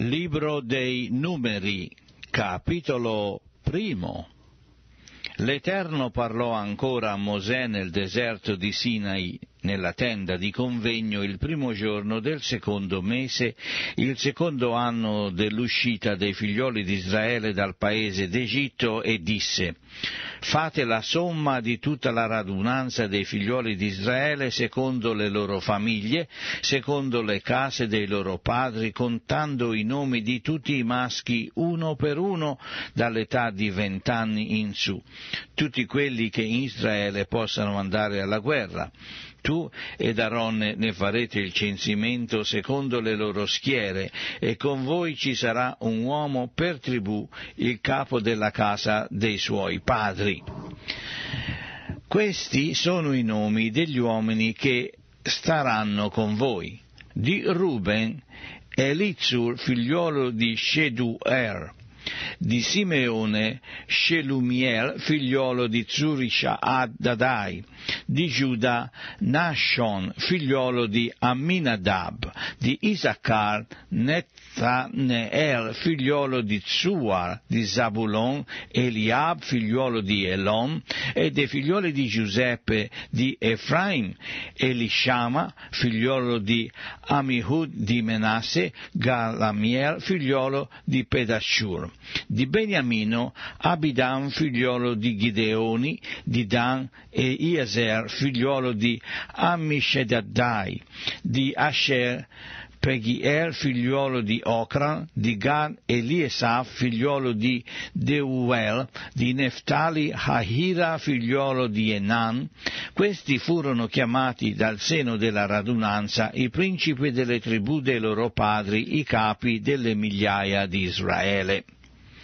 Libro dei Numeri, capitolo primo. L'Eterno parlò ancora a Mosè nel deserto di Sinai, nella tenda di convegno il primo giorno del secondo mese, il secondo anno dell'uscita dei figlioli di Israele dal paese d'Egitto e disse Fate la somma di tutta la radunanza dei figlioli di Israele secondo le loro famiglie, secondo le case dei loro padri, contando i nomi di tutti i maschi uno per uno dall'età di vent'anni in su, tutti quelli che in Israele possano andare alla guerra tu ed Aaron ne farete il censimento secondo le loro schiere, e con voi ci sarà un uomo per tribù, il capo della casa dei suoi padri. Questi sono i nomi degli uomini che staranno con voi. Di Ruben, Elizur, figliuolo di Sheduer, di Simeone Shelumiel, figliolo di Zurisha Adadai, di Giuda Nashon, figliolo di Amminadab, di Isaccar Netaneel, figliolo di Zuar, di Zabulon, Eliab, figliolo di Elon, e dei figlioli di Giuseppe, di Efraim, Elishama, figliolo di Amihud di Menasse, Galamiel, figliolo di Pedashur. Di Beniamino Abidan figliolo di Gideoni, di Dan e Iaser figliolo di Ammishedaddai, di Asher Pegiel figliuolo di Ocran, di Gan Eliesaf figliuolo di Deuel, di Neftali Hahira figliuolo di Enan, questi furono chiamati dal seno della radunanza i principi delle tribù dei loro padri, i capi delle migliaia di Israele.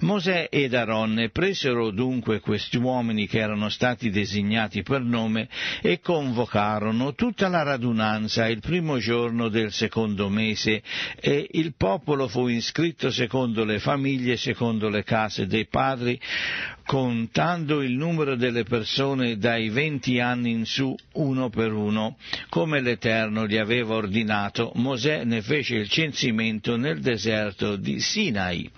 Mosè ed Aronne presero dunque questi uomini che erano stati designati per nome e convocarono tutta la radunanza il primo giorno del secondo mese e il popolo fu iscritto secondo le famiglie, secondo le case dei padri, contando il numero delle persone dai venti anni in su uno per uno, come l'Eterno gli aveva ordinato. Mosè ne fece il censimento nel deserto di Sinai.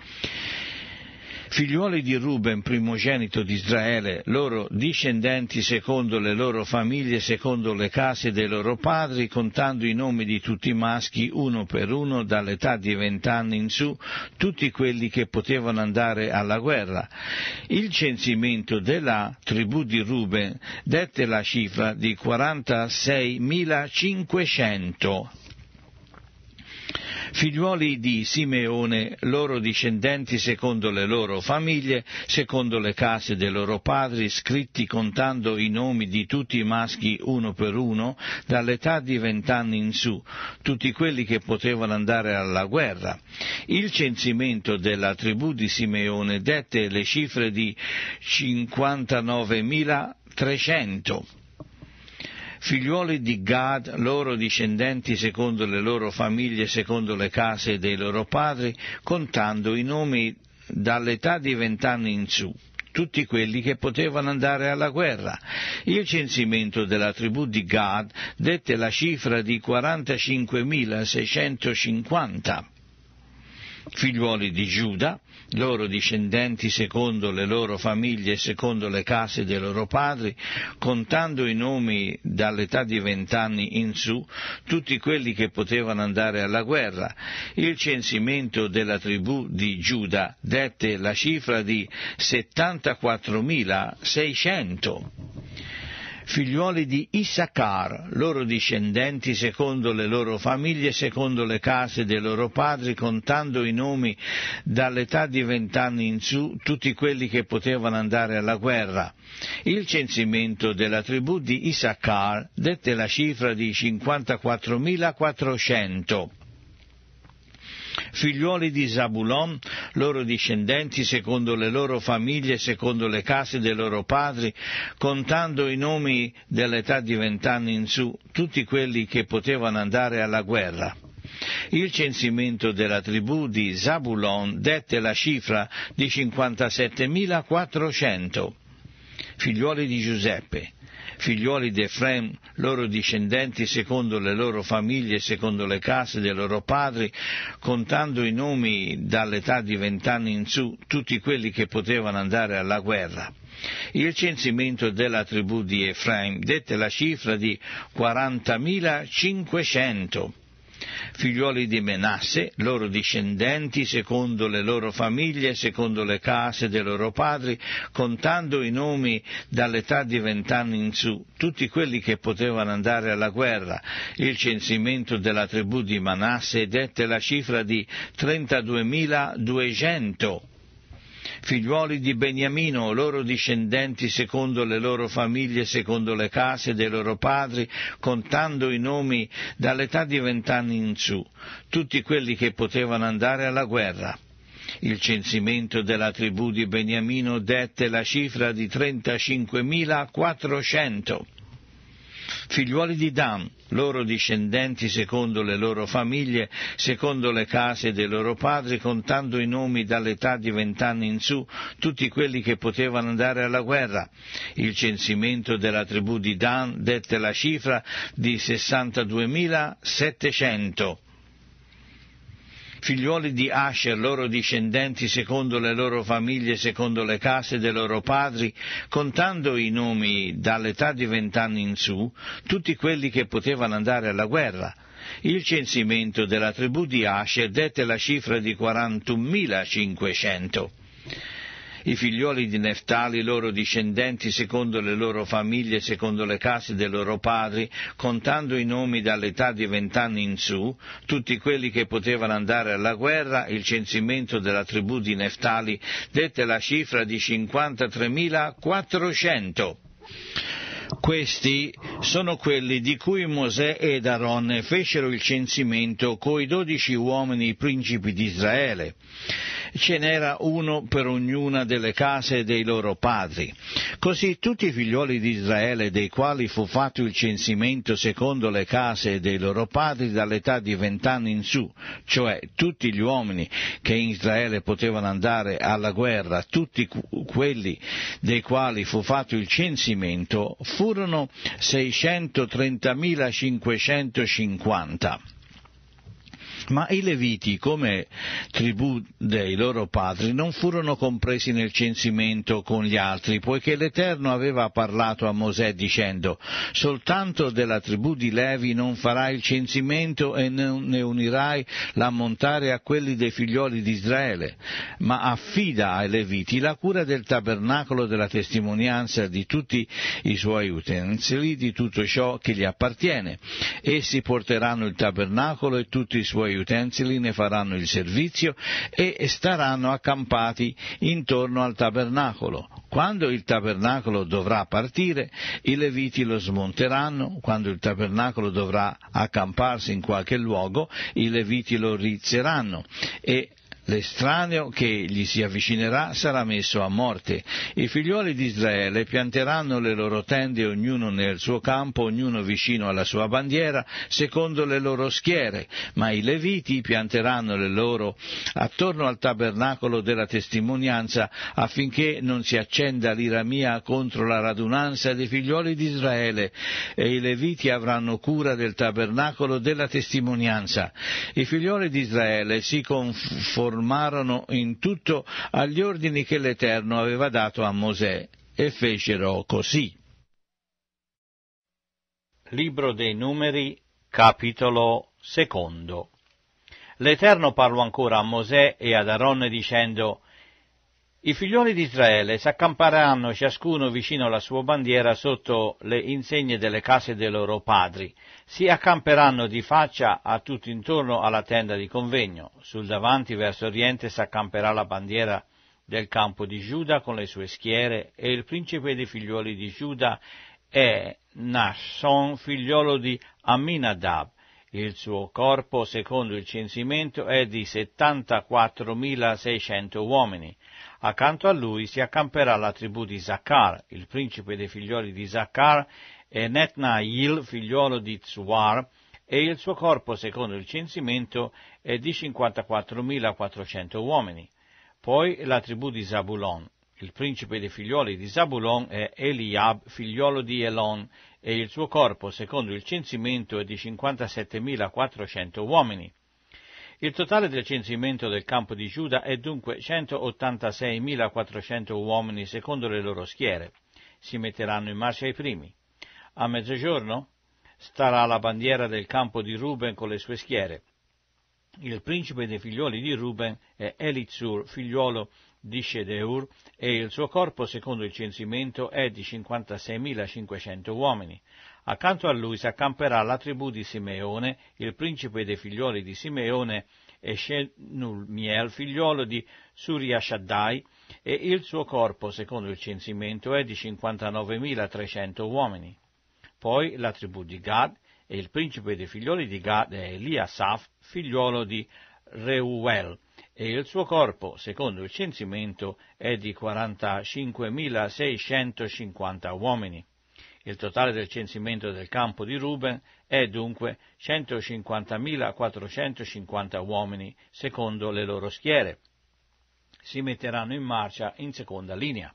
Figliuoli di Ruben, primogenito di Israele, loro discendenti secondo le loro famiglie, secondo le case dei loro padri, contando i nomi di tutti i maschi, uno per uno, dall'età di vent'anni in su, tutti quelli che potevano andare alla guerra. Il censimento della tribù di Ruben dette la cifra di 46.500 figliuoli di Simeone, loro discendenti secondo le loro famiglie, secondo le case dei loro padri, scritti contando i nomi di tutti i maschi uno per uno, dall'età di vent'anni in su, tutti quelli che potevano andare alla guerra. Il censimento della tribù di Simeone dette le cifre di 59.300 figliuoli di Gad, loro discendenti secondo le loro famiglie, secondo le case dei loro padri, contando i nomi dall'età di vent'anni in su tutti quelli che potevano andare alla guerra. Il censimento della tribù di Gad dette la cifra di 45.650 figliuoli di Giuda, loro discendenti secondo le loro famiglie e secondo le case dei loro padri, contando i nomi dall'età di vent'anni in su, tutti quelli che potevano andare alla guerra. Il censimento della tribù di Giuda dette la cifra di 74.600 figliuoli di Issachar, loro discendenti secondo le loro famiglie, secondo le case dei loro padri, contando i nomi dall'età di vent'anni in su, tutti quelli che potevano andare alla guerra. Il censimento della tribù di Issachar dette la cifra di 54.400. Figliuoli di Zabulon, loro discendenti, secondo le loro famiglie, secondo le case dei loro padri, contando i nomi dell'età di vent'anni in su, tutti quelli che potevano andare alla guerra. Il censimento della tribù di Zabulon dette la cifra di 57.400 figliuoli di Giuseppe, figliuoli di Efraim, loro discendenti secondo le loro famiglie, secondo le case dei loro padri, contando i nomi dall'età di vent'anni in su, tutti quelli che potevano andare alla guerra. Il censimento della tribù di Efraim dette la cifra di 40.500 figliuoli di Menasse, loro discendenti, secondo le loro famiglie, secondo le case dei loro padri, contando i nomi dall'età di vent'anni in su, tutti quelli che potevano andare alla guerra. Il censimento della tribù di Manasse dette la cifra di 32.200 figliuoli di Beniamino, loro discendenti secondo le loro famiglie, secondo le case dei loro padri, contando i nomi dall'età di vent'anni in su, tutti quelli che potevano andare alla guerra. Il censimento della tribù di Beniamino dette la cifra di 35.400 figliuoli di Dan, loro discendenti secondo le loro famiglie, secondo le case dei loro padri, contando i nomi dall'età di vent'anni in su, tutti quelli che potevano andare alla guerra. Il censimento della tribù di Dan dette la cifra di 62.700 figliuoli di Asher, loro discendenti secondo le loro famiglie, secondo le case dei loro padri, contando i nomi dall'età di vent'anni in su, tutti quelli che potevano andare alla guerra. Il censimento della tribù di Asher dette la cifra di 41.500 i figlioli di Neftali, i loro discendenti, secondo le loro famiglie, secondo le case dei loro padri, contando i nomi dall'età di vent'anni in su, tutti quelli che potevano andare alla guerra, il censimento della tribù di Neftali dette la cifra di 53.400. Questi sono quelli di cui Mosè ed Aaron fecero il censimento coi dodici uomini principi di Israele ce n'era uno per ognuna delle case dei loro padri. Così tutti i figlioli di Israele, dei quali fu fatto il censimento secondo le case dei loro padri dall'età di vent'anni in su, cioè tutti gli uomini che in Israele potevano andare alla guerra, tutti quelli dei quali fu fatto il censimento, furono 630.550 ma i Leviti, come tribù dei loro padri, non furono compresi nel censimento con gli altri, poiché l'Eterno aveva parlato a Mosè dicendo «Soltanto della tribù di Levi non farai il censimento e ne unirai l'ammontare a quelli dei figlioli di Israele, ma affida ai Leviti la cura del tabernacolo della testimonianza di tutti i suoi utensili, di tutto ciò che gli appartiene. Essi porteranno il tabernacolo e tutti i suoi utensili ne faranno il servizio e staranno accampati intorno al tabernacolo. Quando il tabernacolo dovrà partire, i leviti lo smonteranno, quando il tabernacolo dovrà accamparsi in qualche luogo, i leviti lo rizzeranno e L'estraneo che gli si avvicinerà sarà messo a morte. I figlioli di Israele pianteranno le loro tende ognuno nel suo campo, ognuno vicino alla sua bandiera, secondo le loro schiere, ma i leviti pianteranno le loro attorno al tabernacolo della testimonianza affinché non si accenda l'ira mia contro la radunanza dei figlioli di Israele e i leviti avranno cura del tabernacolo della testimonianza. I figlioli di Israele si conformeranno conformarono in tutto agli ordini che l'Eterno aveva dato a Mosè, e fecero così. Libro dei Numeri, capitolo secondo. L'Eterno parlò ancora a Mosè e ad Aronne dicendo, i figlioli di Israele s'accamparanno ciascuno vicino alla sua bandiera sotto le insegne delle case dei loro padri, si accamperanno di faccia a tutto intorno alla tenda di convegno, sul davanti verso oriente s'accamperà la bandiera del campo di Giuda con le sue schiere e il principe dei figlioli di Giuda è Nashon, figliolo di Aminadab. Il suo corpo, secondo il censimento, è di 74.600 uomini Accanto a lui si accamperà la tribù di Zaccar, il principe dei figlioli di Zaccar, e Netnail, figliolo di Zuar, e il suo corpo, secondo il censimento, è di 54.400 uomini. Poi la tribù di Zabulon. Il principe dei figlioli di Zabulon è Eliab, figliolo di Elon, e il suo corpo, secondo il censimento, è di 57.400 uomini. Il totale del censimento del campo di Giuda è dunque 186.400 uomini secondo le loro schiere. Si metteranno in marcia i primi. A mezzogiorno starà la bandiera del campo di Ruben con le sue schiere. Il principe dei figlioli di Ruben è Elitzur, figliuolo di Shedeur, e il suo corpo, secondo il censimento, è di 56.500 uomini. Accanto a lui si accamperà la tribù di Simeone, il principe dei figlioli di Simeone, e Shenulmiel, figliolo di Suriashaddai, e il suo corpo, secondo il censimento, è di 59.300 uomini. Poi la tribù di Gad, e il principe dei figlioli di Gad è Eliasaf, figliolo di Reuel, e il suo corpo, secondo il censimento, è di 45.650 uomini. Il totale del censimento del campo di Ruben è dunque 150.450 uomini, secondo le loro schiere. Si metteranno in marcia in seconda linea.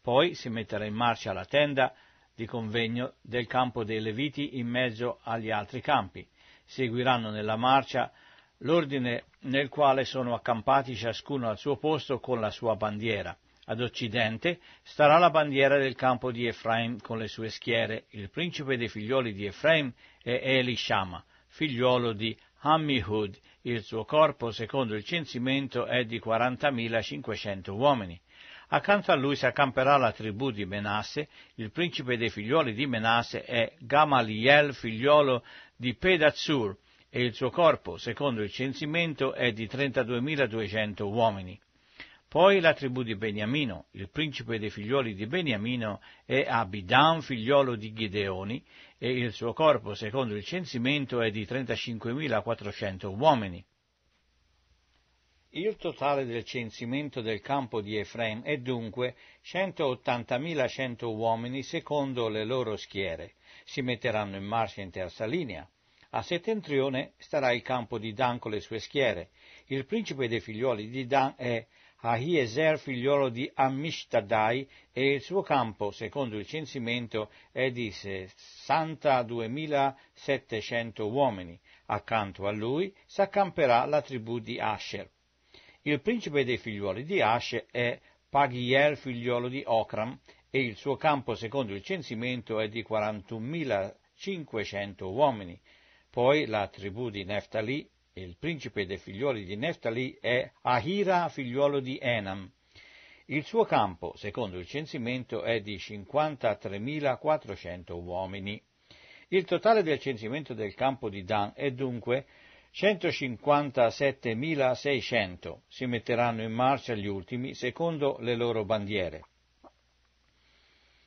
Poi si metterà in marcia la tenda di convegno del campo dei Leviti in mezzo agli altri campi. Seguiranno nella marcia l'ordine nel quale sono accampati ciascuno al suo posto con la sua bandiera. Ad occidente starà la bandiera del campo di Efraim con le sue schiere. Il principe dei figlioli di Efraim è Elishama, figliolo di Hammihud. Il suo corpo, secondo il censimento, è di 40.500 uomini. Accanto a lui si accamperà la tribù di Menasse, il principe dei figlioli di Menasse è Gamaliel, figliolo di Pedazur. e il suo corpo, secondo il censimento, è di 32.200 uomini. Poi la tribù di Beniamino, il principe dei figlioli di Beniamino è Abidan, figliolo di Gideoni, e il suo corpo, secondo il censimento, è di 35.400 uomini. Il totale del censimento del campo di Efrem è dunque 180.100 uomini secondo le loro schiere. Si metteranno in marcia in terza linea. A settentrione starà il campo di Dan con le sue schiere. Il principe dei figlioli di Dan è Ahiezer figliolo di Ammishtadai e il suo campo, secondo il censimento, è di 62.700 uomini. Accanto a lui s'accamperà la tribù di Asher. Il principe dei figlioli di Asher è Pagiel figliolo di Ocram e il suo campo, secondo il censimento, è di 41.500 uomini. Poi la tribù di Neftali il principe dei figlioli di Neftali è Ahira, figliuolo di Enam. Il suo campo, secondo il censimento, è di 53.400 uomini. Il totale del censimento del campo di Dan è dunque 157.600. Si metteranno in marcia gli ultimi secondo le loro bandiere.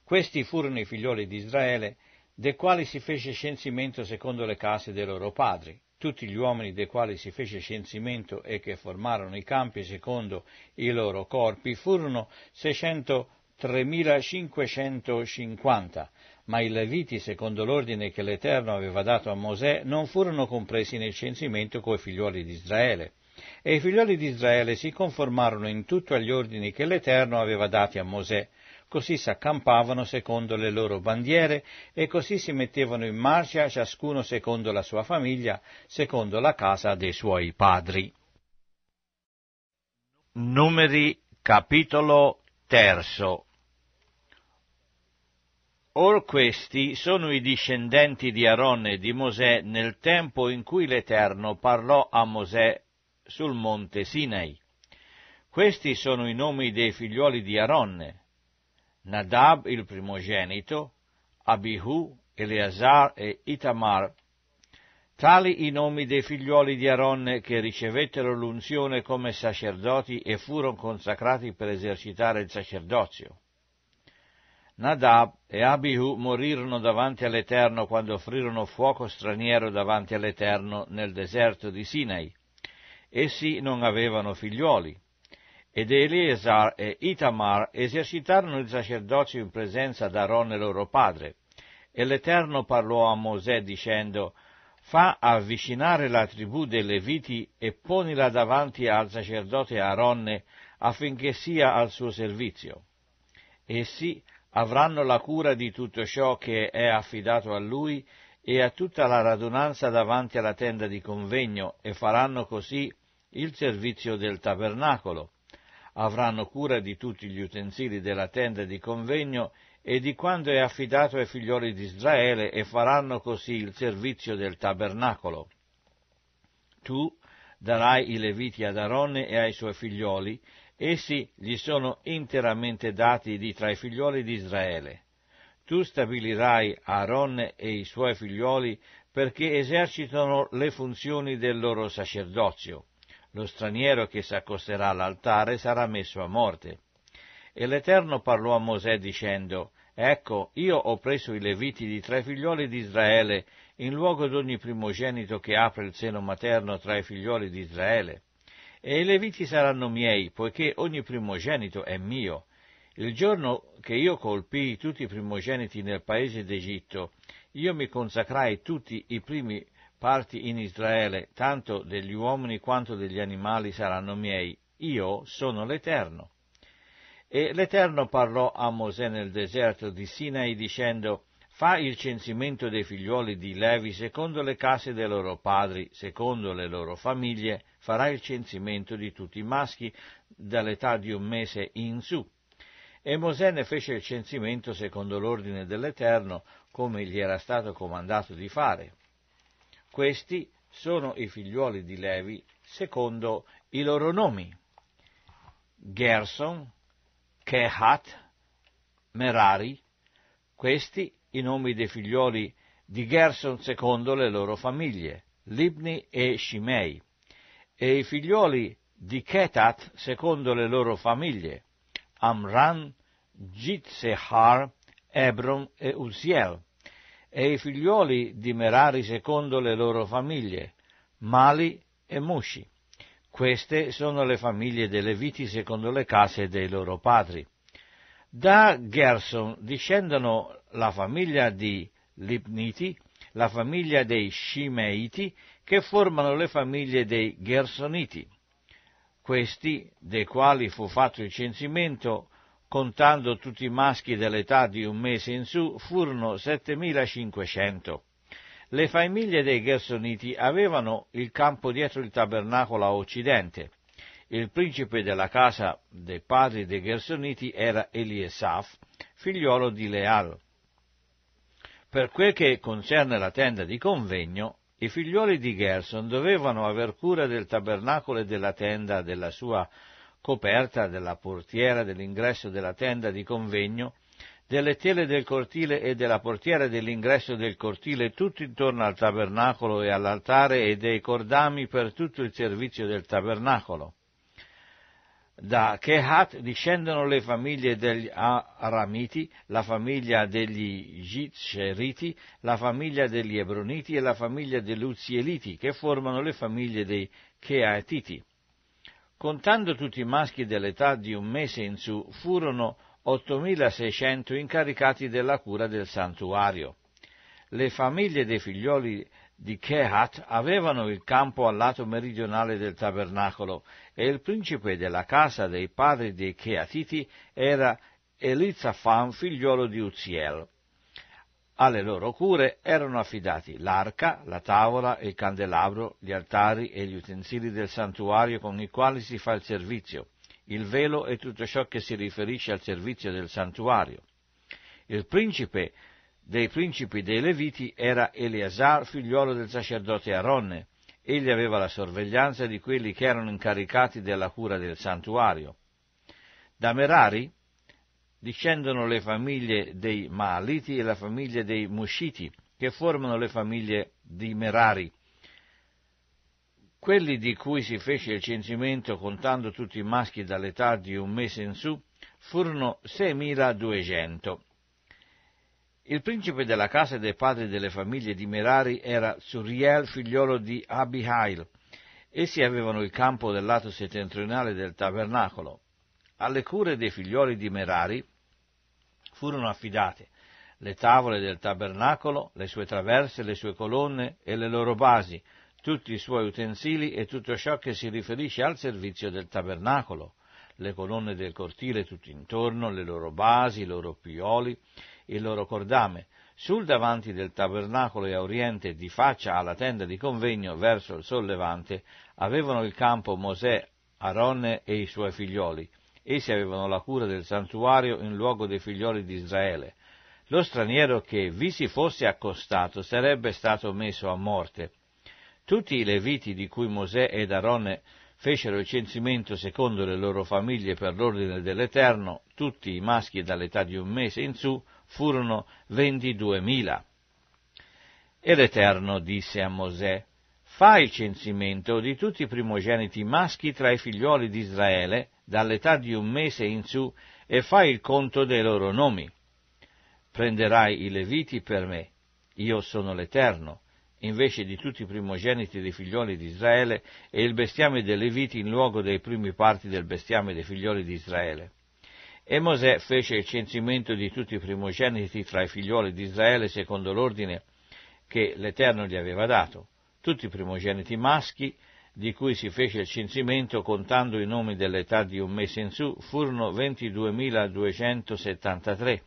Questi furono i figlioli di Israele, dei quali si fece censimento secondo le case dei loro padri tutti gli uomini dei quali si fece censimento e che formarono i campi secondo i loro corpi furono 603.550, ma i Leviti, secondo l'ordine che l'Eterno aveva dato a Mosè, non furono compresi nel censimento coi figlioli di Israele. E i figlioli di Israele si conformarono in tutto agli ordini che l'Eterno aveva dati a Mosè, così s'accampavano secondo le loro bandiere e così si mettevano in marcia ciascuno secondo la sua famiglia, secondo la casa dei suoi padri. Numeri capitolo terzo Or questi sono i discendenti di Aronne e di Mosè nel tempo in cui l'Eterno parlò a Mosè sul monte Sinai. Questi sono i nomi dei figliuoli di Aronne, Nadab il primogenito, Abihu, Eleazar e Itamar. Tali i nomi dei figliuoli di Aronne che ricevettero l'unzione come sacerdoti e furono consacrati per esercitare il sacerdozio. Nadab e Abihu morirono davanti all'Eterno quando offrirono fuoco straniero davanti all'Eterno nel deserto di Sinai. Essi non avevano figliuoli ed Eleazar e Itamar esercitarono il sacerdozio in presenza d'Aaron e loro padre. E l'Eterno parlò a Mosè dicendo, Fa avvicinare la tribù dei Leviti e ponila davanti al sacerdote Aaronne affinché sia al suo servizio. Essi avranno la cura di tutto ciò che è affidato a lui e a tutta la radunanza davanti alla tenda di convegno e faranno così il servizio del tabernacolo avranno cura di tutti gli utensili della tenda di convegno e di quanto è affidato ai figlioli di Israele e faranno così il servizio del tabernacolo. Tu darai i leviti ad Aronne e ai suoi figlioli, essi gli sono interamente dati di tra i figlioli di Israele. Tu stabilirai Aronne e i suoi figlioli perché esercitano le funzioni del loro sacerdozio. Lo straniero che si accosterà all'altare sarà messo a morte. E l'Eterno parlò a Mosè dicendo, Ecco, io ho preso i leviti di tre figlioli di Israele, in luogo d'ogni primogenito che apre il seno materno tra i figlioli di Israele. E i leviti saranno miei, poiché ogni primogenito è mio. Il giorno che io colpii tutti i primogeniti nel paese d'Egitto, io mi consacrai tutti i primi parti in Israele, tanto degli uomini quanto degli animali saranno miei, io sono l'Eterno. E l'Eterno parlò a Mosè nel deserto di Sinai dicendo, fa il censimento dei figliuoli di Levi secondo le case dei loro padri, secondo le loro famiglie, farà il censimento di tutti i maschi dall'età di un mese in su. E Mosè ne fece il censimento secondo l'ordine dell'Eterno, come gli era stato comandato di fare. Questi sono i figliuoli di Levi secondo i loro nomi. Gerson, Kehat, Merari, questi i nomi dei figlioli di Gerson secondo le loro famiglie, Libni e Shimei, e i figlioli di Ketat secondo le loro famiglie, Amran, Gitzehar, Ebron e Uziel e i figliuoli di Merari secondo le loro famiglie, Mali e Musci. Queste sono le famiglie dei Leviti secondo le case dei loro padri. Da Gerson discendono la famiglia di Lipniti, la famiglia dei Shimeiti, che formano le famiglie dei Gersoniti. Questi, dei quali fu fatto il censimento, contando tutti i maschi dell'età di un mese in su, furono 7.500. Le famiglie dei Gersoniti avevano il campo dietro il tabernacolo a occidente. Il principe della casa dei padri dei Gersoniti era Eliesaf, figliolo di Leal. Per quel che concerne la tenda di convegno, i figlioli di Gerson dovevano aver cura del tabernacolo e della tenda della sua coperta della portiera dell'ingresso della tenda di convegno, delle tele del cortile e della portiera dell'ingresso del cortile tutto intorno al tabernacolo e all'altare e dei cordami per tutto il servizio del tabernacolo. Da Kehat discendono le famiglie degli Aramiti, la famiglia degli Gizceriti, la famiglia degli Ebroniti e la famiglia degli Uzieliti, che formano le famiglie dei Keatiti. Contando tutti i maschi dell'età di un mese in su, furono 8.600 incaricati della cura del santuario. Le famiglie dei figlioli di Kehat avevano il campo al lato meridionale del tabernacolo e il principe della casa dei padri dei Keatiti era Elizafan, figliolo di Uziel. Alle loro cure erano affidati l'arca, la tavola, il candelabro, gli altari e gli utensili del santuario con i quali si fa il servizio, il velo e tutto ciò che si riferisce al servizio del santuario. Il principe dei principi dei Leviti era Eleazar, figliuolo del sacerdote Aronne. Egli aveva la sorveglianza di quelli che erano incaricati della cura del santuario. Da Merari discendono le famiglie dei Maaliti e la famiglia dei Mushiti, che formano le famiglie di Merari. Quelli di cui si fece il censimento contando tutti i maschi dall'età di un mese in su furono 6.200. Il principe della casa dei padri delle famiglie di Merari era Suriel, figliolo di Abihail. Essi avevano il campo del lato settentrionale del tabernacolo. Alle cure dei figlioli di Merari furono affidate le tavole del tabernacolo, le sue traverse, le sue colonne e le loro basi, tutti i suoi utensili e tutto ciò che si riferisce al servizio del tabernacolo, le colonne del cortile tutto intorno, le loro basi, i loro pioli, il loro cordame. Sul davanti del tabernacolo e a oriente, di faccia alla tenda di convegno, verso il sollevante, avevano il campo Mosè, Aronne e i suoi figlioli Essi avevano la cura del santuario in luogo dei figlioli di Israele. Lo straniero che vi si fosse accostato sarebbe stato messo a morte. Tutti i leviti di cui Mosè ed Aronne fecero il censimento secondo le loro famiglie per l'ordine dell'Eterno, tutti i maschi dall'età di un mese in su, furono ventiduemila. E l'Eterno disse a Mosè, Fai il censimento di tutti i primogeniti maschi tra i figlioli di Israele dall'età di un mese in su e fai il conto dei loro nomi. Prenderai i Leviti per me, io sono l'Eterno, invece di tutti i primogeniti dei figlioli di Israele e il bestiame dei Leviti in luogo dei primi parti del bestiame dei figlioli di Israele. E Mosè fece il censimento di tutti i primogeniti tra i figlioli di Israele secondo l'ordine che l'Eterno gli aveva dato, tutti i primogeniti maschi di cui si fece il censimento contando i nomi dell'età di un mese in su, furono 22.273.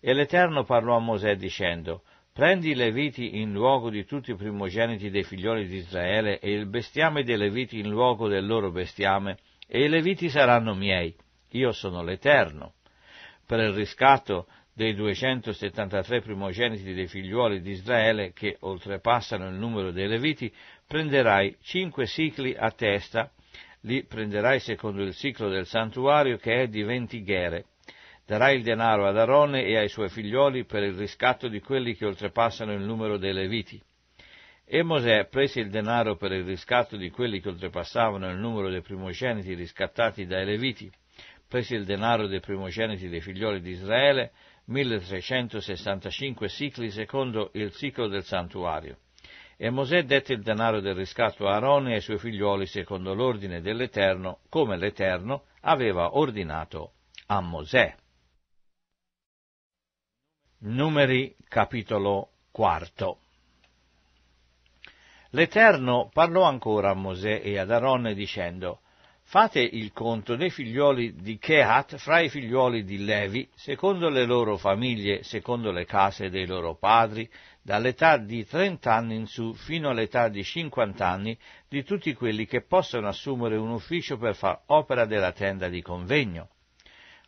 E l'Eterno parlò a Mosè dicendo, Prendi i Leviti in luogo di tutti i primogeniti dei figlioli di Israele e il bestiame dei Leviti in luogo del loro bestiame, e i Leviti saranno miei, io sono l'Eterno. Per il riscatto dei 273 primogeniti dei figliuoli di Israele che oltrepassano il numero dei Leviti, prenderai cinque sicli a testa, li prenderai secondo il ciclo del santuario che è di venti ghere. Darai il denaro ad Aronne e ai suoi figlioli per il riscatto di quelli che oltrepassano il numero dei Leviti. E Mosè prese il denaro per il riscatto di quelli che oltrepassavano il numero dei primogeniti riscattati dai Leviti. Prese il denaro dei primogeniti dei figlioli di Israele, 1365 sicli secondo il ciclo del santuario. E Mosè dette il denaro del riscatto a Aaron e ai suoi figlioli secondo l'ordine dell'Eterno, come l'Eterno aveva ordinato a Mosè. Numeri capitolo quarto. L'Eterno parlò ancora a Mosè e ad Aaron dicendo, Fate il conto dei figlioli di Kehat fra i figlioli di Levi, secondo le loro famiglie, secondo le case dei loro padri, dall'età di 30 anni in su fino all'età di 50 anni di tutti quelli che possono assumere un ufficio per far opera della tenda di convegno.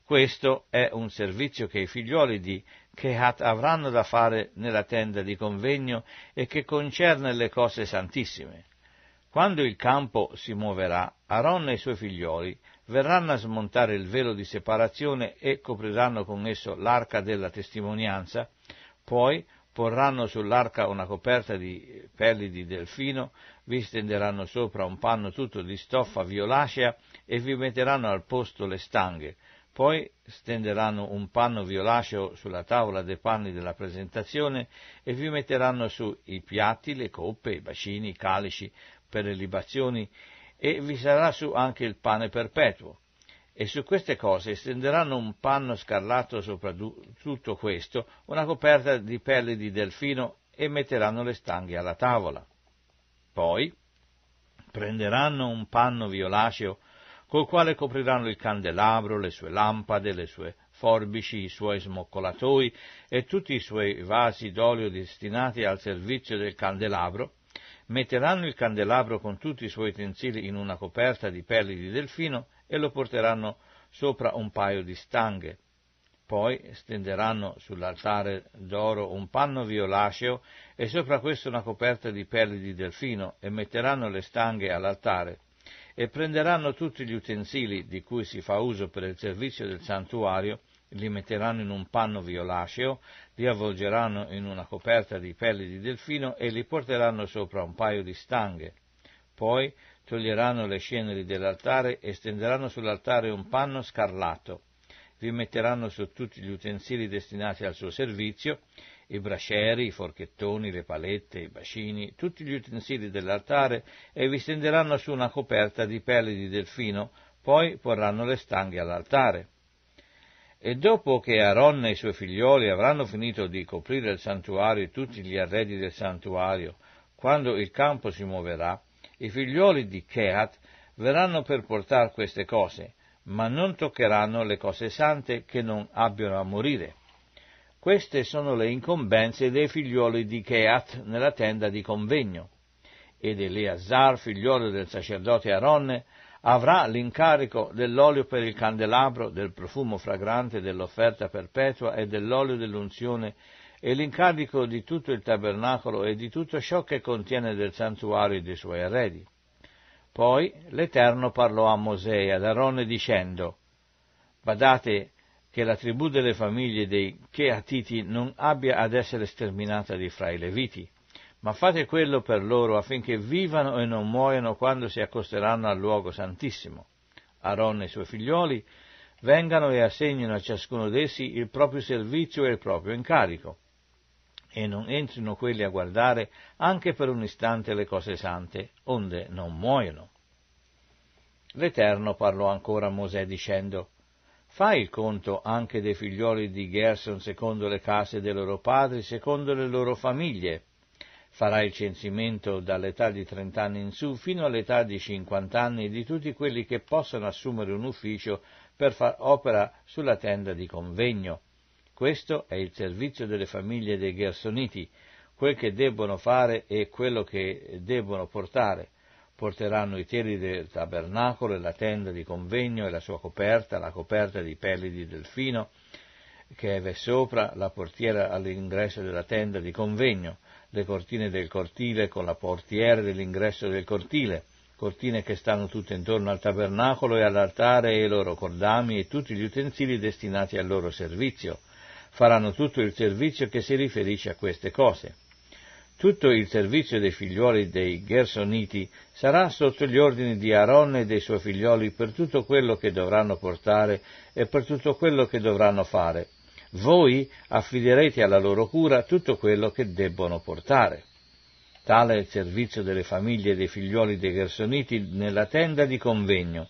Questo è un servizio che i figlioli di Kehat avranno da fare nella tenda di convegno e che concerne le cose santissime. Quando il campo si muoverà, Aaron e i suoi figlioli verranno a smontare il velo di separazione e copriranno con esso l'arca della testimonianza, poi porranno sull'arca una coperta di pelli di delfino, vi stenderanno sopra un panno tutto di stoffa violacea e vi metteranno al posto le stanghe. Poi stenderanno un panno violaceo sulla tavola dei panni della presentazione e vi metteranno su i piatti, le coppe, i bacini, i calici per le libazioni e vi sarà su anche il pane perpetuo e su queste cose stenderanno un panno scarlato sopra tutto questo, una coperta di pelli di delfino e metteranno le stanghe alla tavola. Poi prenderanno un panno violaceo col quale copriranno il candelabro, le sue lampade, le sue forbici, i suoi smoccolatoi e tutti i suoi vasi d'olio destinati al servizio del candelabro, metteranno il candelabro con tutti i suoi utensili in una coperta di pelli di delfino e lo porteranno sopra un paio di stanghe. Poi stenderanno sull'altare d'oro un panno violaceo e sopra questo una coperta di pelli di delfino e metteranno le stanghe all'altare e prenderanno tutti gli utensili di cui si fa uso per il servizio del santuario, li metteranno in un panno violaceo, li avvolgeranno in una coperta di pelli di delfino e li porteranno sopra un paio di stanghe. Poi toglieranno le ceneri dell'altare e stenderanno sull'altare un panno scarlato, vi metteranno su tutti gli utensili destinati al suo servizio, i braceri, i forchettoni, le palette, i bacini, tutti gli utensili dell'altare e vi stenderanno su una coperta di pelle di delfino, poi porranno le stanghe all'altare. E dopo che Aaron e i suoi figlioli avranno finito di coprire il santuario e tutti gli arredi del santuario, quando il campo si muoverà, i figlioli di Kehat verranno per portare queste cose, ma non toccheranno le cose sante che non abbiano a morire. Queste sono le incombenze dei figlioli di Keat nella tenda di convegno. Ed Eleazar, figliolo del sacerdote Aronne, avrà l'incarico dell'olio per il candelabro, del profumo fragrante, dell'offerta perpetua e dell'olio dell'unzione e l'incarico di tutto il tabernacolo e di tutto ciò che contiene del santuario e dei suoi arredi. Poi l'Eterno parlò a Mosè e ad Aronne dicendo, Badate che la tribù delle famiglie dei Cheatiti non abbia ad essere sterminata di fra i Leviti, ma fate quello per loro affinché vivano e non muoiano quando si accosteranno al luogo santissimo. Aronne e i suoi figlioli vengano e assegnino a ciascuno d'essi il proprio servizio e il proprio incarico e non entrino quelli a guardare anche per un istante le cose sante, onde non muoiono. L'Eterno parlò ancora a Mosè dicendo, Fai il conto anche dei figlioli di Gerson secondo le case dei loro padri, secondo le loro famiglie. Farai il censimento dall'età di trent'anni in su fino all'età di cinquant'anni di tutti quelli che possono assumere un ufficio per far opera sulla tenda di convegno questo è il servizio delle famiglie dei Gersoniti, quel che debbono fare e quello che debbono portare. Porteranno i teli del tabernacolo e la tenda di convegno e la sua coperta, la coperta di pelli di delfino che è sopra, la portiera all'ingresso della tenda di convegno, le cortine del cortile con la portiera dell'ingresso del cortile, cortine che stanno tutte intorno al tabernacolo e all'altare e i loro cordami e tutti gli utensili destinati al loro servizio, faranno tutto il servizio che si riferisce a queste cose. Tutto il servizio dei figlioli dei Gersoniti sarà sotto gli ordini di Aronne e dei suoi figlioli per tutto quello che dovranno portare e per tutto quello che dovranno fare. Voi affiderete alla loro cura tutto quello che debbono portare. Tale è il servizio delle famiglie dei figlioli dei Gersoniti nella tenda di convegno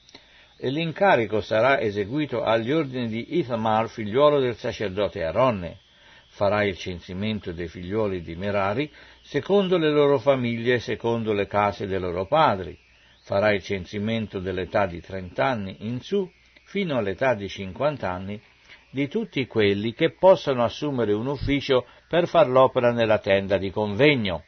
e l'incarico sarà eseguito agli ordini di Ithamar, figliuolo del sacerdote Aronne. Farà il censimento dei figliuoli di Merari secondo le loro famiglie e secondo le case dei loro padri. Farà il censimento dell'età di trent'anni in su fino all'età di cinquant'anni di tutti quelli che possano assumere un ufficio per far l'opera nella tenda di convegno.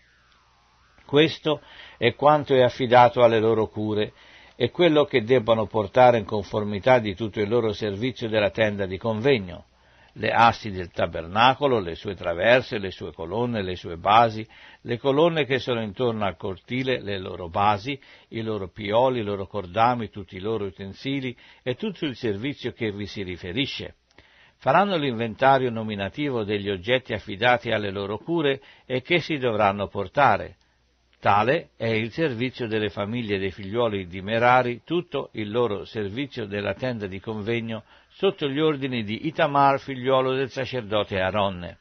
Questo è quanto è affidato alle loro cure e quello che debbano portare in conformità di tutto il loro servizio della tenda di convegno, le assi del tabernacolo, le sue traverse, le sue colonne, le sue basi, le colonne che sono intorno al cortile, le loro basi, i loro pioli, i loro cordami, tutti i loro utensili e tutto il servizio che vi si riferisce. Faranno l'inventario nominativo degli oggetti affidati alle loro cure e che si dovranno portare Tale è il servizio delle famiglie dei figliuoli di Merari, tutto il loro servizio della tenda di convegno sotto gli ordini di Itamar, figliuolo del sacerdote Aronne.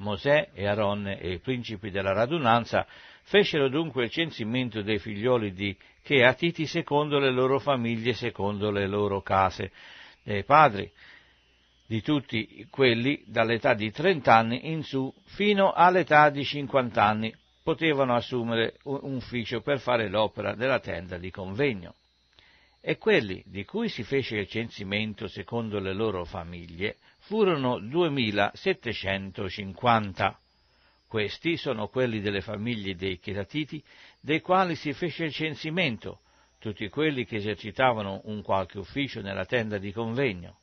Mosè e Aronne e i principi della radunanza fecero dunque il censimento dei figlioli di Cheatiti secondo le loro famiglie, secondo le loro case, dei padri di tutti quelli dall'età di trent'anni in su fino all'età di cinquant'anni, potevano assumere un ufficio per fare l'opera della tenda di convegno. E quelli di cui si fece il censimento secondo le loro famiglie furono 2750. Questi sono quelli delle famiglie dei Chetatiti, dei quali si fece il censimento, tutti quelli che esercitavano un qualche ufficio nella tenda di convegno.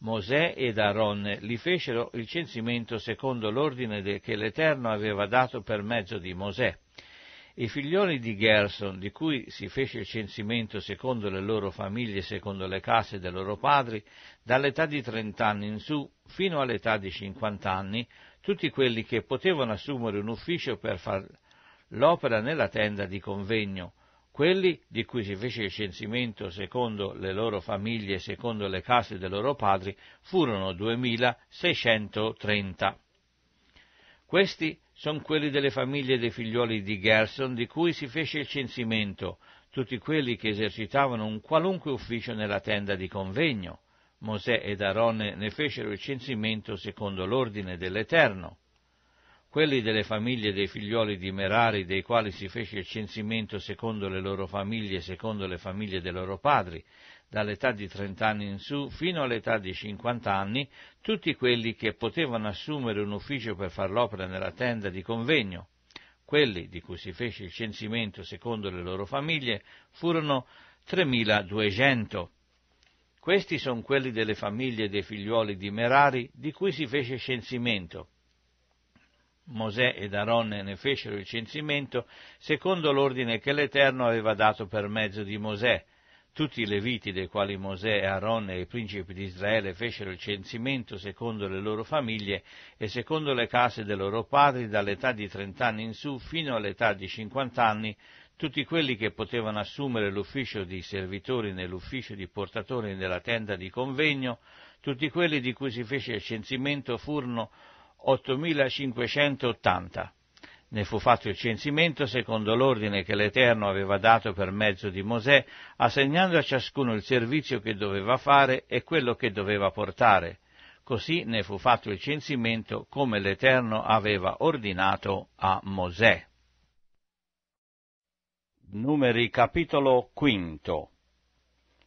Mosè ed Aaron li fecero il censimento secondo l'ordine che l'Eterno aveva dato per mezzo di Mosè. I figlioli di Gerson, di cui si fece il censimento secondo le loro famiglie, secondo le case dei loro padri, dall'età di trent'anni in su fino all'età di cinquant'anni, tutti quelli che potevano assumere un ufficio per far l'opera nella tenda di convegno, quelli di cui si fece il censimento secondo le loro famiglie e secondo le case dei loro padri furono 2630. Questi sono quelli delle famiglie dei figlioli di Gerson di cui si fece il censimento, tutti quelli che esercitavano un qualunque ufficio nella tenda di convegno. Mosè ed Aaron ne fecero il censimento secondo l'ordine dell'Eterno quelli delle famiglie dei figlioli di Merari, dei quali si fece il censimento secondo le loro famiglie, secondo le famiglie dei loro padri, dall'età di trent'anni in su fino all'età di cinquant'anni, tutti quelli che potevano assumere un ufficio per far l'opera nella tenda di convegno. Quelli di cui si fece il censimento secondo le loro famiglie furono 3200. Questi sono quelli delle famiglie dei figliuoli di Merari di cui si fece censimento Mosè ed Aronne ne fecero il censimento secondo l'ordine che l'Eterno aveva dato per mezzo di Mosè. Tutti i leviti dei quali Mosè, e Aronne e i principi di Israele fecero il censimento secondo le loro famiglie e secondo le case dei loro padri dall'età di trent'anni in su fino all'età di cinquant'anni, tutti quelli che potevano assumere l'ufficio di servitori nell'ufficio di portatori nella tenda di convegno, tutti quelli di cui si fece il censimento furono 8580. Ne fu fatto il censimento secondo l'ordine che l'Eterno aveva dato per mezzo di Mosè, assegnando a ciascuno il servizio che doveva fare e quello che doveva portare. Così ne fu fatto il censimento come l'Eterno aveva ordinato a Mosè. Numeri capitolo quinto.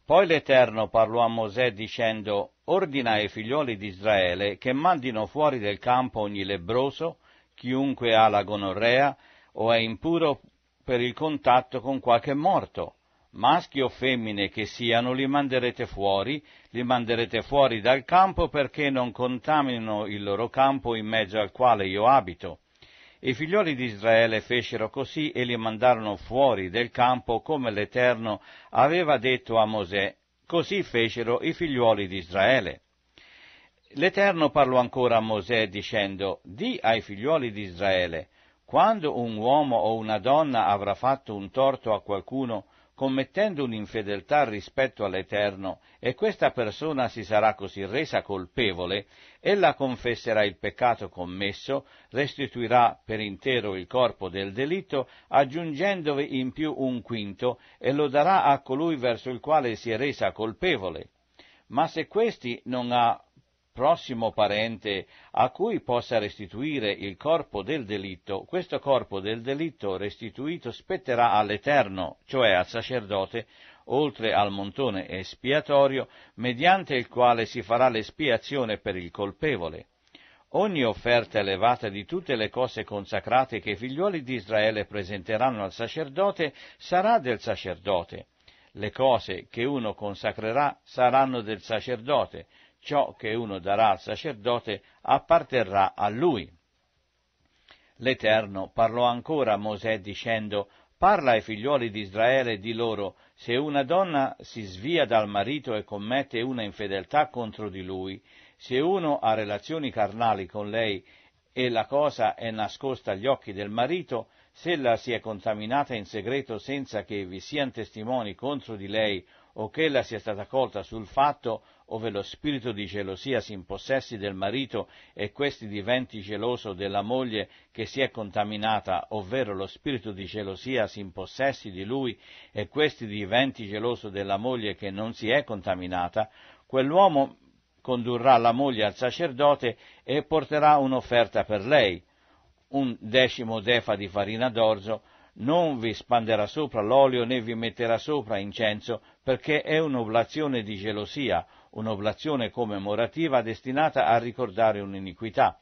Poi l'Eterno parlò a Mosè dicendo ordina ai figlioli di Israele che mandino fuori del campo ogni lebbroso, chiunque ha la gonorrea o è impuro per il contatto con qualche morto. Maschi o femmine che siano li manderete fuori, li manderete fuori dal campo perché non contaminino il loro campo in mezzo al quale io abito. I figlioli di Israele fecero così e li mandarono fuori del campo come l'Eterno aveva detto a Mosè Così fecero i figliuoli di Israele. L'Eterno parlò ancora a Mosè dicendo, Di ai figliuoli di Israele, quando un uomo o una donna avrà fatto un torto a qualcuno commettendo un'infedeltà rispetto all'Eterno e questa persona si sarà così resa colpevole, ella confesserà il peccato commesso, restituirà per intero il corpo del delitto, aggiungendovi in più un quinto e lo darà a colui verso il quale si è resa colpevole. Ma se questi non ha prossimo parente a cui possa restituire il corpo del delitto, questo corpo del delitto restituito spetterà all'Eterno, cioè al sacerdote, oltre al montone espiatorio, mediante il quale si farà l'espiazione per il colpevole. Ogni offerta elevata di tutte le cose consacrate che i figliuoli di Israele presenteranno al sacerdote sarà del sacerdote. Le cose che uno consacrerà saranno del sacerdote, ciò che uno darà al sacerdote apparterrà a lui. L'Eterno parlò ancora a Mosè dicendo Parla ai figliuoli di Israele e di loro, se una donna si svia dal marito e commette una infedeltà contro di lui, se uno ha relazioni carnali con lei e la cosa è nascosta agli occhi del marito, se ella si è contaminata in segreto senza che vi siano testimoni contro di lei o che ella sia stata colta sul fatto, ove lo spirito di gelosia si impossessi del marito e questi diventi geloso della moglie che si è contaminata, ovvero lo spirito di gelosia si impossessi di lui e questi diventi geloso della moglie che non si è contaminata, quell'uomo condurrà la moglie al sacerdote e porterà un'offerta per lei, un decimo defa di farina d'orzo, non vi spanderà sopra l'olio né vi metterà sopra incenso, perché è un'oblazione di gelosia, un'oblazione commemorativa destinata a ricordare un'iniquità.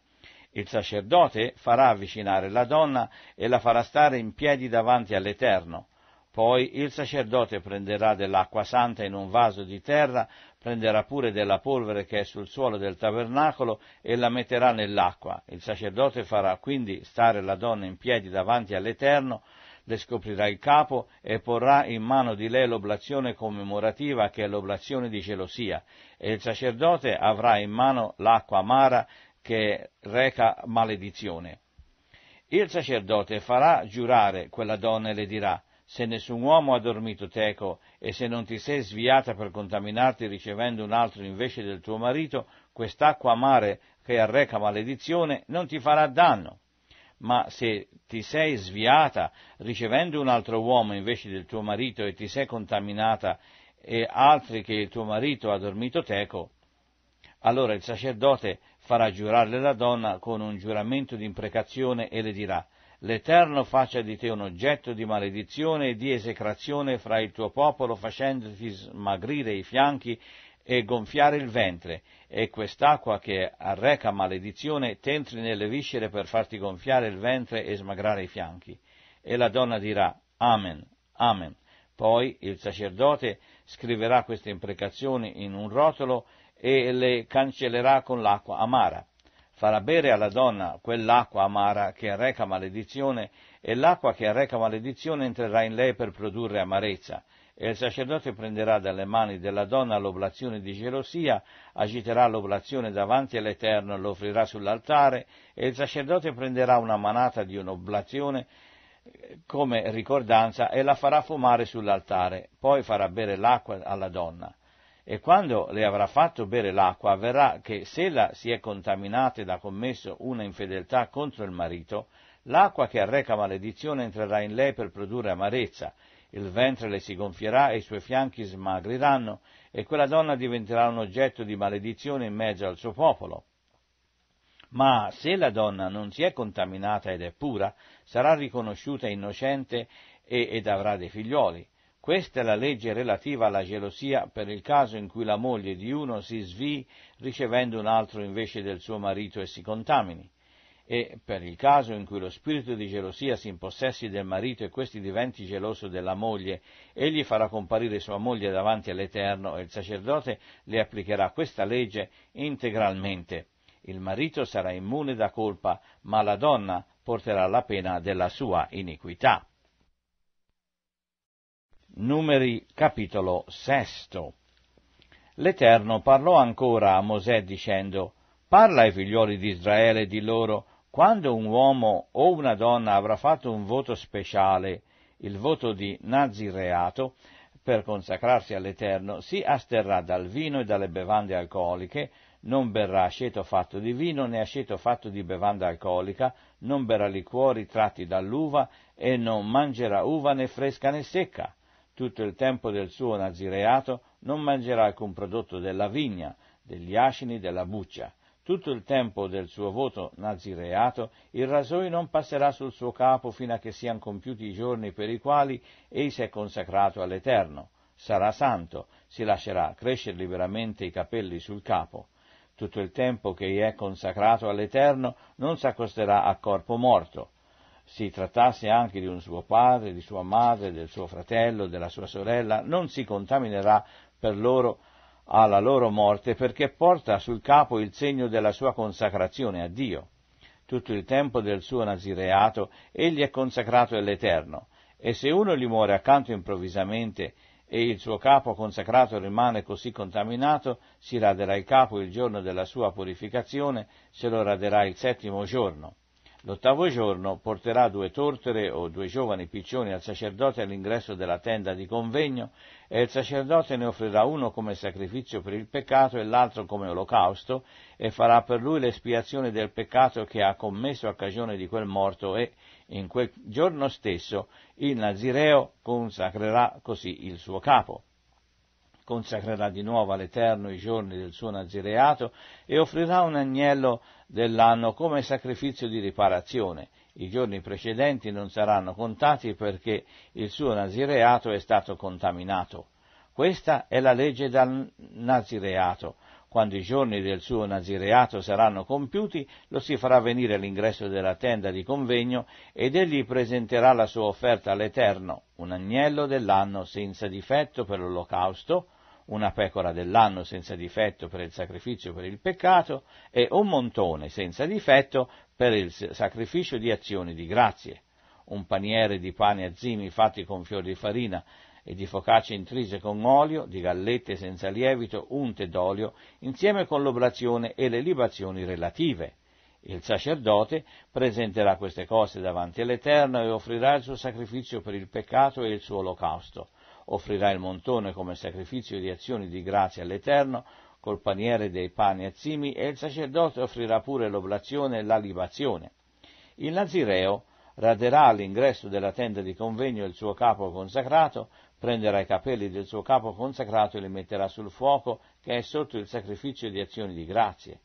Il sacerdote farà avvicinare la donna e la farà stare in piedi davanti all'Eterno. Poi il sacerdote prenderà dell'acqua santa in un vaso di terra, prenderà pure della polvere che è sul suolo del tabernacolo e la metterà nell'acqua. Il sacerdote farà quindi stare la donna in piedi davanti all'Eterno le scoprirà il capo e porrà in mano di lei l'oblazione commemorativa che è l'oblazione di gelosia e il sacerdote avrà in mano l'acqua amara che reca maledizione. Il sacerdote farà giurare quella donna e le dirà se nessun uomo ha dormito teco e se non ti sei sviata per contaminarti ricevendo un altro invece del tuo marito, quest'acqua amare che arreca maledizione non ti farà danno ma se ti sei sviata ricevendo un altro uomo invece del tuo marito e ti sei contaminata e altri che il tuo marito ha dormito teco, allora il sacerdote farà giurarle la donna con un giuramento di imprecazione e le dirà L'Eterno faccia di te un oggetto di maledizione e di esecrazione fra il tuo popolo facendoti smagrire i fianchi e gonfiare il ventre, e quest'acqua che arreca maledizione t'entri nelle viscere per farti gonfiare il ventre e smagrare i fianchi. E la donna dirà Amen, Amen. Poi il sacerdote scriverà queste imprecazioni in un rotolo e le cancellerà con l'acqua amara. Farà bere alla donna quell'acqua amara che arreca maledizione e l'acqua che arreca maledizione entrerà in lei per produrre amarezza e il sacerdote prenderà dalle mani della donna l'oblazione di gelosia, agiterà l'oblazione davanti all'Eterno e lo offrirà sull'altare, e il sacerdote prenderà una manata di un'oblazione eh, come ricordanza e la farà fumare sull'altare, poi farà bere l'acqua alla donna. E quando le avrà fatto bere l'acqua, avverrà che se ella si è contaminata ed ha commesso una infedeltà contro il marito, l'acqua che arreca maledizione entrerà in lei per produrre amarezza, il ventre le si gonfierà e i suoi fianchi smagriranno e quella donna diventerà un oggetto di maledizione in mezzo al suo popolo. Ma se la donna non si è contaminata ed è pura, sarà riconosciuta innocente e, ed avrà dei figlioli. Questa è la legge relativa alla gelosia per il caso in cui la moglie di uno si svii ricevendo un altro invece del suo marito e si contamini e per il caso in cui lo spirito di gelosia si impossessi del marito e questi diventi geloso della moglie, egli farà comparire sua moglie davanti all'Eterno e il sacerdote le applicherà questa legge integralmente. Il marito sarà immune da colpa, ma la donna porterà la pena della sua iniquità. Numeri capitolo sesto. L'Eterno parlò ancora a Mosè dicendo Parla ai figlioli di Israele e di loro quando un uomo o una donna avrà fatto un voto speciale, il voto di nazireato, per consacrarsi all'Eterno, si asterrà dal vino e dalle bevande alcoliche, non berrà aceto fatto di vino né aceto fatto di bevanda alcolica, non berrà liquori tratti dall'uva e non mangerà uva né fresca né secca. Tutto il tempo del suo nazireato non mangerà alcun prodotto della vigna, degli asini, della buccia tutto il tempo del suo voto nazireato, il rasoio non passerà sul suo capo fino a che siano compiuti i giorni per i quali ei si è consacrato all'Eterno. Sarà santo, si lascerà crescere liberamente i capelli sul capo. Tutto il tempo che ei è consacrato all'Eterno non s'accosterà a corpo morto. Si trattasse anche di un suo padre, di sua madre, del suo fratello, della sua sorella, non si contaminerà per loro alla loro morte perché porta sul capo il segno della sua consacrazione a Dio. Tutto il tempo del suo nazireato egli è consacrato all'Eterno e se uno gli muore accanto improvvisamente e il suo capo consacrato rimane così contaminato, si raderà il capo il giorno della sua purificazione, se lo raderà il settimo giorno. L'ottavo giorno porterà due tortere o due giovani piccioni al sacerdote all'ingresso della tenda di convegno e il sacerdote ne offrirà uno come sacrificio per il peccato e l'altro come olocausto, e farà per lui l'espiazione del peccato che ha commesso a cagione di quel morto e in quel giorno stesso il Nazireo consacrerà così il suo capo. Consacrerà di nuovo all'Eterno i giorni del suo nazireato e offrirà un agnello dell'anno come sacrificio di riparazione i giorni precedenti non saranno contati perché il suo nazireato è stato contaminato. Questa è la legge dal nazireato. Quando i giorni del suo nazireato saranno compiuti, lo si farà venire all'ingresso della tenda di convegno ed egli presenterà la sua offerta all'Eterno, un agnello dell'anno senza difetto per l'olocausto, una pecora dell'anno senza difetto per il sacrificio per il peccato e un montone senza difetto per il sacrificio di azioni di grazie, un paniere di pane azimi fatti con fiori di farina e di focacce intrise con olio, di gallette senza lievito, unte d'olio, insieme con l'oblazione e le libazioni relative. Il sacerdote presenterà queste cose davanti all'Eterno e offrirà il suo sacrificio per il peccato e il suo olocausto. Offrirà il montone come sacrificio di azioni di grazia all'Eterno, col paniere dei pani azzimi e il sacerdote offrirà pure l'oblazione e la libazione. Il nazireo raderà all'ingresso della tenda di convegno il suo capo consacrato, prenderà i capelli del suo capo consacrato e li metterà sul fuoco che è sotto il sacrificio di azioni di grazie.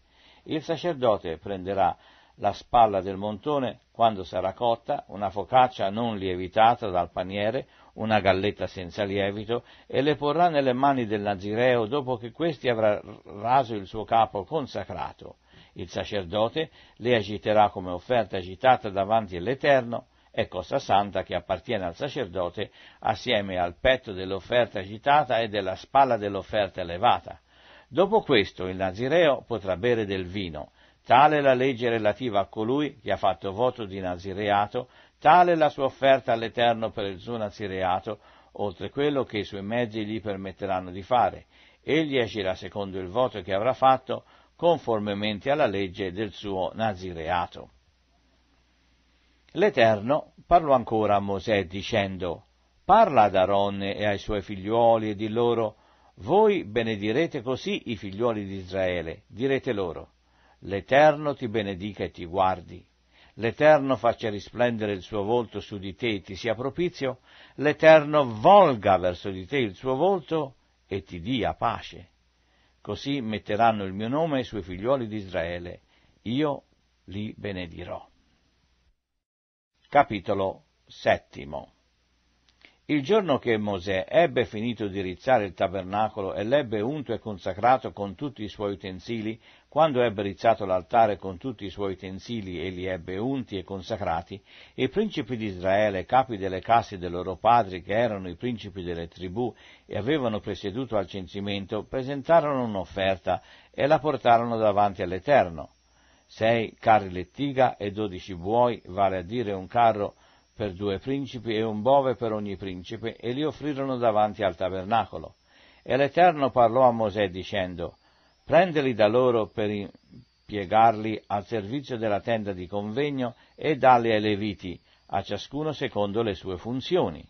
Il sacerdote prenderà la spalla del montone quando sarà cotta, una focaccia non lievitata dal paniere, una galletta senza lievito, e le porrà nelle mani del Nazireo dopo che questi avrà raso il suo capo consacrato. Il sacerdote le agiterà come offerta agitata davanti all'Eterno, è cosa santa che appartiene al sacerdote, assieme al petto dell'offerta agitata e della spalla dell'offerta elevata. Dopo questo il Nazireo potrà bere del vino. Tale è la legge relativa a colui che ha fatto voto di Nazireato Tale è la sua offerta all'Eterno per il suo nazireato, oltre quello che i suoi mezzi gli permetteranno di fare. Egli agirà secondo il voto che avrà fatto, conformemente alla legge del suo nazireato. L'Eterno parlò ancora a Mosè dicendo, Parla ad Aronne e ai suoi figliuoli e di loro, voi benedirete così i figliuoli di Israele, direte loro, l'Eterno ti benedica e ti guardi, l'Eterno faccia risplendere il suo volto su di te e ti sia propizio, l'Eterno volga verso di te il suo volto e ti dia pace. Così metteranno il mio nome ai suoi figlioli di Israele, io li benedirò. Capitolo settimo il giorno che Mosè ebbe finito di rizzare il tabernacolo e l'ebbe unto e consacrato con tutti i suoi utensili, quando ebbe rizzato l'altare con tutti i suoi utensili e li ebbe unti e consacrati, i principi di Israele, capi delle case dei loro padri, che erano i principi delle tribù e avevano presieduto al censimento, presentarono un'offerta e la portarono davanti all'Eterno. Sei carri lettiga e dodici buoi, vale a dire un carro per due principi e un bove per ogni principe, e li offrirono davanti al tabernacolo. E l'Eterno parlò a Mosè dicendo, Prendeli da loro per impiegarli al servizio della tenda di convegno e dalli ai Leviti, a ciascuno secondo le sue funzioni.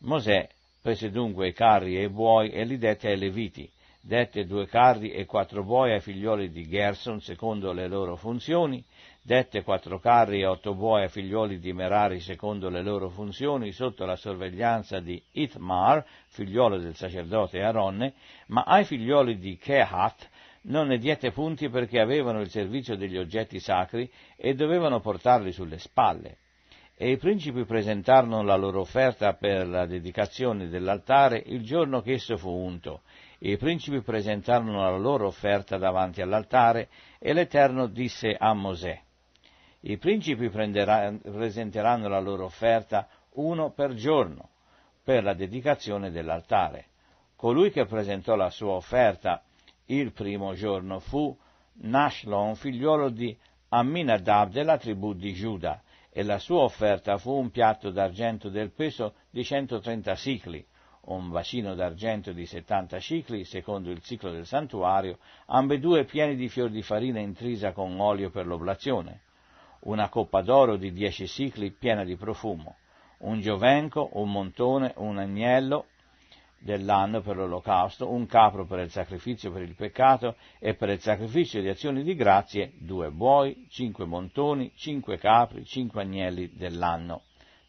Mosè prese dunque i carri e i buoi e li dette ai Leviti, dette due carri e quattro buoi ai figlioli di Gerson secondo le loro funzioni, dette quattro carri e otto buoi ai figlioli di Merari secondo le loro funzioni, sotto la sorveglianza di Itmar, figliolo del sacerdote Aronne, ma ai figlioli di Kehat non ne diede punti perché avevano il servizio degli oggetti sacri e dovevano portarli sulle spalle. E i principi presentarono la loro offerta per la dedicazione dell'altare il giorno che esso fu unto. I principi presentarono la loro offerta davanti all'altare e l'Eterno disse a Mosè. I principi presenteranno la loro offerta uno per giorno per la dedicazione dell'altare. Colui che presentò la sua offerta il primo giorno fu Nashlon, figliuolo di Amminadab della tribù di Giuda, e la sua offerta fu un piatto d'argento del peso di 130 sicli, un bacino d'argento di 70 cicli, secondo il ciclo del santuario, ambedue pieni di fior di farina intrisa con olio per l'oblazione, una coppa d'oro di 10 sicli piena di profumo, un giovenco, un montone, un agnello, dell'anno per l'olocausto, un capro per il sacrificio per il peccato e per il sacrificio di azioni di grazie, due buoi, cinque montoni, cinque capri, cinque agnelli dell'anno.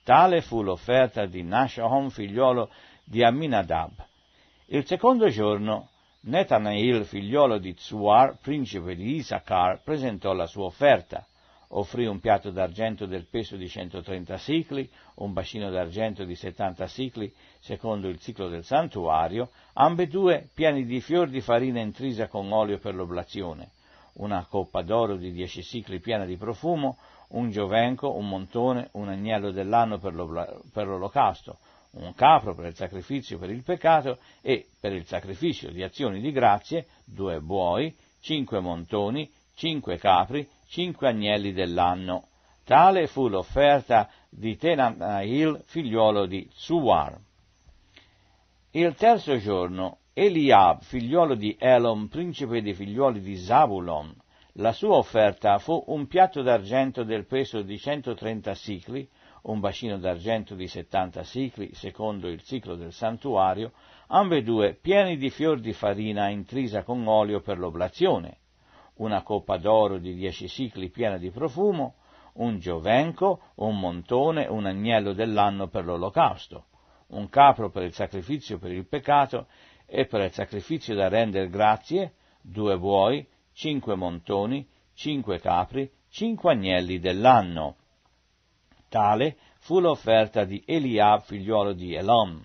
Tale fu l'offerta di Nashahon, figliolo di Amminadab. Il secondo giorno Netanael, figliolo di Zuar, principe di Isaacar, presentò la sua offerta offrì un piatto d'argento del peso di 130 sicli, un bacino d'argento di 70 sicli secondo il ciclo del santuario, ambedue pieni di fior di farina intrisa con olio per l'oblazione, una coppa d'oro di dieci cicli piena di profumo, un giovenco, un montone, un agnello dell'anno per, per l'olocausto, un capro per il sacrificio per il peccato e per il sacrificio di azioni di grazie, due buoi, cinque montoni, cinque capri, cinque agnelli dell'anno. Tale fu l'offerta di Tenahil, figliuolo di Zuar. Il terzo giorno Eliab, figliuolo di Elon, principe dei figliuoli di Zabulon, la sua offerta fu un piatto d'argento del peso di 130 sicli, un bacino d'argento di 70 sicli, secondo il ciclo del santuario, ambedue pieni di fior di farina intrisa con olio per l'oblazione, una coppa d'oro di 10 sicli piena di profumo, un giovenco, un montone, un agnello dell'anno per l'olocausto, un capro per il sacrificio per il peccato e per il sacrificio da rendere grazie, due buoi, cinque montoni, cinque capri, cinque agnelli dell'anno. Tale fu l'offerta di Eliab, figliuolo di Elom.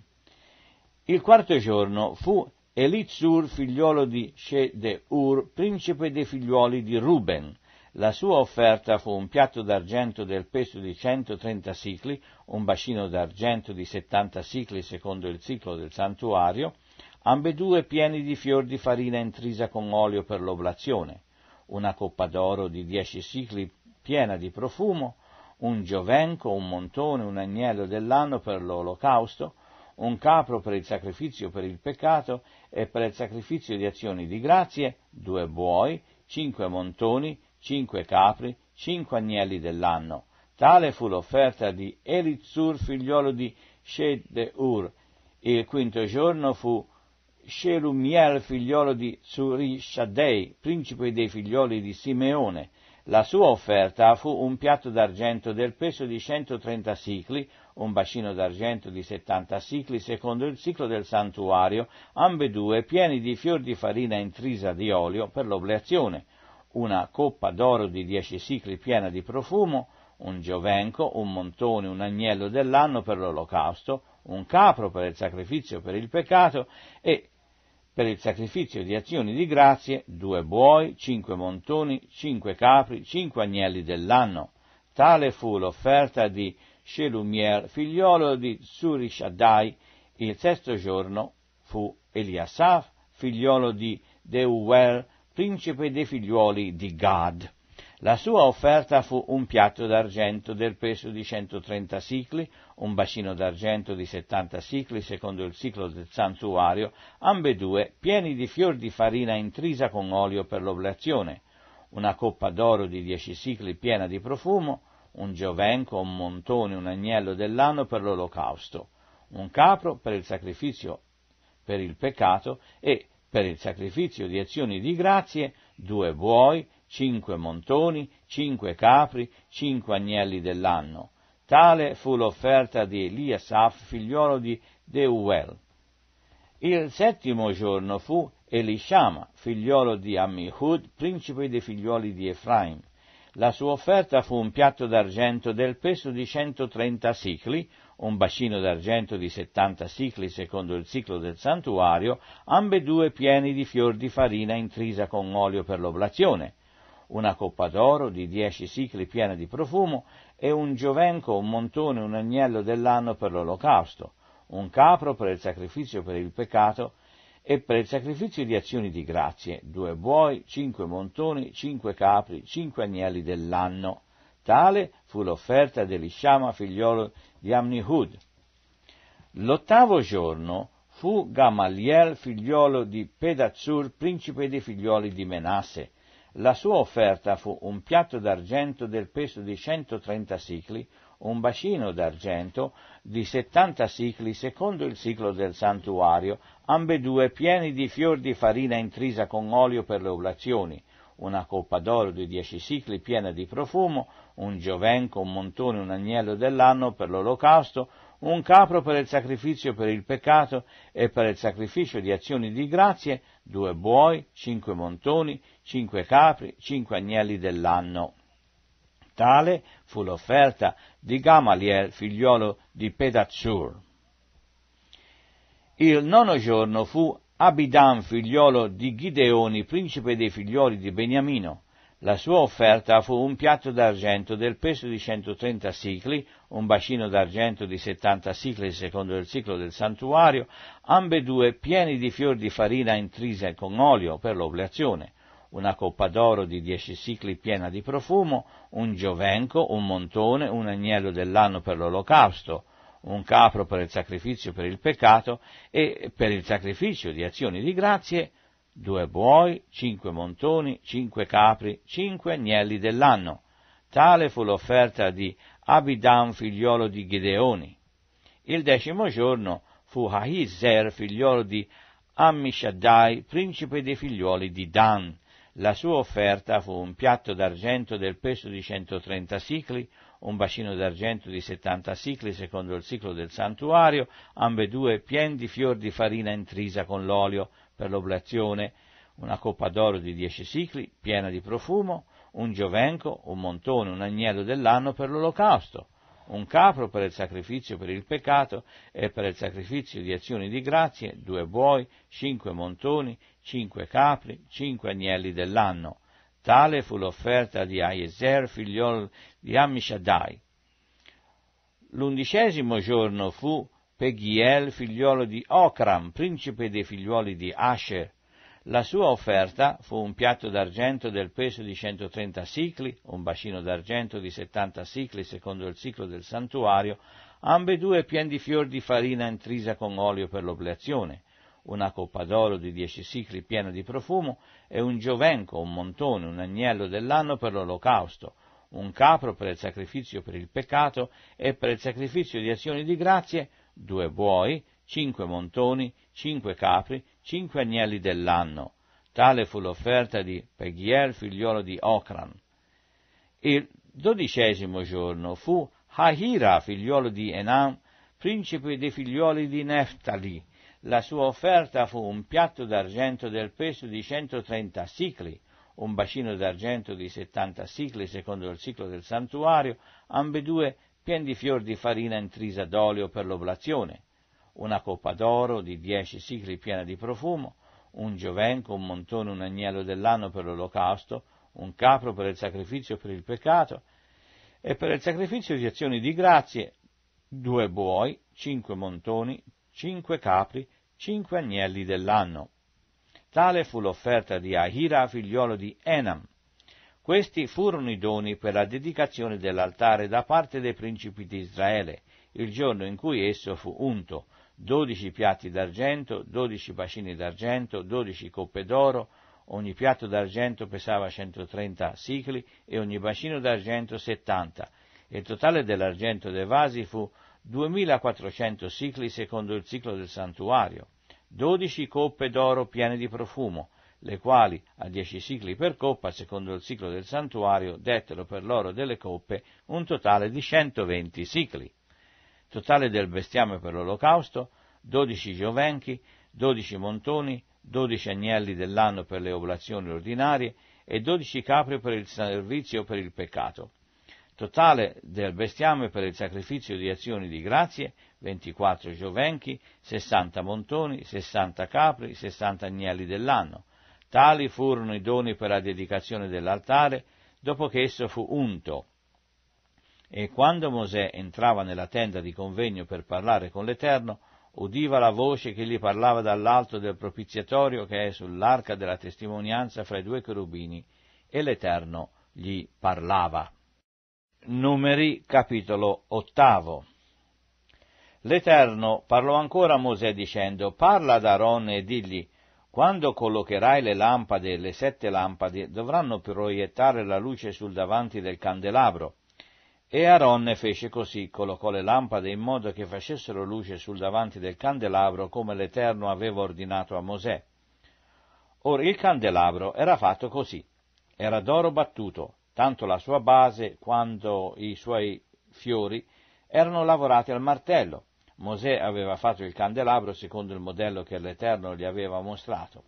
Il quarto giorno fu Elitzur, figliuolo di Shedeur, principe dei figliuoli di Ruben, la sua offerta fu un piatto d'argento del peso di 130 sicli, un bacino d'argento di 70 sicli secondo il ciclo del santuario, ambedue pieni di fior di farina intrisa con olio per l'oblazione, una coppa d'oro di 10 sicli piena di profumo, un giovenco, un montone, un agnello dell'anno per l'olocausto, un capro per il sacrificio per il peccato e per il sacrificio di azioni di grazie, due buoi, cinque montoni, cinque capri, cinque agnelli dell'anno. Tale fu l'offerta di Elitzur, figliolo di Shedeur. Il quinto giorno fu Shelumiel, figliolo di Zurishadei, principe dei figlioli di Simeone. La sua offerta fu un piatto d'argento del peso di 130 sicli, un bacino d'argento di 70 sicli secondo il ciclo del santuario, ambedue pieni di fior di farina intrisa di olio per l'oblazione, una coppa d'oro di dieci sicli piena di profumo, un giovenco, un montone, un agnello dell'anno per l'olocausto, un capro per il sacrificio per il peccato e per il sacrificio di azioni di grazie due buoi, cinque montoni, cinque capri, cinque agnelli dell'anno. Tale fu l'offerta di Shelumier, figliolo di Surishadai. Il sesto giorno fu Eliasaf, figliolo di Deuel, principe dei figliuoli di Gad. La sua offerta fu un piatto d'argento del peso di 130 sicli, un bacino d'argento di 70 sicli secondo il ciclo del santuario, ambedue pieni di fior di farina intrisa con olio per l'oblazione, una coppa d'oro di 10 sicli piena di profumo, un giovenco, un montone, un agnello dell'anno per l'olocausto, un capro per il sacrificio per il peccato e per il sacrificio di azioni di grazie due buoi, cinque montoni, cinque capri, cinque agnelli dell'anno. Tale fu l'offerta di Eliasaf, figliuolo di Deuel. Il settimo giorno fu Elishama, figliuolo di Ammihud, principe dei figlioli di Efraim. La sua offerta fu un piatto d'argento del peso di 130 sicli, un bacino d'argento di 70 sicli secondo il ciclo del santuario, ambedue pieni di fior di farina intrisa con olio per l'oblazione, una coppa d'oro di 10 sicli piena di profumo e un giovenco, un montone, un agnello dell'anno per l'olocausto, un capro per il sacrificio per il peccato e per il sacrificio di azioni di grazie, due buoi, cinque montoni, cinque capri, cinque agnelli dell'anno. Tale fu l'offerta dell'Ishama figliolo di Amnihud. L'ottavo giorno fu Gamaliel figliolo di Pedazur, principe dei figlioli di Menasse. La sua offerta fu un piatto d'argento del peso di 130 sicli, un bacino d'argento di 70 sicli secondo il ciclo del santuario, ambedue pieni di fior di farina intrisa con olio per le oblazioni, una coppa d'oro di dieci sicli piena di profumo, un giovenco, un montone, un agnello dell'anno per l'olocausto, un capro per il sacrificio per il peccato e per il sacrificio di azioni di grazie, due buoi, cinque montoni, cinque capri, cinque agnelli dell'anno. Tale fu l'offerta di Gamaliel, figliolo di Pedazzur. Il nono giorno fu Abidam, figliolo di Gideoni, principe dei figlioli di Beniamino. La sua offerta fu un piatto d'argento del peso di 130 sicli, un bacino d'argento di 70 sicli secondo il ciclo del santuario, ambedue pieni di fiori di farina intrise con olio per l'oblazione, una coppa d'oro di 10 sicli piena di profumo, un giovenco, un montone, un agnello dell'anno per l'olocausto, un capro per il sacrificio per il peccato e per il sacrificio di azioni di grazie due buoi, cinque montoni, cinque capri, cinque agnelli dell'anno. Tale fu l'offerta di Abidam figliolo di Gedeoni. Il decimo giorno fu Ahizer figliolo di Ammishaddai, principe dei figlioli di Dan. La sua offerta fu un piatto d'argento del peso di 130 sicli, un bacino d'argento di 70 sicli secondo il ciclo del santuario, ambedue pieni di fior di farina intrisa con l'olio per l'oblazione, una coppa d'oro di 10 sicli piena di profumo, un giovenco, un montone, un agnello dell'anno per l'olocausto, un capro per il sacrificio per il peccato e per il sacrificio di azioni di grazie, due buoi, cinque montoni, cinque capri, cinque agnelli dell'anno Tale fu l'offerta di Aiezer, figliol di Ammishaddai. L'undicesimo giorno fu Peghiel, figliolo di Ocram, principe dei figliuoli di Asher. La sua offerta fu un piatto d'argento del peso di 130 sicli, un bacino d'argento di 70 sicli secondo il ciclo del santuario, ambedue pieni di fior di farina intrisa con olio per l'oblazione una coppa d'oro di dieci sicli piena di profumo e un giovenco, un montone, un agnello dell'anno per l'olocausto, un capro per il sacrificio per il peccato e per il sacrificio di azioni di grazie, due buoi, cinque montoni, cinque capri, cinque agnelli dell'anno. Tale fu l'offerta di Peghiel, figliolo di Ocran. Il dodicesimo giorno fu Hahira, figliolo di Enam, principe dei figlioli di Neftali, la sua offerta fu un piatto d'argento del peso di 130 sicli, un bacino d'argento di 70 sicli secondo il ciclo del santuario, ambedue pieni di fior di farina intrisa d'olio per l'oblazione, una coppa d'oro di 10 sicli piena di profumo, un giovenco, un montone, un agnello dell'anno per l'olocausto, un capro per il sacrificio per il peccato e per il sacrificio di azioni di grazie, due buoi, cinque montoni, cinque capri, cinque agnelli dell'anno. Tale fu l'offerta di Ahira, figliolo di Enam. Questi furono i doni per la dedicazione dell'altare da parte dei principi di Israele, il giorno in cui esso fu unto, dodici piatti d'argento, dodici bacini d'argento, dodici coppe d'oro, ogni piatto d'argento pesava 130 sicli e ogni bacino d'argento 70. Il totale dell'argento dei vasi fu 2400 sicli secondo il ciclo del santuario, 12 coppe d'oro piene di profumo, le quali a 10 sicli per coppa secondo il ciclo del santuario dettero per l'oro delle coppe un totale di 120 sicli. Totale del bestiame per l'olocausto, 12 giovenchi, 12 montoni, 12 agnelli dell'anno per le oblazioni ordinarie e 12 capri per il servizio per il peccato. Totale del bestiame per il sacrificio di azioni di grazie 24 giovenchi, 60 montoni, 60 capri, 60 agnelli dell'anno. Tali furono i doni per la dedicazione dell'altare, dopo che esso fu unto. E quando Mosè entrava nella tenda di convegno per parlare con l'Eterno, udiva la voce che gli parlava dall'alto del propiziatorio che è sull'arca della testimonianza fra i due cherubini, e l'Eterno gli parlava. Numeri capitolo ottavo. L'Eterno parlò ancora a Mosè dicendo, parla ad Aaron e digli, quando collocherai le lampade, le sette lampade dovranno proiettare la luce sul davanti del candelabro. E Aaron fece così, collocò le lampade in modo che facessero luce sul davanti del candelabro come l'Eterno aveva ordinato a Mosè. Ora il candelabro era fatto così, era d'oro battuto, tanto la sua base quanto i suoi fiori erano lavorati al martello. Mosè aveva fatto il candelabro secondo il modello che l'Eterno gli aveva mostrato.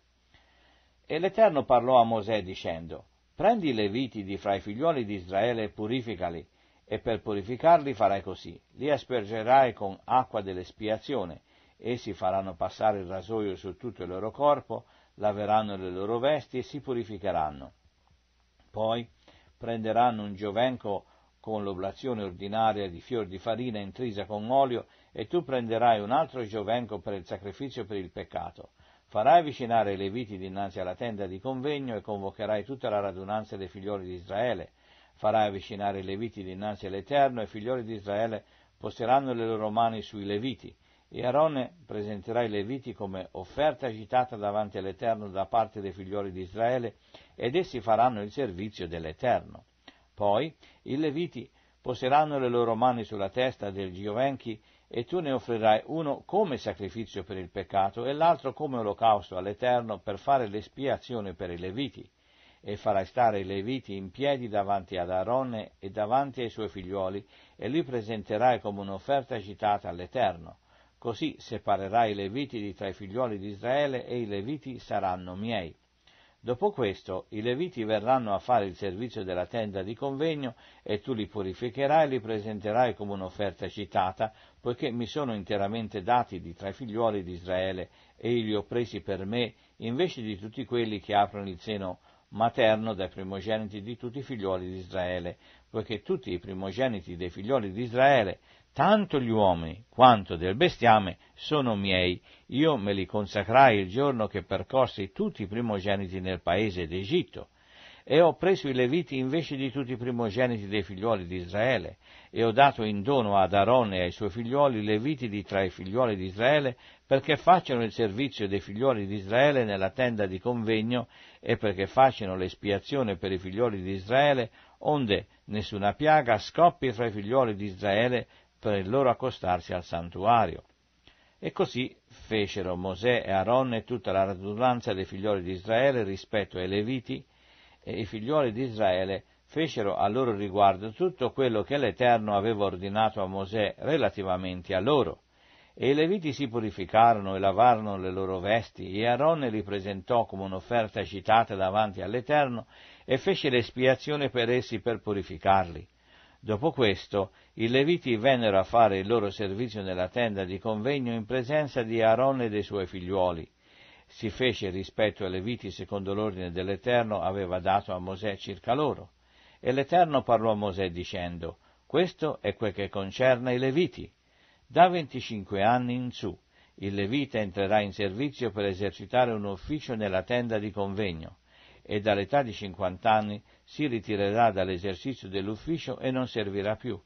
E l'Eterno parlò a Mosè dicendo, Prendi i leviti di fra i figlioli di Israele e purificali, e per purificarli farai così, li aspergerai con acqua dell'espiazione, essi faranno passare il rasoio su tutto il loro corpo, laveranno le loro vesti e si purificheranno. Poi prenderanno un giovenco con l'oblazione ordinaria di fior di farina intrisa con olio, e tu prenderai un altro giovenco per il sacrificio per il peccato. Farai avvicinare i leviti dinanzi alla tenda di convegno e convocherai tutta la radunanza dei figlioli di Israele. Farai avvicinare i leviti dinanzi all'Eterno e i figlioli di Israele posteranno le loro mani sui leviti. E Aronne presenterà i leviti come offerta agitata davanti all'Eterno da parte dei figlioli di Israele ed essi faranno il servizio dell'Eterno. Poi i Leviti poseranno le loro mani sulla testa del Giovenchi e tu ne offrirai uno come sacrificio per il peccato e l'altro come olocausto all'Eterno per fare l'espiazione per i Leviti. E farai stare i Leviti in piedi davanti ad Aaronne e davanti ai suoi figliuoli e li presenterai come un'offerta agitata all'Eterno. Così separerai i Leviti di tra i figliuoli di Israele e i Leviti saranno miei. Dopo questo i Leviti verranno a fare il servizio della tenda di convegno e tu li purificherai e li presenterai come un'offerta citata, poiché mi sono interamente dati di tra i figliuoli di Israele e io li ho presi per me invece di tutti quelli che aprono il seno materno dai primogeniti di tutti i figliuoli di Israele, poiché tutti i primogeniti dei figlioli di Israele tanto gli uomini quanto del bestiame sono miei, io me li consacrai il giorno che percorsi tutti i primogeniti nel paese d'Egitto, e ho preso i Leviti invece di tutti i primogeniti dei figliuoli di Israele, e ho dato in dono ad Aaron e ai suoi figlioli i Leviti di tra i figliuoli di Israele, perché facciano il servizio dei figlioli di Israele nella tenda di convegno, e perché facciano l'espiazione per i figlioli di Israele, onde nessuna piaga scoppi fra i figlioli di Israele per il loro accostarsi al santuario. E così fecero Mosè e Aaron e tutta la radunanza dei figlioli di Israele rispetto ai Leviti, e i figlioli di Israele fecero a loro riguardo tutto quello che l'Eterno aveva ordinato a Mosè relativamente a loro. E i Leviti si purificarono e lavarono le loro vesti, e Aaron li presentò come un'offerta citata davanti all'Eterno, e fece l'espiazione per essi per purificarli. Dopo questo, i Leviti vennero a fare il loro servizio nella tenda di convegno in presenza di Aaron e dei suoi figliuoli. Si fece rispetto ai Leviti secondo l'ordine dell'Eterno aveva dato a Mosè circa loro. E l'Eterno parlò a Mosè dicendo, questo è quel che concerne i Leviti. Da venticinque anni in su, il Levita entrerà in servizio per esercitare un ufficio nella tenda di convegno e dall'età di 50 anni si ritirerà dall'esercizio dell'ufficio e non servirà più.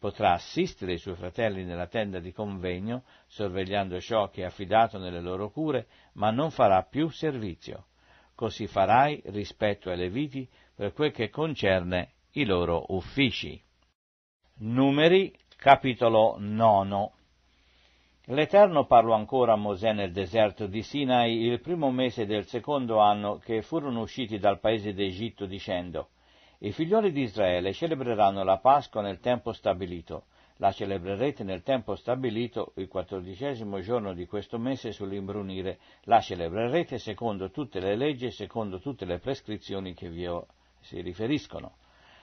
Potrà assistere i suoi fratelli nella tenda di convegno, sorvegliando ciò che è affidato nelle loro cure, ma non farà più servizio. Così farai rispetto ai Leviti per quel che concerne i loro uffici. Numeri capitolo 9 L'Eterno parlò ancora a Mosè nel deserto di Sinai il primo mese del secondo anno che furono usciti dal paese d'Egitto dicendo I figlioli di Israele celebreranno la Pasqua nel tempo stabilito. La celebrerete nel tempo stabilito, il quattordicesimo giorno di questo mese sull'imbrunire. La celebrerete secondo tutte le leggi e secondo tutte le prescrizioni che vi si riferiscono.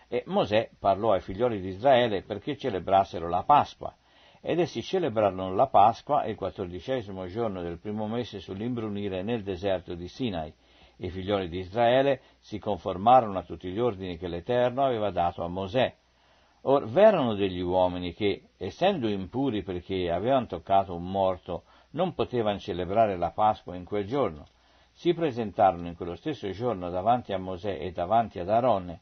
E Mosè parlò ai figlioli di Israele perché celebrassero la Pasqua ed essi celebrarono la Pasqua il quattordicesimo giorno del primo mese sull'imbrunire nel deserto di Sinai. I figlioli di Israele si conformarono a tutti gli ordini che l'Eterno aveva dato a Mosè. Or v'erano degli uomini che, essendo impuri perché avevano toccato un morto, non potevano celebrare la Pasqua in quel giorno. Si presentarono in quello stesso giorno davanti a Mosè e davanti ad Aronne,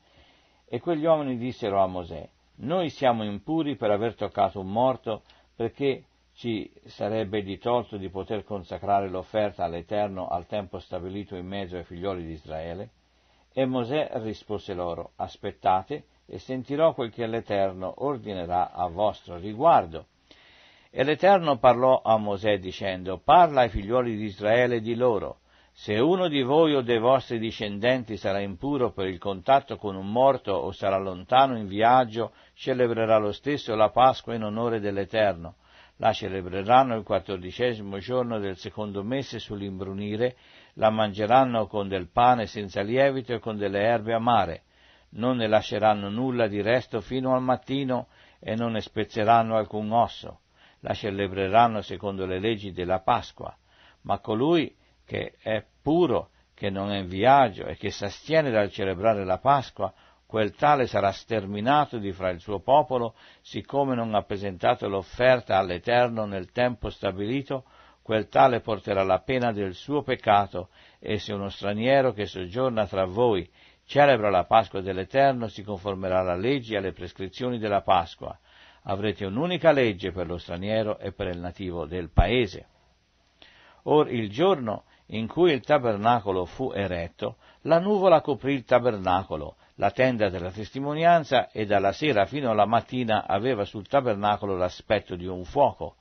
e quegli uomini dissero a Mosè, noi siamo impuri per aver toccato un morto, perché ci sarebbe di tolto di poter consacrare l'offerta all'Eterno al tempo stabilito in mezzo ai figlioli di Israele? E Mosè rispose loro, aspettate e sentirò quel che l'Eterno ordinerà a vostro riguardo. E l'Eterno parlò a Mosè dicendo, parla ai figlioli di Israele di loro, se uno di voi o dei vostri discendenti sarà impuro per il contatto con un morto o sarà lontano in viaggio, celebrerà lo stesso la Pasqua in onore dell'Eterno. La celebreranno il quattordicesimo giorno del secondo mese sull'imbrunire, la mangeranno con del pane senza lievito e con delle erbe amare. Non ne lasceranno nulla di resto fino al mattino e non ne spezzeranno alcun osso. La celebreranno secondo le leggi della Pasqua. Ma colui che è puro, che non è in viaggio e che s'astiene dal celebrare la Pasqua, quel tale sarà sterminato di fra il suo popolo, siccome non ha presentato l'offerta all'Eterno nel tempo stabilito, quel tale porterà la pena del suo peccato, e se uno straniero che soggiorna tra voi celebra la Pasqua dell'Eterno, si conformerà alla legge e alle prescrizioni della Pasqua. Avrete un'unica legge per lo straniero e per il nativo del paese. Or il giorno in cui il tabernacolo fu eretto, la nuvola coprì il tabernacolo, la tenda della testimonianza e dalla sera fino alla mattina aveva sul tabernacolo l'aspetto di un fuoco.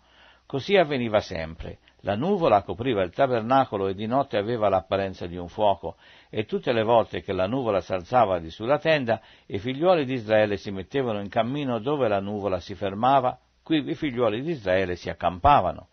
Così avveniva sempre. La nuvola copriva il tabernacolo e di notte aveva l'apparenza di un fuoco, e tutte le volte che la nuvola s'alzava di sulla tenda, i figliuoli di Israele si mettevano in cammino dove la nuvola si fermava, qui i figliuoli di Israele si accampavano.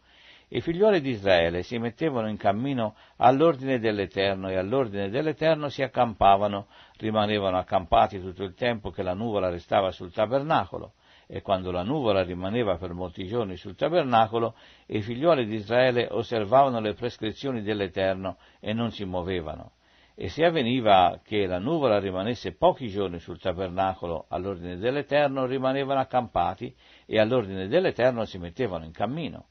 I figlioli di Israele si mettevano in cammino all'ordine dell'Eterno e all'ordine dell'Eterno si accampavano, rimanevano accampati tutto il tempo che la nuvola restava sul tabernacolo e quando la nuvola rimaneva per molti giorni sul tabernacolo, i figlioli di Israele osservavano le prescrizioni dell'Eterno e non si muovevano. E se avveniva che la nuvola rimanesse pochi giorni sul tabernacolo all'ordine dell'Eterno, rimanevano accampati e all'ordine dell'Eterno si mettevano in cammino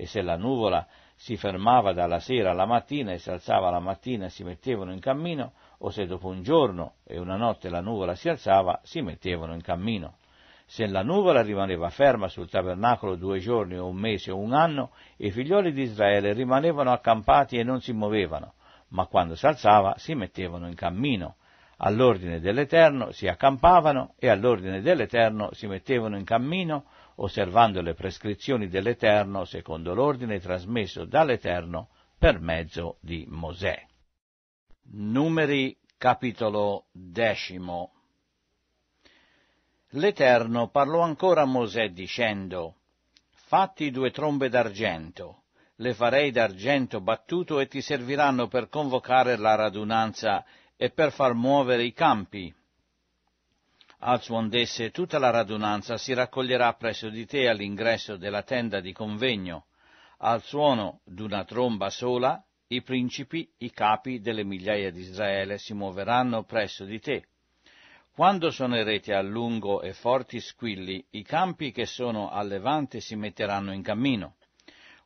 e se la nuvola si fermava dalla sera alla mattina e si alzava la mattina e si mettevano in cammino, o se dopo un giorno e una notte la nuvola si alzava, si mettevano in cammino. Se la nuvola rimaneva ferma sul tabernacolo due giorni o un mese o un anno, i figlioli di Israele rimanevano accampati e non si muovevano, ma quando si alzava si mettevano in cammino. All'ordine dell'Eterno si accampavano e all'ordine dell'Eterno si mettevano in cammino osservando le prescrizioni dell'Eterno secondo l'ordine trasmesso dall'Eterno per mezzo di Mosè. Numeri capitolo decimo L'Eterno parlò ancora a Mosè dicendo Fatti due trombe d'argento, le farei d'argento battuto e ti serviranno per convocare la radunanza e per far muovere i campi Alzuondesse e tutta la radunanza si raccoglierà presso di te all'ingresso della tenda di convegno. Al suono d'una tromba sola, i principi, i capi delle migliaia di Israele si muoveranno presso di te. Quando suonerete a lungo e forti squilli, i campi che sono a levante si metteranno in cammino.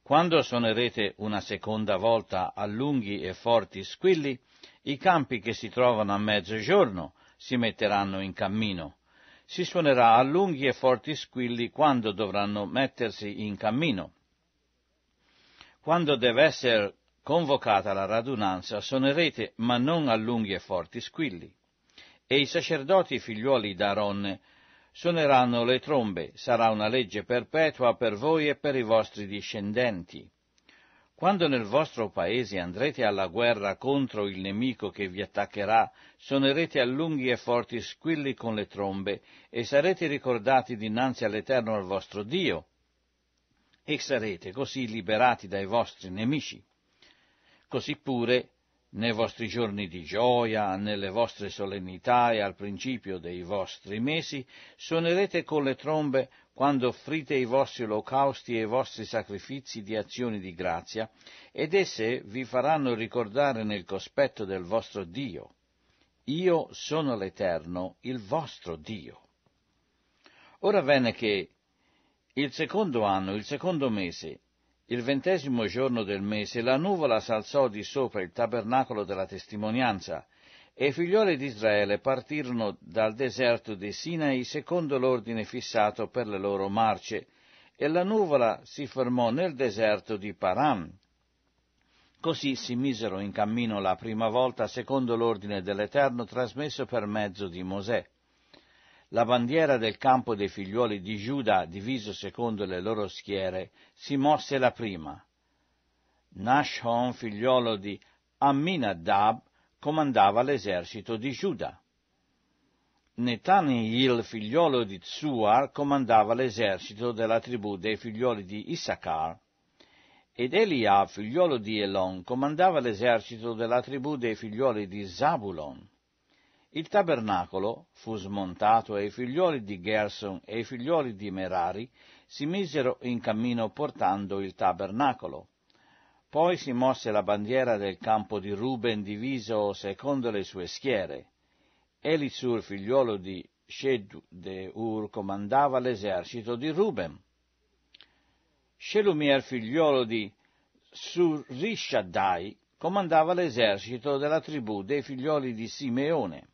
Quando suonerete una seconda volta a lunghi e forti squilli, i campi che si trovano a mezzogiorno si metteranno in cammino. Si suonerà a lunghi e forti squilli quando dovranno mettersi in cammino. Quando deve essere convocata la radunanza, suonerete, ma non a lunghi e forti squilli. E i sacerdoti figliuoli d'Aaron suoneranno le trombe, sarà una legge perpetua per voi e per i vostri discendenti. Quando nel vostro paese andrete alla guerra contro il nemico che vi attaccherà, suonerete a lunghi e forti squilli con le trombe e sarete ricordati dinanzi all'Eterno al vostro Dio e sarete così liberati dai vostri nemici. Così pure nei vostri giorni di gioia, nelle vostre solennità e al principio dei vostri mesi, suonerete con le trombe quando offrite i vostri olocausti e i vostri sacrifici di azioni di grazia, ed esse vi faranno ricordare nel cospetto del vostro Dio. Io sono l'Eterno, il vostro Dio. Ora venne che il secondo anno, il secondo mese, il ventesimo giorno del mese la nuvola s'alzò di sopra il tabernacolo della testimonianza e i figlioli di Israele partirono dal deserto di Sinai secondo l'ordine fissato per le loro marce e la nuvola si fermò nel deserto di Paran. Così si misero in cammino la prima volta secondo l'ordine dell'Eterno trasmesso per mezzo di Mosè. La bandiera del campo dei figliuoli di Giuda, diviso secondo le loro schiere, si mosse la prima. Nashon, figliuolo di Amminadab, comandava l'esercito di Giuda. Netanihil, figliolo di Zuar, comandava l'esercito della tribù dei figlioli di Issachar, ed Eliab, figliolo di Elon, comandava l'esercito della tribù dei figlioli di Zabulon. Il tabernacolo fu smontato e i figlioli di Gerson e i figlioli di Merari si misero in cammino portando il tabernacolo. Poi si mosse la bandiera del campo di Ruben diviso secondo le sue schiere. Elisur, figliolo di Sheddeur, comandava l'esercito di Ruben. Shelumier, figliolo di Surishaddai, comandava l'esercito della tribù dei figlioli di Simeone.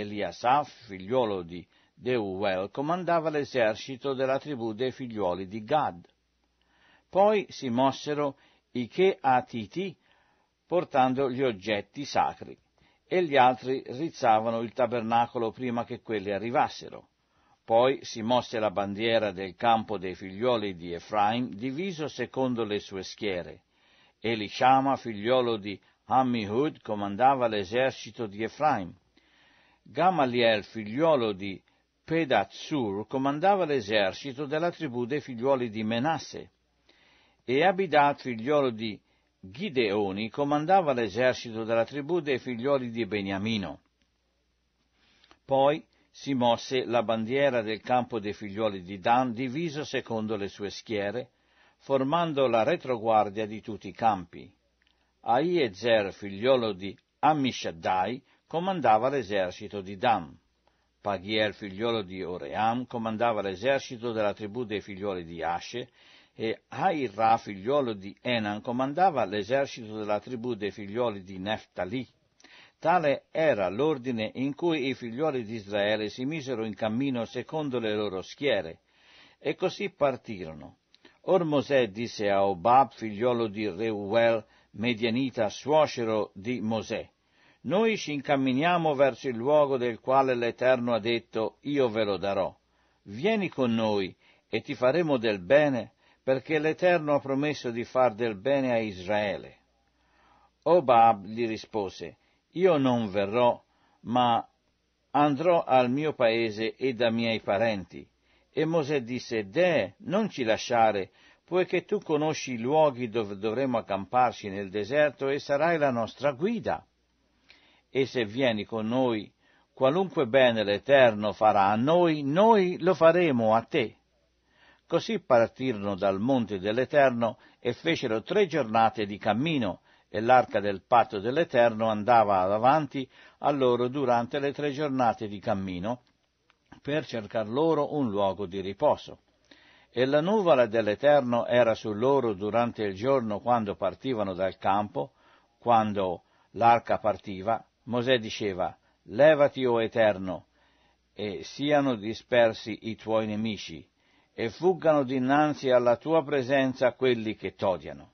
Eliasaf, figliuolo di Deuel, comandava l'esercito della tribù dei figliuoli di Gad. Poi si mossero i Cheatiti portando gli oggetti sacri e gli altri rizzavano il tabernacolo prima che quelli arrivassero. Poi si mosse la bandiera del campo dei figliuoli di Efraim, diviso secondo le sue schiere. Elishama, figliuolo di Ammihud, comandava l'esercito di Efraim. Gamaliel, figliuolo di Pedazzur, comandava l'esercito della tribù dei figliuoli di Menasse, e Abidat, figliuolo di Gideoni, comandava l'esercito della tribù dei figliuoli di Beniamino. Poi si mosse la bandiera del campo dei figliuoli di Dan, diviso secondo le sue schiere, formando la retroguardia di tutti i campi. Aiezer, figliolo di Ammishaddai, comandava l'esercito di Dan. Pagiel, figliolo di Oream, comandava l'esercito della tribù dei figlioli di Asce, e Airra, figliolo di Enan, comandava l'esercito della tribù dei figlioli di Neftali. Tale era l'ordine in cui i figlioli di Israele si misero in cammino secondo le loro schiere, e così partirono. Or Mosè disse a Obab, figliolo di Reuel, medianita, suocero di Mosè, noi ci incamminiamo verso il luogo del quale l'Eterno ha detto io ve lo darò. Vieni con noi e ti faremo del bene, perché l'Eterno ha promesso di far del bene a Israele. Obab gli rispose, io non verrò, ma andrò al mio paese e da miei parenti. E Mosè disse, Deh, non ci lasciare, poiché tu conosci i luoghi dove dovremo accamparci nel deserto e sarai la nostra guida e se vieni con noi, qualunque bene l'Eterno farà a noi, noi lo faremo a te. Così partirono dal monte dell'Eterno e fecero tre giornate di cammino, e l'arca del patto dell'Eterno andava avanti a loro durante le tre giornate di cammino, per cercar loro un luogo di riposo. E la nuvola dell'Eterno era su loro durante il giorno quando partivano dal campo, quando l'arca partiva, Mosè diceva, levati o Eterno, e siano dispersi i tuoi nemici, e fuggano dinanzi alla tua presenza quelli che t'odiano.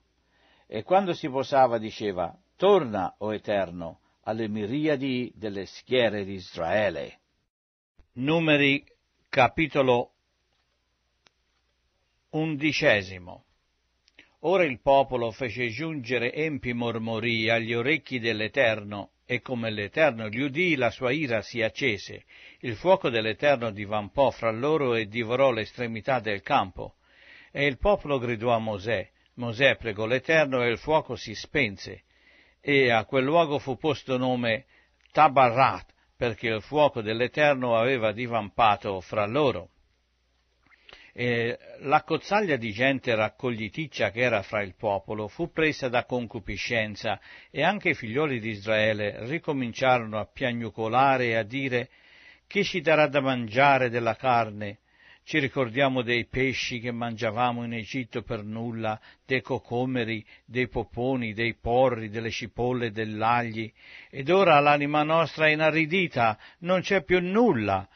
E quando si posava diceva, torna, o Eterno, alle miriadi delle schiere di Israele. Numeri capitolo undicesimo. Ora il popolo fece giungere empi mormori agli orecchi dell'Eterno e come l'Eterno li udì, la sua ira si accese. Il fuoco dell'Eterno divampò fra loro e divorò l'estremità del campo. E il popolo gridò a Mosè. Mosè pregò l'Eterno e il fuoco si spense. E a quel luogo fu posto nome Tabarat, perché il fuoco dell'Eterno aveva divampato fra loro. Eh, la cozzaglia di gente raccogliticcia che era fra il popolo fu presa da concupiscenza e anche i figlioli di Israele ricominciarono a piagnucolare e a dire chi ci darà da mangiare della carne? Ci ricordiamo dei pesci che mangiavamo in Egitto per nulla, dei cocomeri, dei poponi, dei porri, delle cipolle, dell'agli. Ed ora l'anima nostra è inaridita, non c'è più nulla,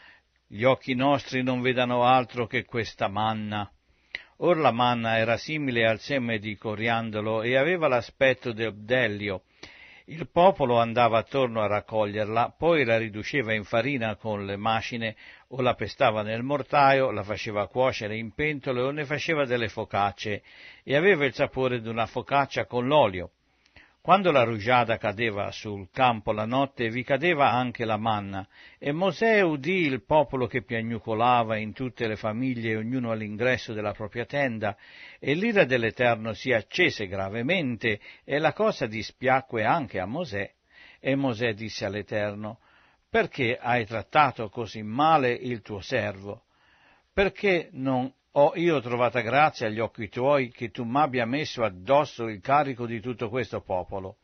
gli occhi nostri non vedano altro che questa manna. Or la manna era simile al seme di coriandolo e aveva l'aspetto del bdelio. Il popolo andava attorno a raccoglierla, poi la riduceva in farina con le macine, o la pestava nel mortaio, la faceva cuocere in pentole o ne faceva delle focacce, e aveva il sapore di una focaccia con l'olio. Quando la rugiada cadeva sul campo la notte, vi cadeva anche la manna, e Mosè udì il popolo che piagnucolava in tutte le famiglie, ognuno all'ingresso della propria tenda, e l'ira dell'Eterno si accese gravemente, e la cosa dispiacque anche a Mosè. E Mosè disse all'Eterno, Perché hai trattato così male il tuo servo? Perché non ho oh, io trovata grazia agli occhi tuoi che tu m'abbia messo addosso il carico di tutto questo popolo?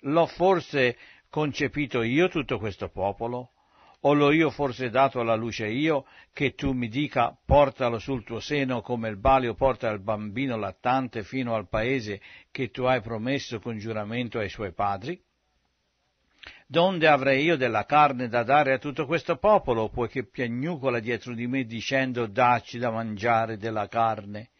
L'ho forse concepito io tutto questo popolo? O l'ho io forse dato alla luce io, che tu mi dica portalo sul tuo seno come il balio porta il bambino lattante fino al paese che tu hai promesso con giuramento ai suoi padri? Donde avrei io della carne da dare a tutto questo popolo, poiché piagnucola dietro di me dicendo dacci da mangiare della carne?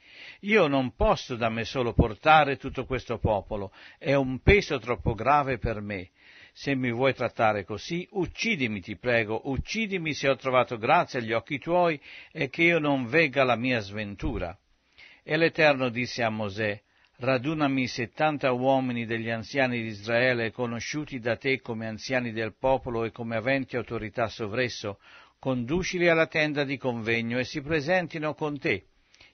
Io non posso da me solo portare tutto questo popolo, è un peso troppo grave per me. Se mi vuoi trattare così, uccidimi, ti prego, uccidimi se ho trovato grazia agli occhi tuoi e che io non vegga la mia sventura. E l'Eterno disse a Mosè, radunami settanta uomini degli anziani di Israele, conosciuti da te come anziani del popolo e come aventi autorità sovresso, conducili alla tenda di convegno e si presentino con te.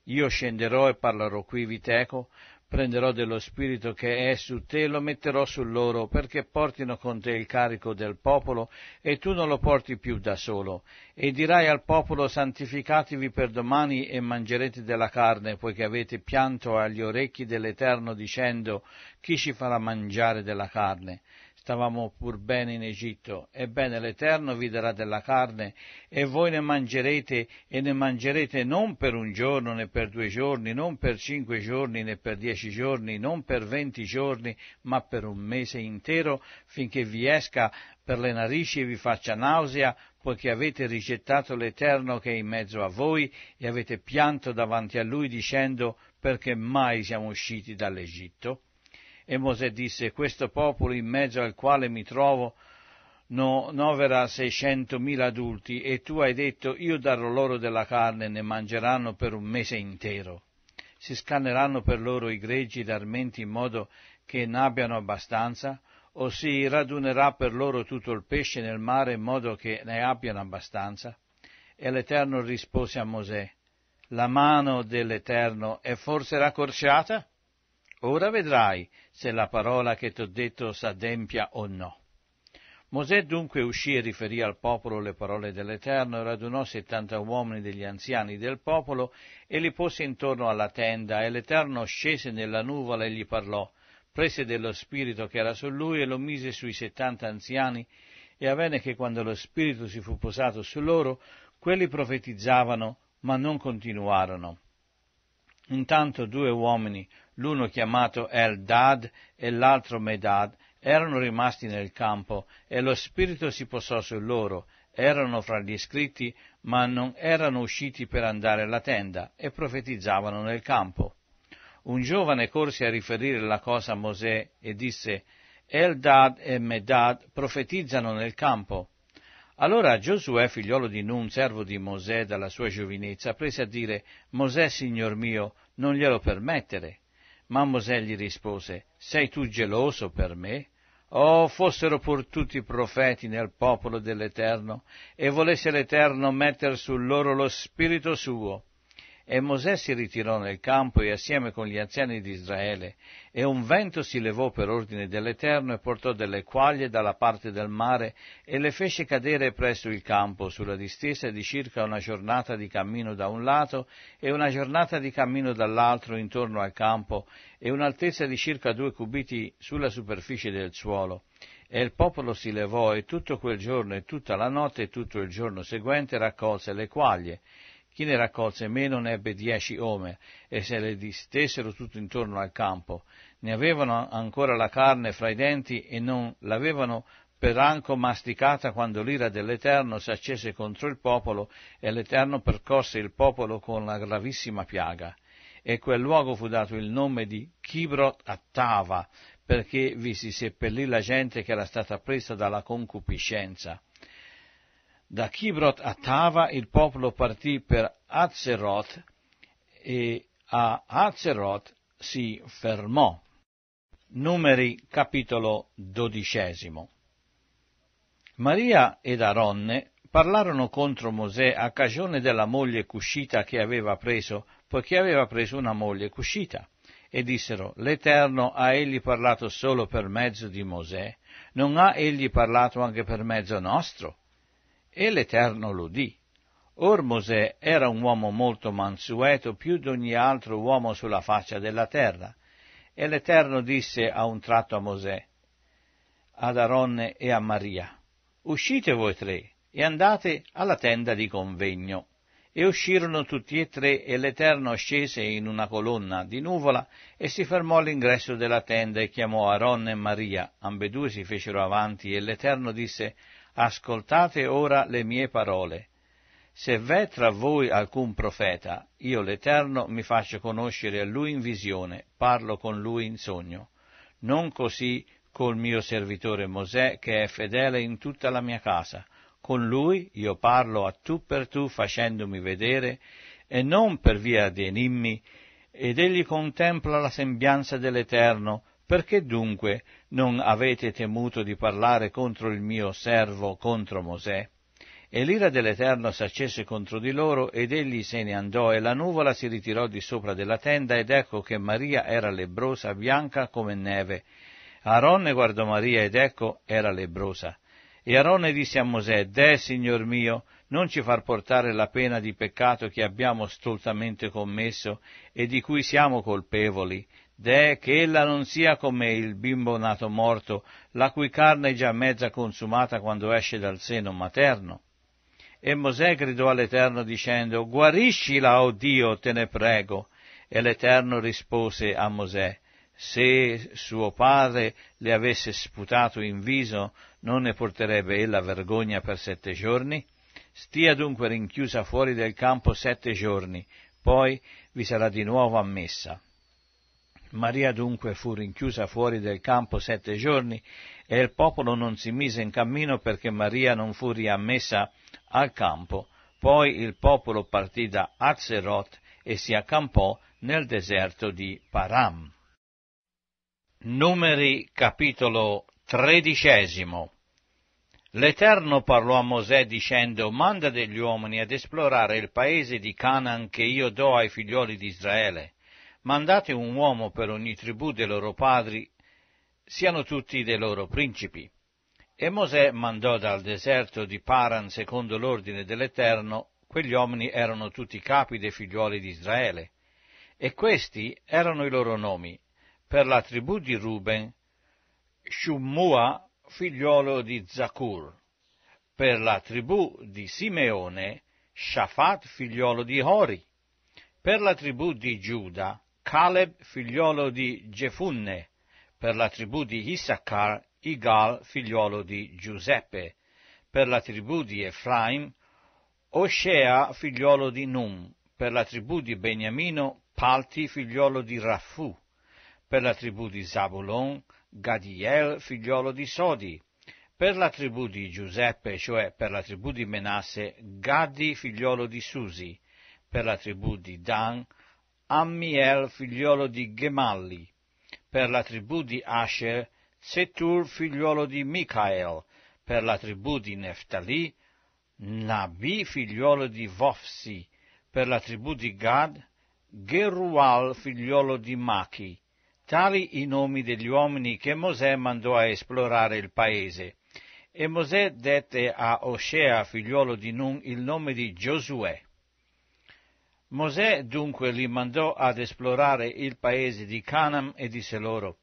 Io scenderò e parlerò qui Viteco, Prenderò dello spirito che è su te e lo metterò su loro, perché portino con te il carico del popolo, e tu non lo porti più da solo. E dirai al popolo, santificatevi per domani e mangerete della carne, poiché avete pianto agli orecchi dell'Eterno dicendo, chi ci farà mangiare della carne? stavamo pur bene in Egitto. Ebbene l'Eterno vi darà della carne e voi ne mangerete e ne mangerete non per un giorno né per due giorni, non per cinque giorni né per dieci giorni, non per venti giorni, ma per un mese intero finché vi esca per le narici e vi faccia nausea, poiché avete rigettato l'Eterno che è in mezzo a voi e avete pianto davanti a lui dicendo perché mai siamo usciti dall'Egitto? E Mosè disse, questo popolo in mezzo al quale mi trovo no, novera seicentomila adulti e tu hai detto io darò loro della carne e ne mangeranno per un mese intero. Si scanneranno per loro i greggi ed armenti in modo che ne abbiano abbastanza, o si radunerà per loro tutto il pesce nel mare in modo che ne abbiano abbastanza? E l'Eterno rispose a Mosè, la mano dell'Eterno è forse raccorciata? Ora vedrai se la parola che t'ho detto s'adempia o no. Mosè dunque uscì e riferì al popolo le parole dell'Eterno e radunò settanta uomini degli anziani del popolo e li pose intorno alla tenda e l'Eterno scese nella nuvola e gli parlò, prese dello spirito che era su lui e lo mise sui settanta anziani e avvenne che quando lo spirito si fu posato su loro, quelli profetizzavano ma non continuarono Intanto due uomini, l'uno chiamato El-Dad e l'altro Medad, erano rimasti nel campo e lo spirito si posò su loro, erano fra gli iscritti, ma non erano usciti per andare alla tenda e profetizzavano nel campo. Un giovane corse a riferire la cosa a Mosè e disse Eldad e Medad profetizzano nel campo. Allora Giosuè, figliolo di Nun, servo di Mosè dalla sua giovinezza, prese a dire Mosè, signor mio, non glielo permettere. Ma Mosè gli rispose, sei tu geloso per me? Oh, fossero pur tutti profeti nel popolo dell'Eterno, e volesse l'Eterno metter su loro lo spirito suo, e Mosè si ritirò nel campo e assieme con gli anziani di Israele, e un vento si levò per ordine dell'Eterno e portò delle quaglie dalla parte del mare e le fece cadere presso il campo, sulla distesa di circa una giornata di cammino da un lato e una giornata di cammino dall'altro intorno al campo e un'altezza di circa due cubiti sulla superficie del suolo. E il popolo si levò e tutto quel giorno e tutta la notte e tutto il giorno seguente raccolse le quaglie chi ne raccolse meno ne ebbe dieci ome, e se le distesero tutto intorno al campo. Ne avevano ancora la carne fra i denti e non l'avevano peranco masticata quando l'ira dell'Eterno si accese contro il popolo e l'Eterno percosse il popolo con la gravissima piaga. E quel luogo fu dato il nome di Kibrot Attava, perché vi si seppellì la gente che era stata presa dalla concupiscenza. Da Kibrot a Tava il popolo partì per Azeroth e a Azeroth si fermò. Numeri capitolo dodicesimo. Maria ed Aronne parlarono contro Mosè a cagione della moglie cuscita che aveva preso, poiché aveva preso una moglie cuscita. E dissero, l'Eterno ha egli parlato solo per mezzo di Mosè, non ha egli parlato anche per mezzo nostro? E l'Eterno lo udì. Or Mosè era un uomo molto mansueto, più di ogni altro uomo sulla faccia della terra. E l'Eterno disse a un tratto a Mosè, ad Aronne e a Maria, uscite voi tre e andate alla tenda di convegno. E uscirono tutti e tre, e l'Eterno scese in una colonna di nuvola e si fermò all'ingresso della tenda e chiamò Aronne e Maria. Ambedue si fecero avanti e l'Eterno disse, ascoltate ora le mie parole. Se v'è tra voi alcun profeta, io l'Eterno mi faccio conoscere a lui in visione, parlo con lui in sogno. Non così col mio servitore Mosè, che è fedele in tutta la mia casa. Con lui io parlo a tu per tu facendomi vedere, e non per via di enimmi, ed egli contempla la sembianza dell'Eterno, perché dunque non avete temuto di parlare contro il mio servo, contro Mosè? E l'ira dell'Eterno s'accese contro di loro ed egli se ne andò e la nuvola si ritirò di sopra della tenda ed ecco che Maria era lebrosa, bianca come neve. Aronne guardò Maria ed ecco era lebrosa. E Aronne disse a Mosè, Deh, signor mio, non ci far portare la pena di peccato che abbiamo stoltamente commesso e di cui siamo colpevoli, deh che ella non sia come il bimbo nato morto, la cui carne è già mezza consumata quando esce dal seno materno. E Mosè gridò all'Eterno dicendo, Guariscila, o oh Dio, te ne prego. E l'Eterno rispose a Mosè, Se suo padre le avesse sputato in viso, non ne porterebbe ella vergogna per sette giorni? Stia dunque rinchiusa fuori del campo sette giorni, poi vi sarà di nuovo ammessa. Maria dunque fu rinchiusa fuori del campo sette giorni e il popolo non si mise in cammino perché Maria non fu riammessa al campo. Poi il popolo partì da Azeroth e si accampò nel deserto di Param. Numeri capitolo tredicesimo L'Eterno parlò a Mosè dicendo, manda degli uomini ad esplorare il paese di Canaan che io do ai figlioli di Israele mandate un uomo per ogni tribù dei loro padri, siano tutti dei loro principi. E Mosè mandò dal deserto di Paran secondo l'ordine dell'Eterno, quegli uomini erano tutti capi dei figliuoli di Israele, e questi erano i loro nomi, per la tribù di Ruben, Shummua, figliuolo di Zacur, per la tribù di Simeone, Shafat, figliuolo di Hori, per la tribù di Giuda, Caleb figliolo di Gefunne, per la tribù di Issachar, Igal figliolo di Giuseppe, per la tribù di Efraim, Osea figliolo di Num, per la tribù di Beniamino, Palti figliolo di Raffu, per la tribù di Zabulon, Gadiel figliolo di Sodi, per la tribù di Giuseppe, cioè per la tribù di Menasse, Gaddi figliolo di Susi, per la tribù di Dan, Ammiel figliuolo di Gemalli, per la tribù di Asher, Setur figliuolo di Michael, per la tribù di Neftali, Nabi figliuolo di Vofsi, per la tribù di Gad, Gerual figliuolo di Machi. Tali i nomi degli uomini che Mosè mandò a esplorare il paese. E Mosè dette a Osea, figliuolo di Nun, il nome di Giosuè. Mosè dunque li mandò ad esplorare il paese di Canaan e disse loro,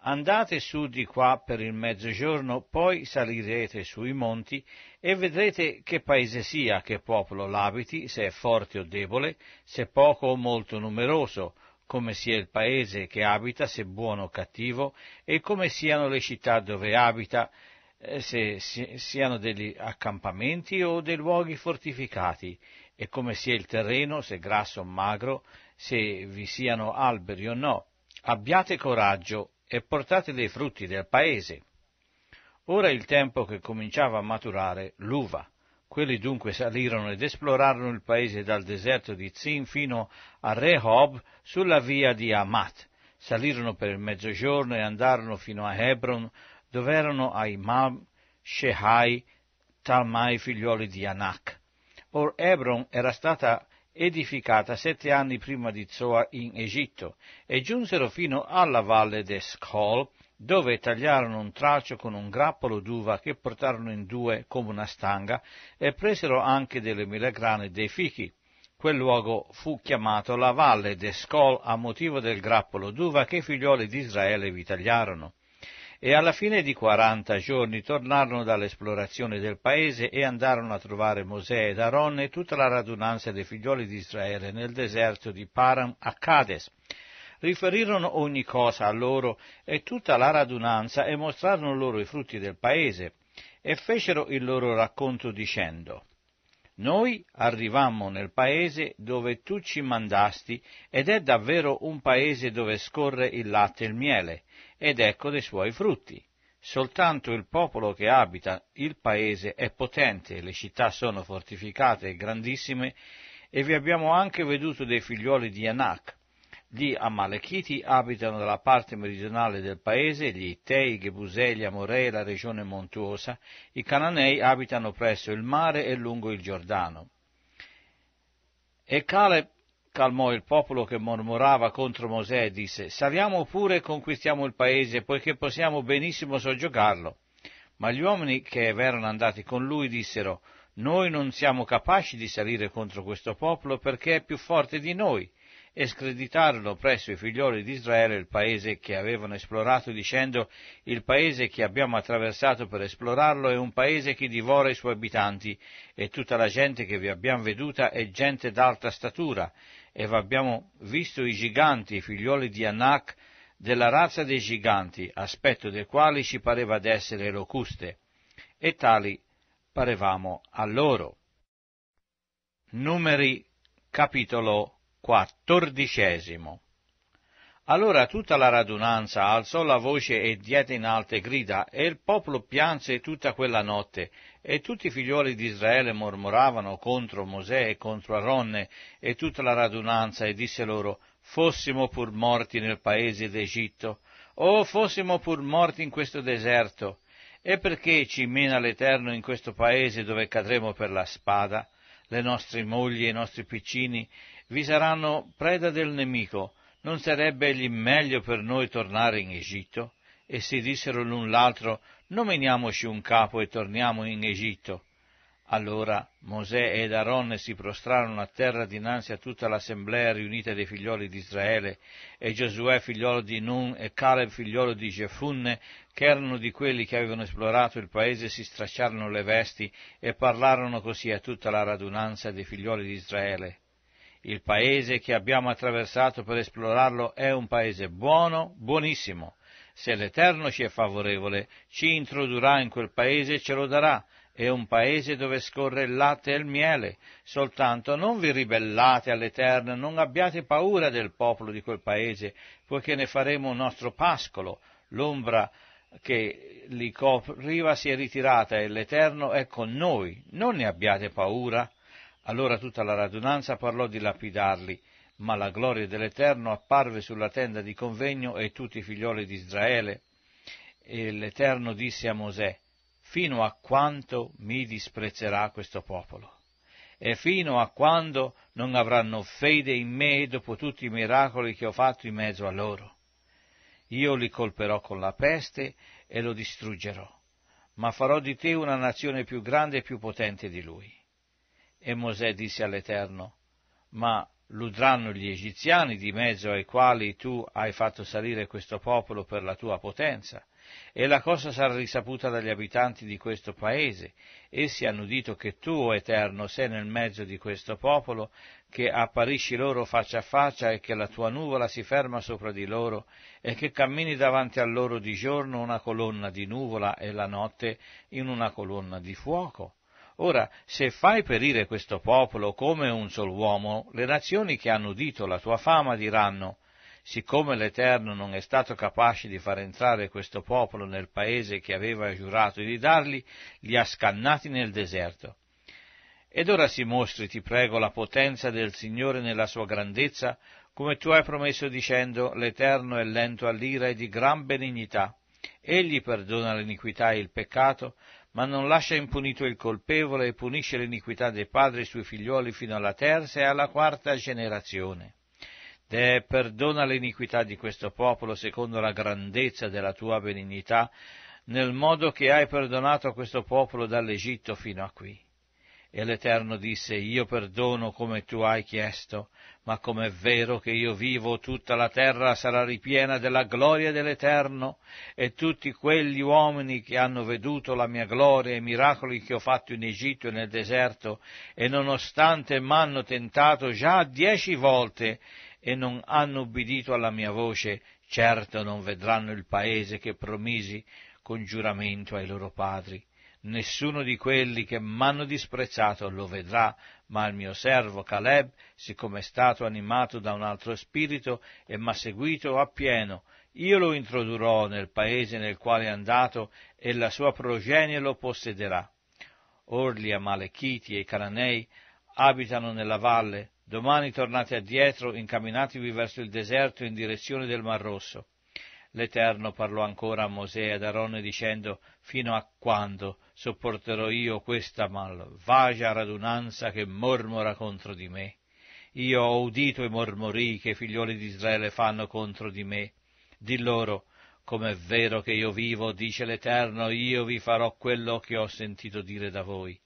Andate su di qua per il mezzogiorno, poi salirete sui monti e vedrete che paese sia, che popolo l'abiti, se è forte o debole, se poco o molto numeroso, come sia il paese che abita, se buono o cattivo, e come siano le città dove abita, eh, se siano degli accampamenti o dei luoghi fortificati, e come sia il terreno, se grasso o magro, se vi siano alberi o no. Abbiate coraggio e portate dei frutti del paese. Ora è il tempo che cominciava a maturare l'uva. Quelli dunque salirono ed esplorarono il paese dal deserto di Zin fino a Rehob sulla via di Amat. Salirono per il mezzogiorno e andarono fino a Hebron, dove erano Aimam, Shehai, Talmai, figlioli di Anak. Or Hebron era stata edificata sette anni prima di Zoa in Egitto e giunsero fino alla valle d'Escol, dove tagliarono un tralcio con un grappolo d'uva che portarono in due come una stanga e presero anche delle melagrane e dei fichi. Quel luogo fu chiamato la valle d'Escol a motivo del grappolo d'uva che i figlioli di Israele vi tagliarono e alla fine di quaranta giorni tornarono dall'esplorazione del paese e andarono a trovare Mosè ed Aaron e tutta la radunanza dei figlioli di Israele nel deserto di Param a Cades. Riferirono ogni cosa a loro e tutta la radunanza e mostrarono loro i frutti del paese e fecero il loro racconto dicendo noi arrivammo nel paese dove tu ci mandasti ed è davvero un paese dove scorre il latte e il miele ed ecco dei suoi frutti. Soltanto il popolo che abita il paese è potente, le città sono fortificate e grandissime, e vi abbiamo anche veduto dei figliuoli di Anak. Gli Amalechiti abitano dalla parte meridionale del paese, gli Ittei, Gebusei, gli Amorei, la regione montuosa, i Cananei abitano presso il mare e lungo il Giordano. E Caleb calmò il popolo che mormorava contro Mosè e disse saliamo pure e conquistiamo il paese poiché possiamo benissimo soggiogarlo. Ma gli uomini che erano andati con lui dissero noi non siamo capaci di salire contro questo popolo perché è più forte di noi e screditarono presso i figlioli di Israele il paese che avevano esplorato dicendo il paese che abbiamo attraversato per esplorarlo è un paese che divora i suoi abitanti e tutta la gente che vi abbiamo veduta è gente d'alta statura e abbiamo visto i giganti, i figlioli di Anak, della razza dei giganti, aspetto dei quali ci pareva d'essere locuste, e tali parevamo a loro. Numeri capitolo quattordicesimo Allora tutta la radunanza alzò la voce e diede in alte grida, e il popolo pianse tutta quella notte, e tutti i figlioli di Israele mormoravano contro Mosè e contro Aronne e tutta la radunanza e disse loro, fossimo pur morti nel paese d'Egitto, o fossimo pur morti in questo deserto, e perché ci mena l'Eterno in questo paese dove cadremo per la spada? Le nostre mogli e i nostri piccini vi saranno preda del nemico, non sarebbe egli meglio per noi tornare in Egitto? E si dissero l'un l'altro, nominiamoci un capo e torniamo in Egitto. Allora Mosè ed Aaron si prostrarono a terra dinanzi a tutta l'assemblea riunita dei figlioli di Israele, e Giosuè figliolo di Nun e Caleb figliolo di Jefunne, che erano di quelli che avevano esplorato il paese, si stracciarono le vesti e parlarono così a tutta la radunanza dei figlioli di Israele. Il paese che abbiamo attraversato per esplorarlo è un paese buono, buonissimo. Se l'Eterno ci è favorevole, ci introdurrà in quel paese e ce lo darà. È un paese dove scorre il latte e il miele. Soltanto non vi ribellate all'Eterno, non abbiate paura del popolo di quel paese, poiché ne faremo un nostro pascolo. L'ombra che li copriva si è ritirata e l'Eterno è con noi. Non ne abbiate paura. Allora tutta la radunanza parlò di lapidarli ma la gloria dell'Eterno apparve sulla tenda di convegno e tutti i figlioli di Israele. E l'Eterno disse a Mosè, fino a quanto mi disprezzerà questo popolo? E fino a quando non avranno fede in me dopo tutti i miracoli che ho fatto in mezzo a loro? Io li colperò con la peste e lo distruggerò, ma farò di te una nazione più grande e più potente di lui. E Mosè disse all'Eterno, ma ludranno gli egiziani di mezzo ai quali tu hai fatto salire questo popolo per la tua potenza. E la cosa sarà risaputa dagli abitanti di questo paese. Essi hanno udito che tu, o Eterno, sei nel mezzo di questo popolo, che apparisci loro faccia a faccia e che la tua nuvola si ferma sopra di loro e che cammini davanti a loro di giorno una colonna di nuvola e la notte in una colonna di fuoco Ora, se fai perire questo popolo come un sol uomo, le nazioni che hanno udito la tua fama diranno, siccome l'Eterno non è stato capace di far entrare questo popolo nel paese che aveva giurato di dargli, li ha scannati nel deserto. Ed ora si mostri, ti prego, la potenza del Signore nella sua grandezza, come tu hai promesso dicendo, l'Eterno è lento all'ira e di gran benignità. Egli perdona l'iniquità e il peccato, ma non lascia impunito il colpevole e punisce l'iniquità dei padri e suoi figlioli fino alla terza e alla quarta generazione. Te perdona l'iniquità di questo popolo secondo la grandezza della tua benignità, nel modo che hai perdonato questo popolo dall'Egitto fino a qui. E l'Eterno disse, Io perdono come tu hai chiesto, ma come è vero che io vivo, tutta la terra sarà ripiena della gloria dell'Eterno, e tutti quegli uomini che hanno veduto la mia gloria e i miracoli che ho fatto in Egitto e nel deserto, e nonostante m'hanno tentato già dieci volte, e non hanno ubbidito alla mia voce, certo non vedranno il paese che promisi con giuramento ai loro padri, Nessuno di quelli che m'hanno disprezzato lo vedrà, ma il mio servo Caleb, siccome è stato animato da un altro spirito e m'ha seguito appieno, io lo introdurrò nel paese nel quale è andato e la sua progenie lo possederà. Or gli Amalechiti e i Cananei abitano nella valle, domani tornate addietro, incamminatevi verso il deserto in direzione del Mar Rosso. L'Eterno parlò ancora a Mosè e ad Aronne dicendo, fino a quando sopporterò io questa malvagia radunanza che mormora contro di me? Io ho udito i mormori che i figlioli di Israele fanno contro di me. Di loro, com'è vero che io vivo, dice l'Eterno, io vi farò quello che ho sentito dire da voi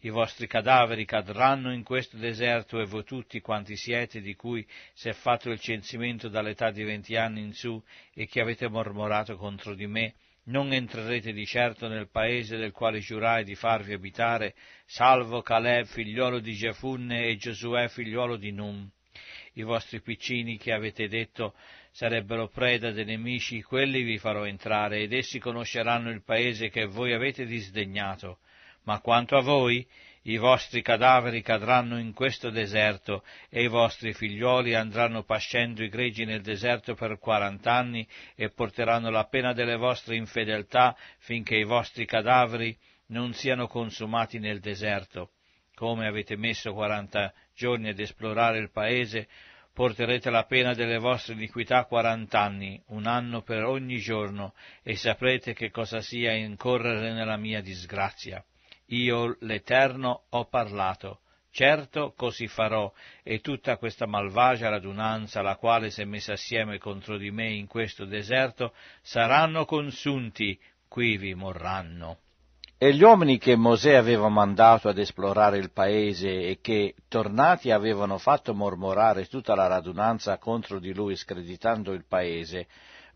i vostri cadaveri cadranno in questo deserto e voi tutti quanti siete di cui si è fatto il censimento dall'età di venti anni in su e che avete mormorato contro di me, non entrerete di certo nel paese del quale giurai di farvi abitare, salvo Caleb figliuolo di Jefunne e Giosuè figliuolo di Num. I vostri piccini che avete detto sarebbero preda dei nemici, quelli vi farò entrare, ed essi conosceranno il paese che voi avete disdegnato. Ma quanto a voi, i vostri cadaveri cadranno in questo deserto e i vostri figlioli andranno pascendo i greggi nel deserto per quarant'anni e porteranno la pena delle vostre infedeltà finché i vostri cadaveri non siano consumati nel deserto. Come avete messo quaranta giorni ad esplorare il paese, porterete la pena delle vostre iniquità quarant'anni, un anno per ogni giorno, e saprete che cosa sia incorrere nella mia disgrazia. Io l'Eterno ho parlato. Certo così farò, e tutta questa malvagia radunanza, la quale si è messa assieme contro di me in questo deserto, saranno consunti, quivi morranno. E gli uomini che Mosè aveva mandato ad esplorare il paese e che, tornati, avevano fatto mormorare tutta la radunanza contro di lui, screditando il paese,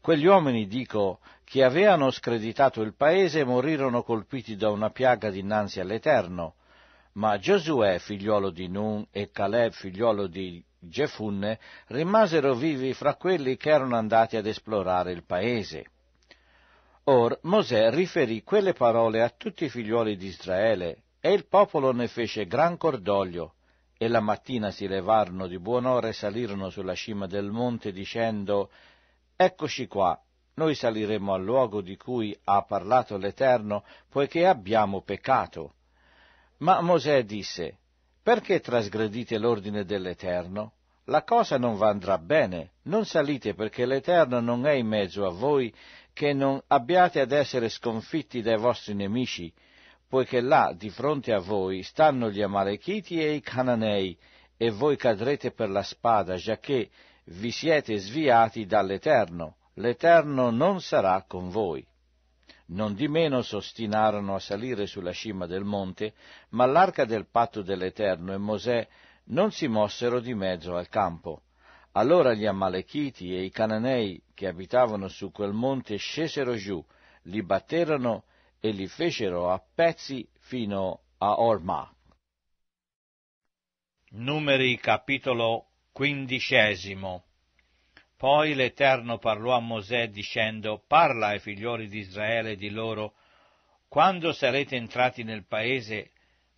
Quegli uomini, dico, che avevano screditato il paese morirono colpiti da una piaga dinanzi all'Eterno. Ma Giosuè, figliuolo di Nun, e Caleb, figliuolo di Gefunne, rimasero vivi fra quelli che erano andati ad esplorare il paese. Or Mosè riferì quelle parole a tutti i figliuoli di Israele, e il popolo ne fece gran cordoglio. E la mattina si levarono di buon'ora e salirono sulla cima del monte, dicendo Eccoci qua, noi saliremo al luogo di cui ha parlato l'Eterno, poiché abbiamo peccato. Ma Mosè disse, perché trasgredite l'ordine dell'Eterno? La cosa non vandrà bene, non salite perché l'Eterno non è in mezzo a voi, che non abbiate ad essere sconfitti dai vostri nemici, poiché là di fronte a voi stanno gli Amalechiti e i Cananei, e voi cadrete per la spada, giacché vi siete sviati dall'Eterno, l'Eterno non sarà con voi. Non di meno s'ostinarono a salire sulla cima del monte, ma l'arca del patto dell'Eterno e Mosè non si mossero di mezzo al campo. Allora gli Amalechiti e i Cananei che abitavano su quel monte scesero giù, li batterono e li fecero a pezzi fino a Orma. Numeri capitolo Quindicesimo. Poi l'Eterno parlò a Mosè dicendo, Parla ai figlioli di Israele e di loro, quando sarete entrati nel paese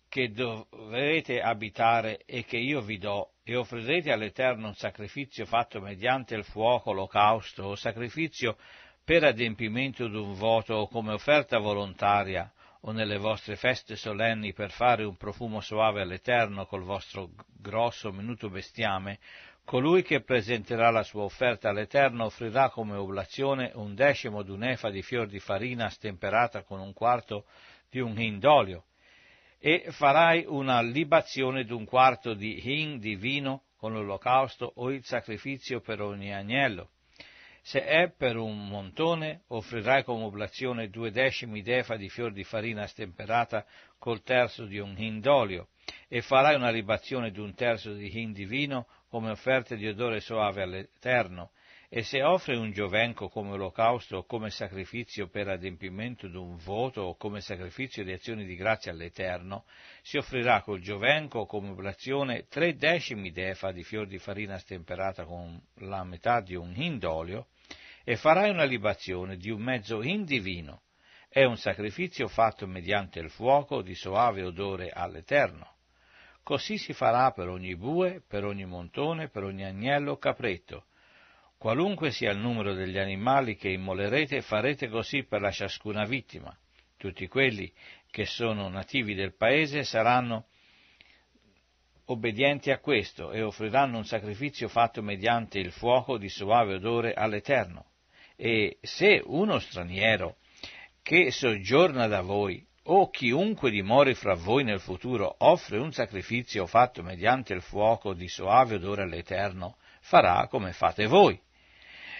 che dovrete abitare e che io vi do, e offrirete all'Eterno un sacrificio fatto mediante il fuoco, l'olocausto, o sacrificio per adempimento d'un voto o come offerta volontaria, o nelle vostre feste solenni per fare un profumo soave all'Eterno col vostro grosso minuto bestiame, colui che presenterà la sua offerta all'Eterno offrirà come oblazione un decimo d'un'efa di fior di farina stemperata con un quarto di un hin d'olio, e farai una libazione d'un quarto di hin di vino con l'olocausto o il sacrificio per ogni agnello. Se è per un montone, offrirai come oblazione due decimi d'efa di fior di farina stemperata col terzo di un hin d'olio, e farai una libazione un terzo di hin di vino come offerta di odore soave all'Eterno. E se offre un giovenco come olocausto o come sacrificio per adempimento d'un voto o come sacrificio di azioni di grazia all'Eterno, si offrirà col giovenco come oblazione tre decimi d'efa di fior di farina stemperata con la metà di un hin d'olio e farai una libazione di un mezzo indivino. È un sacrificio fatto mediante il fuoco di soave odore all'Eterno. Così si farà per ogni bue, per ogni montone, per ogni agnello o capretto. Qualunque sia il numero degli animali che immolerete, farete così per la ciascuna vittima. Tutti quelli che sono nativi del paese saranno obbedienti a questo e offriranno un sacrificio fatto mediante il fuoco di soave odore all'Eterno. E se uno straniero che soggiorna da voi o chiunque dimori fra voi nel futuro offre un sacrificio fatto mediante il fuoco di soave odore all'Eterno, farà come fate voi.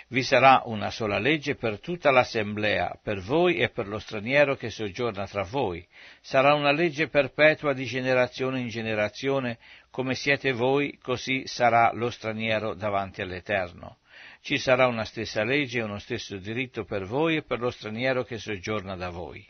Vi sarà una sola legge per tutta l'assemblea, per voi e per lo straniero che soggiorna tra voi. Sarà una legge perpetua di generazione in generazione, come siete voi, così sarà lo straniero davanti all'Eterno ci sarà una stessa legge e uno stesso diritto per voi e per lo straniero che soggiorna da voi.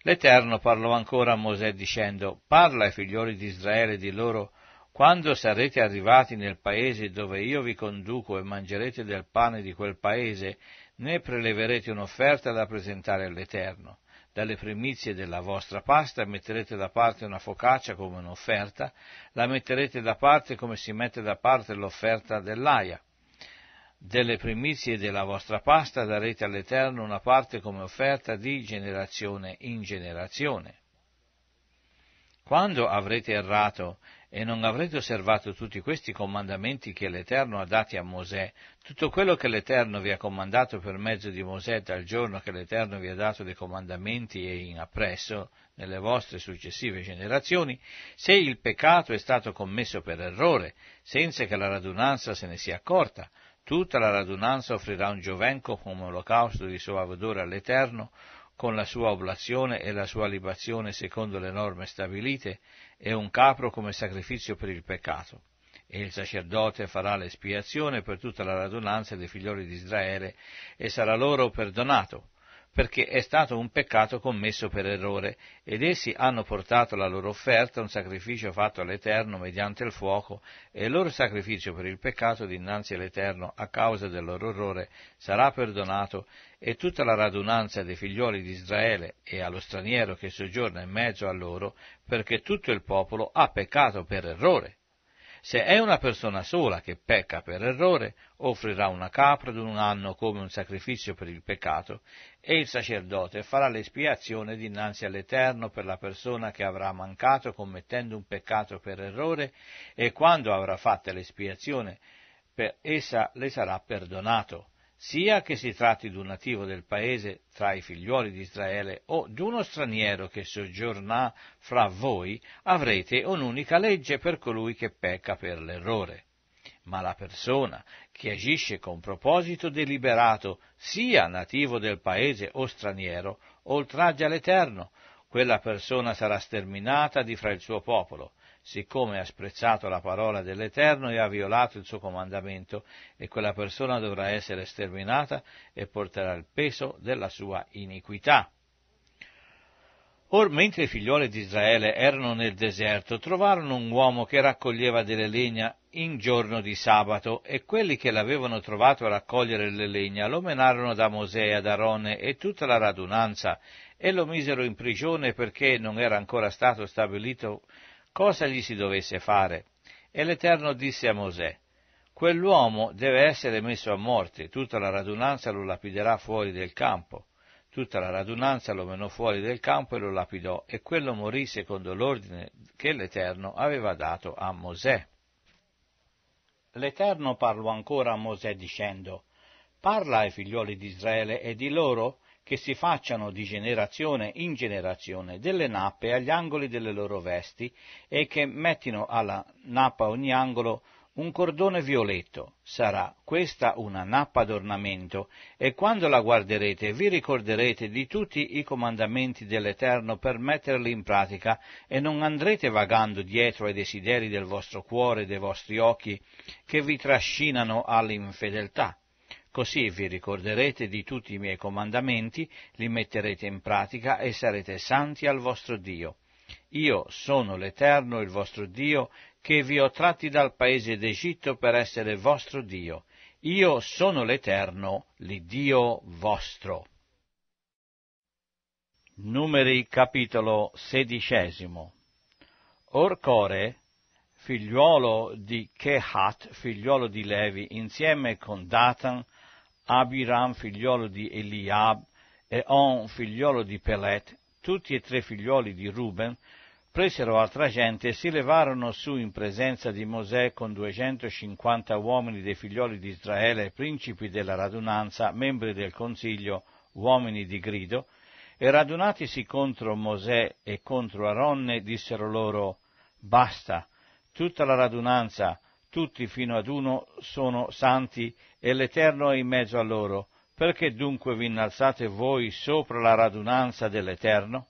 L'Eterno parlò ancora a Mosè dicendo, Parla ai figlioli di Israele di loro, quando sarete arrivati nel paese dove io vi conduco e mangerete del pane di quel paese, né preleverete un'offerta da presentare all'Eterno. Dalle primizie della vostra pasta metterete da parte una focaccia come un'offerta, la metterete da parte come si mette da parte l'offerta dell'aia delle primizie della vostra pasta darete all'Eterno una parte come offerta di generazione in generazione. Quando avrete errato e non avrete osservato tutti questi comandamenti che l'Eterno ha dati a Mosè, tutto quello che l'Eterno vi ha comandato per mezzo di Mosè dal giorno che l'Eterno vi ha dato dei comandamenti e in appresso nelle vostre successive generazioni, se il peccato è stato commesso per errore, senza che la radunanza se ne sia accorta, Tutta la radunanza offrirà un giovenco come olocausto di suo soavedore all'Eterno, con la sua oblazione e la sua libazione secondo le norme stabilite, e un capro come sacrificio per il peccato. E il sacerdote farà l'espiazione per tutta la radunanza dei figlioli di Israele e sarà loro perdonato perché è stato un peccato commesso per errore, ed essi hanno portato la loro offerta, un sacrificio fatto all'Eterno mediante il fuoco, e il loro sacrificio per il peccato dinanzi all'Eterno a causa del loro errore sarà perdonato, e tutta la radunanza dei figlioli di Israele e allo straniero che soggiorna in mezzo a loro, perché tutto il popolo ha peccato per errore. Se è una persona sola che pecca per errore, offrirà una capra ad un anno come un sacrificio per il peccato, e il sacerdote farà l'espiazione dinanzi all'Eterno per la persona che avrà mancato commettendo un peccato per errore, e quando avrà fatta l'espiazione, per essa le sarà perdonato sia che si tratti di un nativo del paese tra i figliuoli di Israele o di uno straniero che soggiorna fra voi, avrete un'unica legge per colui che pecca per l'errore. Ma la persona che agisce con proposito deliberato, sia nativo del paese o straniero, oltraggia l'Eterno, quella persona sarà sterminata di fra il suo popolo, siccome ha sprezzato la parola dell'Eterno e ha violato il suo comandamento, e quella persona dovrà essere sterminata e porterà il peso della sua iniquità. Or mentre i figlioli di Israele erano nel deserto, trovarono un uomo che raccoglieva delle legna in giorno di sabato, e quelli che l'avevano trovato a raccogliere le legna lo menarono da Mosè ad Aronne e tutta la radunanza, e lo misero in prigione perché non era ancora stato stabilito cosa gli si dovesse fare. E l'Eterno disse a Mosè, quell'uomo deve essere messo a morte, tutta la radunanza lo lapiderà fuori del campo. Tutta la radunanza lo menò fuori del campo e lo lapidò, e quello morì secondo l'ordine che l'Eterno aveva dato a Mosè. L'Eterno parlò ancora a Mosè dicendo, Parla ai figliuoli di Israele e di loro, che si facciano di generazione in generazione delle nappe agli angoli delle loro vesti e che mettino alla nappa ogni angolo un cordone violetto. Sarà questa una nappa d'ornamento e quando la guarderete vi ricorderete di tutti i comandamenti dell'Eterno per metterli in pratica e non andrete vagando dietro ai desideri del vostro cuore e dei vostri occhi che vi trascinano all'infedeltà. Così vi ricorderete di tutti i miei comandamenti, li metterete in pratica e sarete santi al vostro Dio. Io sono l'Eterno, il vostro Dio, che vi ho tratti dal paese d'Egitto per essere vostro Dio. Io sono l'Eterno, l'Iddio vostro. Numeri capitolo sedicesimo Orcore, figliuolo di Kehat, figliuolo di Levi, insieme con Datan, Abiram figliolo di Eliab e On figliolo di Pelet, tutti e tre figlioli di Ruben, presero altra gente e si levarono su in presenza di Mosè con 250 uomini dei figlioli di Israele, principi della radunanza, membri del consiglio, uomini di grido, e radunatisi contro Mosè e contro Aronne dissero loro, basta, tutta la radunanza, tutti fino ad uno sono santi e l'Eterno è in mezzo a loro. Perché dunque vi innalzate voi sopra la radunanza dell'Eterno?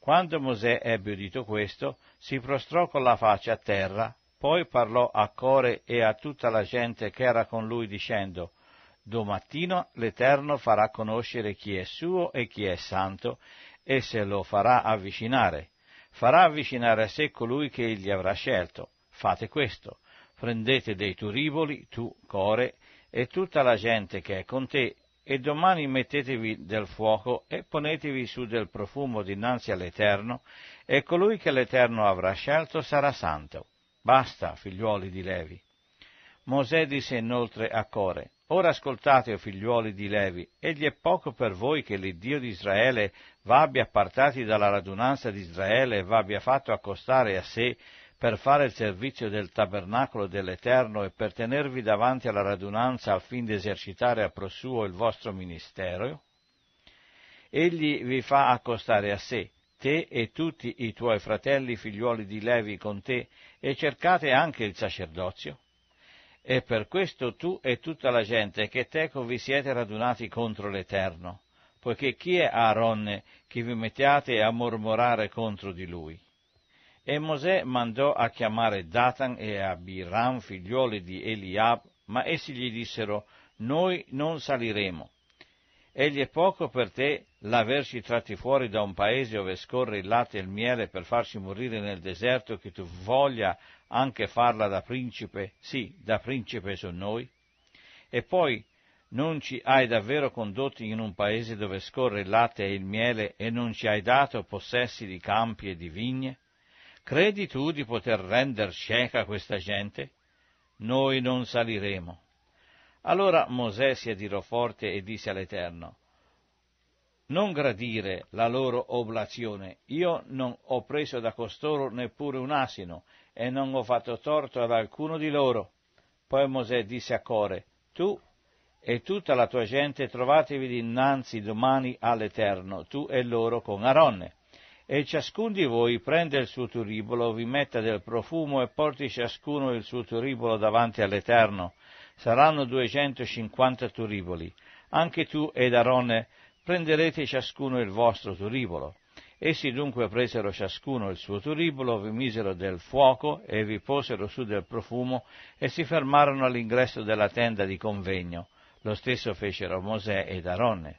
Quando Mosè ebbe udito questo, si prostrò con la faccia a terra, poi parlò a Core e a tutta la gente che era con lui dicendo, Domattina l'Eterno farà conoscere chi è suo e chi è santo, e se lo farà avvicinare. Farà avvicinare a sé colui che egli avrà scelto. Fate questo prendete dei turiboli, tu, Core, e tutta la gente che è con te, e domani mettetevi del fuoco e ponetevi su del profumo dinanzi all'Eterno, e colui che l'Eterno avrà scelto sarà santo. Basta, figliuoli di Levi. Mosè disse inoltre a Core, Ora ascoltate, o figliuoli di Levi, egli è poco per voi che l'Iddio di Israele v'abbia appartati dalla radunanza di Israele e v'abbia fatto accostare a sé per fare il servizio del tabernacolo dell'Eterno e per tenervi davanti alla radunanza al fin di esercitare a prossuo il vostro ministero, egli vi fa accostare a sé, te e tutti i tuoi fratelli figliuoli di Levi con te, e cercate anche il sacerdozio. E per questo tu e tutta la gente che teco vi siete radunati contro l'Eterno, poiché chi è Aaronne che vi mettiate a mormorare contro di lui? E Mosè mandò a chiamare Datan e Abiram, figliuoli di Eliab, ma essi gli dissero, noi non saliremo. Egli è poco per te l'averci tratti fuori da un paese dove scorre il latte e il miele per farci morire nel deserto che tu voglia anche farla da principe, sì, da principe su noi? E poi non ci hai davvero condotti in un paese dove scorre il latte e il miele e non ci hai dato possessi di campi e di vigne? Credi tu di poter render cieca questa gente? Noi non saliremo. Allora Mosè si adirò forte e disse all'Eterno, non gradire la loro oblazione, io non ho preso da costoro neppure un asino, e non ho fatto torto ad alcuno di loro. Poi Mosè disse a Core, tu e tutta la tua gente trovatevi dinanzi domani all'Eterno, tu e loro con Aronne. E ciascun di voi prenda il suo turibolo, vi metta del profumo e porti ciascuno il suo turibolo davanti all'Eterno. Saranno 250 turiboli. Anche tu ed Aronne prenderete ciascuno il vostro turibolo. Essi dunque presero ciascuno il suo turibolo, vi misero del fuoco e vi posero su del profumo e si fermarono all'ingresso della tenda di convegno. Lo stesso fecero Mosè ed Aronne.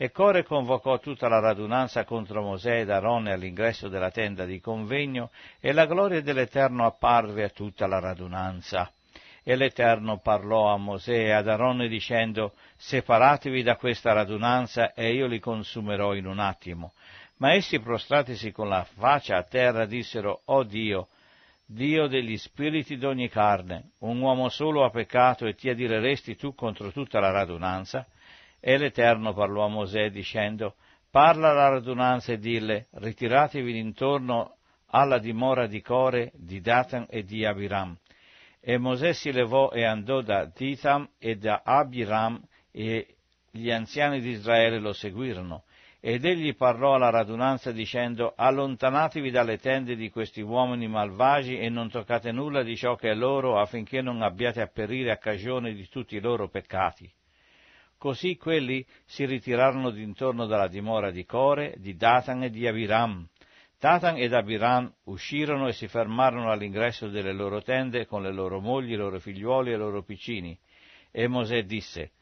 E Core convocò tutta la radunanza contro Mosè ed Aronne all'ingresso della tenda di convegno, e la gloria dell'Eterno apparve a tutta la radunanza. E l'Eterno parlò a Mosè e ad Aronne dicendo, separatevi da questa radunanza e io li consumerò in un attimo. Ma essi prostratisi con la faccia a terra dissero, O oh Dio, Dio degli spiriti d'ogni carne, un uomo solo ha peccato e ti adireresti tu contro tutta la radunanza? E l'Eterno parlò a Mosè dicendo, Parla alla radunanza e dille, ritiratevi intorno alla dimora di Core, di Datan e di Abiram. E Mosè si levò e andò da Ditam e da Abiram, e gli anziani di Israele lo seguirono. Ed egli parlò alla radunanza dicendo, Allontanatevi dalle tende di questi uomini malvagi e non toccate nulla di ciò che è loro affinché non abbiate a perire a cagione di tutti i loro peccati. Così quelli si ritirarono d'intorno dalla dimora di Core, di Datan e di Abiram. Datan ed Abiram uscirono e si fermarono all'ingresso delle loro tende con le loro mogli, i loro figliuoli e i loro piccini. E Mosè disse,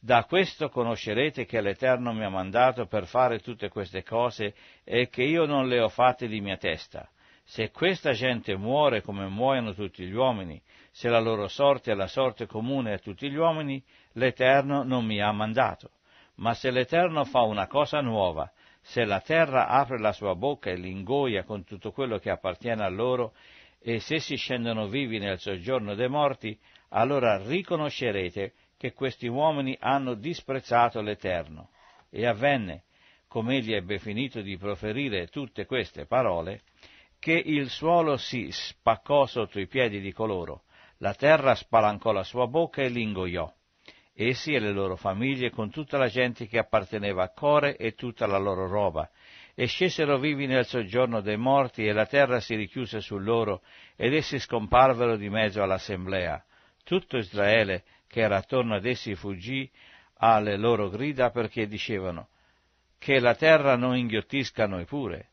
da questo conoscerete che l'Eterno mi ha mandato per fare tutte queste cose e che io non le ho fatte di mia testa. Se questa gente muore come muoiono tutti gli uomini, se la loro sorte è la sorte comune a tutti gli uomini, l'Eterno non mi ha mandato. Ma se l'Eterno fa una cosa nuova, se la terra apre la sua bocca e l'ingoia con tutto quello che appartiene a loro, e se si scendono vivi nel soggiorno dei morti, allora riconoscerete che questi uomini hanno disprezzato l'Eterno. E avvenne, come egli ebbe finito di proferire tutte queste parole, che il suolo si spaccò sotto i piedi di coloro, la terra spalancò la sua bocca e li ingoiò. Essi e le loro famiglie con tutta la gente che apparteneva a Core e tutta la loro roba. E scesero vivi nel soggiorno dei morti e la terra si richiuse su loro ed essi scomparvero di mezzo all'assemblea. Tutto Israele che era attorno ad essi fuggì alle loro grida perché dicevano che la terra non inghiottisca noi pure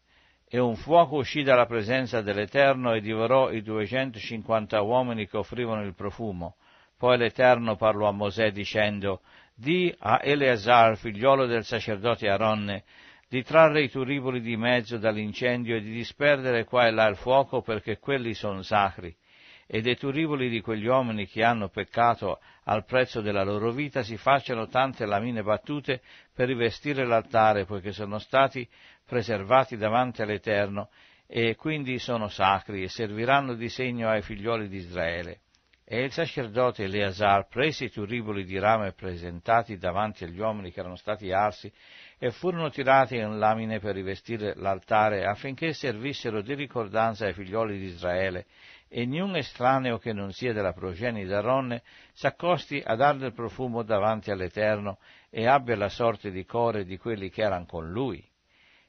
e un fuoco uscì dalla presenza dell'Eterno e divorò i 250 uomini che offrivano il profumo. Poi l'Eterno parlò a Mosè dicendo, di a Eleazar, figliolo del sacerdote Aronne, di trarre i turiboli di mezzo dall'incendio e di disperdere qua e là il fuoco perché quelli sono sacri e dei turiboli di quegli uomini che hanno peccato al prezzo della loro vita si facciano tante lamine battute per rivestire l'altare, poiché sono stati preservati davanti all'Eterno e quindi sono sacri e serviranno di segno ai figlioli di Israele. E il sacerdote Eleazar prese i turiboli di rame presentati davanti agli uomini che erano stati arsi e furono tirati in lamine per rivestire l'altare affinché servissero di ricordanza ai figlioli di Israele e niun estraneo che non sia della progenie d'Aronne s'accosti a dar del profumo davanti all'Eterno e abbia la sorte di core di quelli che erano con lui.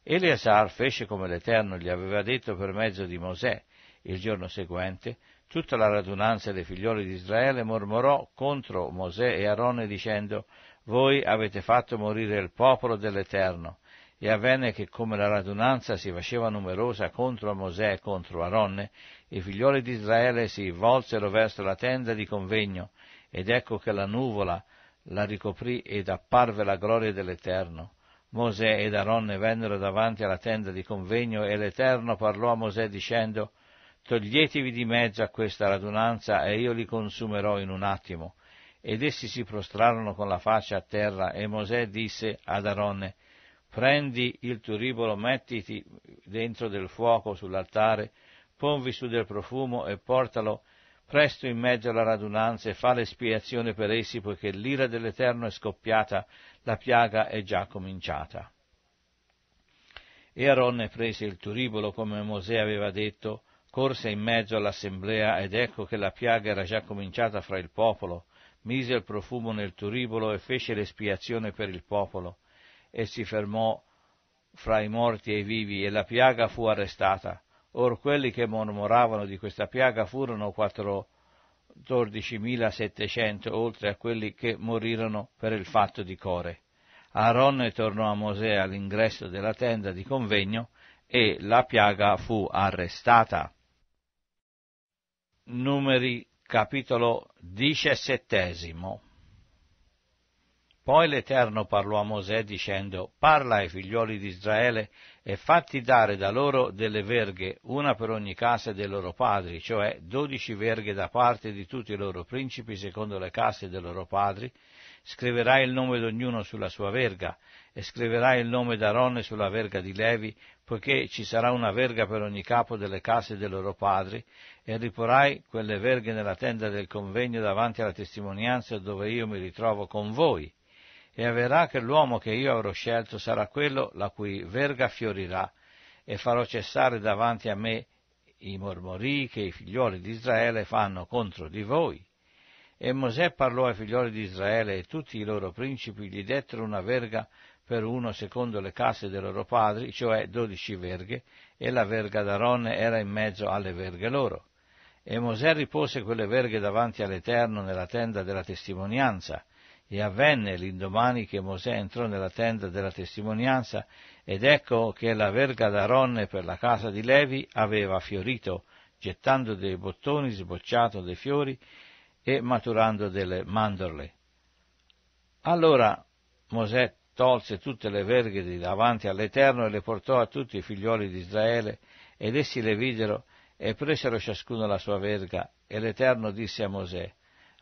Eleazar fece come l'Eterno gli aveva detto per mezzo di Mosè. Il giorno seguente tutta la radunanza dei figlioli di Israele mormorò contro Mosè e Aronne dicendo Voi avete fatto morire il popolo dell'Eterno e avvenne che come la radunanza si faceva numerosa contro Mosè e contro Aronne, i figlioli di Israele si volsero verso la tenda di convegno, ed ecco che la nuvola la ricoprì ed apparve la gloria dell'Eterno. Mosè ed Aronne vennero davanti alla tenda di convegno e l'Eterno parlò a Mosè dicendo Toglietevi di mezzo a questa radunanza e io li consumerò in un attimo. Ed essi si prostrarono con la faccia a terra e Mosè disse ad Aronne prendi il tuo ribolo, mettiti dentro del fuoco sull'altare, ponvi su del profumo e portalo presto in mezzo alla radunanza e fa l'espiazione per essi, poiché l'ira dell'Eterno è scoppiata, la piaga è già cominciata. E Aronne prese il turibolo come Mosè aveva detto, corse in mezzo all'assemblea ed ecco che la piaga era già cominciata fra il popolo, mise il profumo nel turibolo e fece l'espiazione per il popolo e si fermò fra i morti e i vivi, e la piaga fu arrestata. Or quelli che mormoravano di questa piaga furono 14.700, oltre a quelli che morirono per il fatto di Core. Aaron tornò a Mosè all'ingresso della tenda di convegno e la piaga fu arrestata. Numeri capitolo diciassettesimo poi l'Eterno parlò a Mosè dicendo, Parla ai figlioli di Israele e fatti dare da loro delle verghe, una per ogni casa dei loro padri, cioè dodici verghe da parte di tutti i loro principi secondo le case dei loro padri, scriverai il nome d'ognuno sulla sua verga, e scriverai il nome d'Aronne sulla verga di Levi, poiché ci sarà una verga per ogni capo delle case dei loro padri, e riporai quelle verghe nella tenda del convegno davanti alla testimonianza dove io mi ritrovo con voi e avverrà che l'uomo che io avrò scelto sarà quello la cui verga fiorirà, e farò cessare davanti a me i mormorii che i figlioli di Israele fanno contro di voi. E Mosè parlò ai figlioli di Israele e tutti i loro principi gli dettero una verga per uno secondo le casse dei loro padri, cioè dodici verghe, e la verga d'Aronne era in mezzo alle verghe loro. E Mosè ripose quelle verghe davanti all'Eterno nella tenda della testimonianza, e avvenne l'indomani che Mosè entrò nella tenda della testimonianza, ed ecco che la verga d'Aronne per la casa di Levi aveva fiorito, gettando dei bottoni, sbocciato dei fiori e maturando delle mandorle. Allora Mosè tolse tutte le verghe di davanti all'Eterno e le portò a tutti i figlioli di Israele, ed essi le videro e presero ciascuno la sua verga, e l'Eterno disse a Mosè,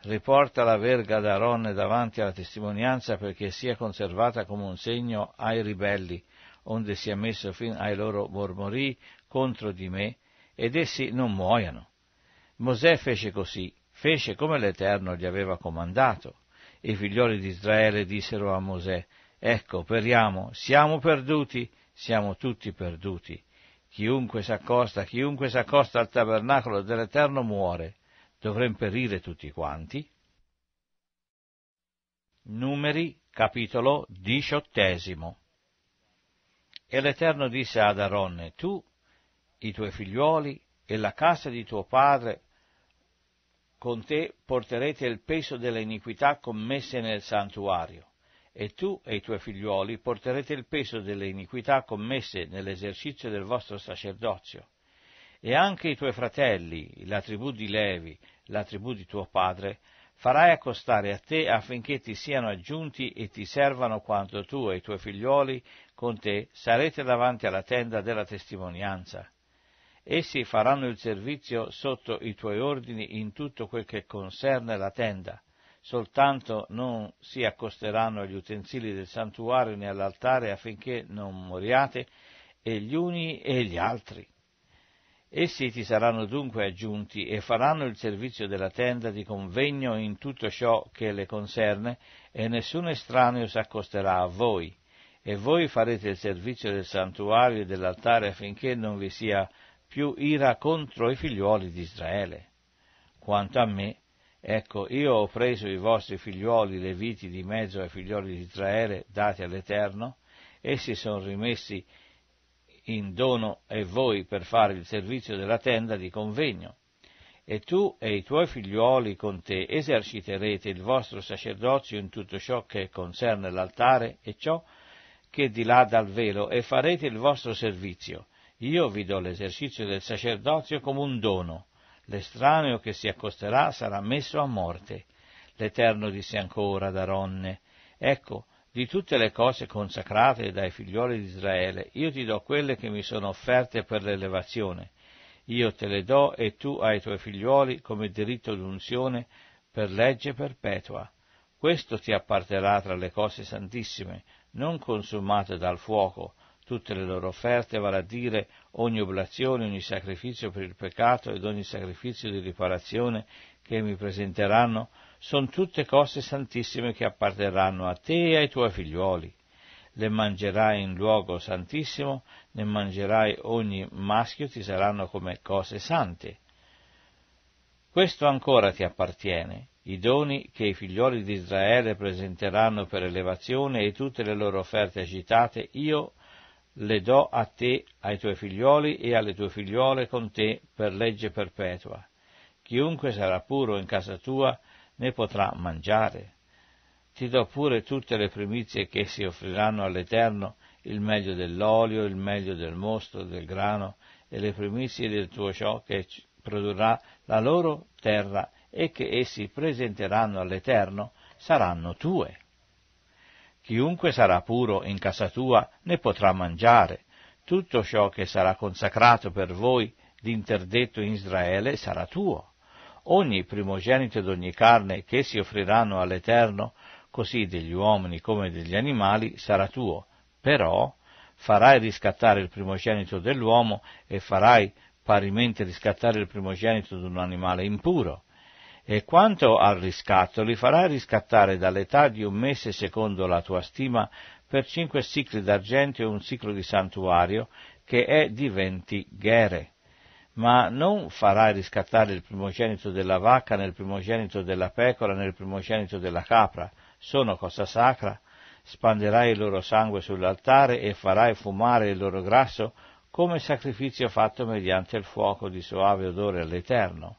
riporta la verga d'Aronne davanti alla testimonianza perché sia conservata come un segno ai ribelli, onde sia messo fin ai loro mormorì contro di me, ed essi non muoiano. Mosè fece così, fece come l'Eterno gli aveva comandato. I figlioli di Israele dissero a Mosè, Ecco, periamo, siamo perduti, siamo tutti perduti. Chiunque s'accosta, chiunque s'accosta al tabernacolo dell'Eterno muore dovremmo perire tutti quanti. Numeri, capitolo diciottesimo. E l'Eterno disse ad Aronne, tu, i tuoi figliuoli e la casa di tuo padre, con te porterete il peso delle iniquità commesse nel santuario, e tu e i tuoi figliuoli porterete il peso delle iniquità commesse nell'esercizio del vostro sacerdozio, e anche i tuoi fratelli, la tribù di Levi, la tribù di tuo padre, farai accostare a te affinché ti siano aggiunti e ti servano quanto tu e i tuoi figlioli con te sarete davanti alla tenda della testimonianza. Essi faranno il servizio sotto i tuoi ordini in tutto quel che concerne la tenda, soltanto non si accosteranno agli utensili del santuario né all'altare affinché non moriate e gli uni e gli altri. Essi ti saranno dunque aggiunti e faranno il servizio della tenda di convegno in tutto ciò che le concerne, e nessun estraneo s'accosterà a voi. E voi farete il servizio del santuario e dell'altare affinché non vi sia più ira contro i figliuoli di Israele. Quanto a me, ecco, io ho preso i vostri figliuoli leviti di mezzo ai figliuoli di Israele dati all'Eterno, essi sono rimessi in dono e voi per fare il servizio della tenda di convegno. E tu e i tuoi figliuoli con te eserciterete il vostro sacerdozio in tutto ciò che concerne l'altare e ciò che di là dal velo, e farete il vostro servizio. Io vi do l'esercizio del sacerdozio come un dono. L'estraneo che si accosterà sarà messo a morte. L'Eterno disse ancora ad Aronne, Ecco, di tutte le cose consacrate dai figlioli di Israele, io ti do quelle che mi sono offerte per l'elevazione, io te le do e tu ai tuoi figlioli come diritto d'unzione per legge perpetua. Questo ti apparterà tra le cose santissime, non consumate dal fuoco, tutte le loro offerte, vale a dire ogni oblazione, ogni sacrificio per il peccato ed ogni sacrificio di riparazione che mi presenteranno, sono tutte cose santissime che apparterranno a te e ai tuoi figliuoli. Le mangerai in luogo santissimo, ne mangerai ogni maschio, ti saranno come cose sante. Questo ancora ti appartiene, i doni che i figlioli di Israele presenteranno per elevazione e tutte le loro offerte agitate, io le do a te, ai tuoi figlioli e alle tue figliuole con te per legge perpetua. Chiunque sarà puro in casa tua ne potrà mangiare. Ti do pure tutte le primizie che si offriranno all'Eterno, il meglio dell'olio, il meglio del mosto, del grano e le primizie del tuo ciò che produrrà la loro terra e che essi presenteranno all'Eterno saranno tue. Chiunque sarà puro in casa tua ne potrà mangiare. Tutto ciò che sarà consacrato per voi d'interdetto in Israele sarà tuo ogni primogenito d'ogni carne che si offriranno all'Eterno, così degli uomini come degli animali, sarà tuo. Però farai riscattare il primogenito dell'uomo e farai parimente riscattare il primogenito di un animale impuro. E quanto al riscatto, li farai riscattare dall'età di un mese secondo la tua stima per cinque sicli d'argento e un siclo di santuario, che è di venti ghere ma non farai riscattare il primogenito della vacca, nel primogenito della pecora, nel primogenito della capra, sono cosa sacra, spanderai il loro sangue sull'altare e farai fumare il loro grasso come sacrificio fatto mediante il fuoco di soave odore all'Eterno.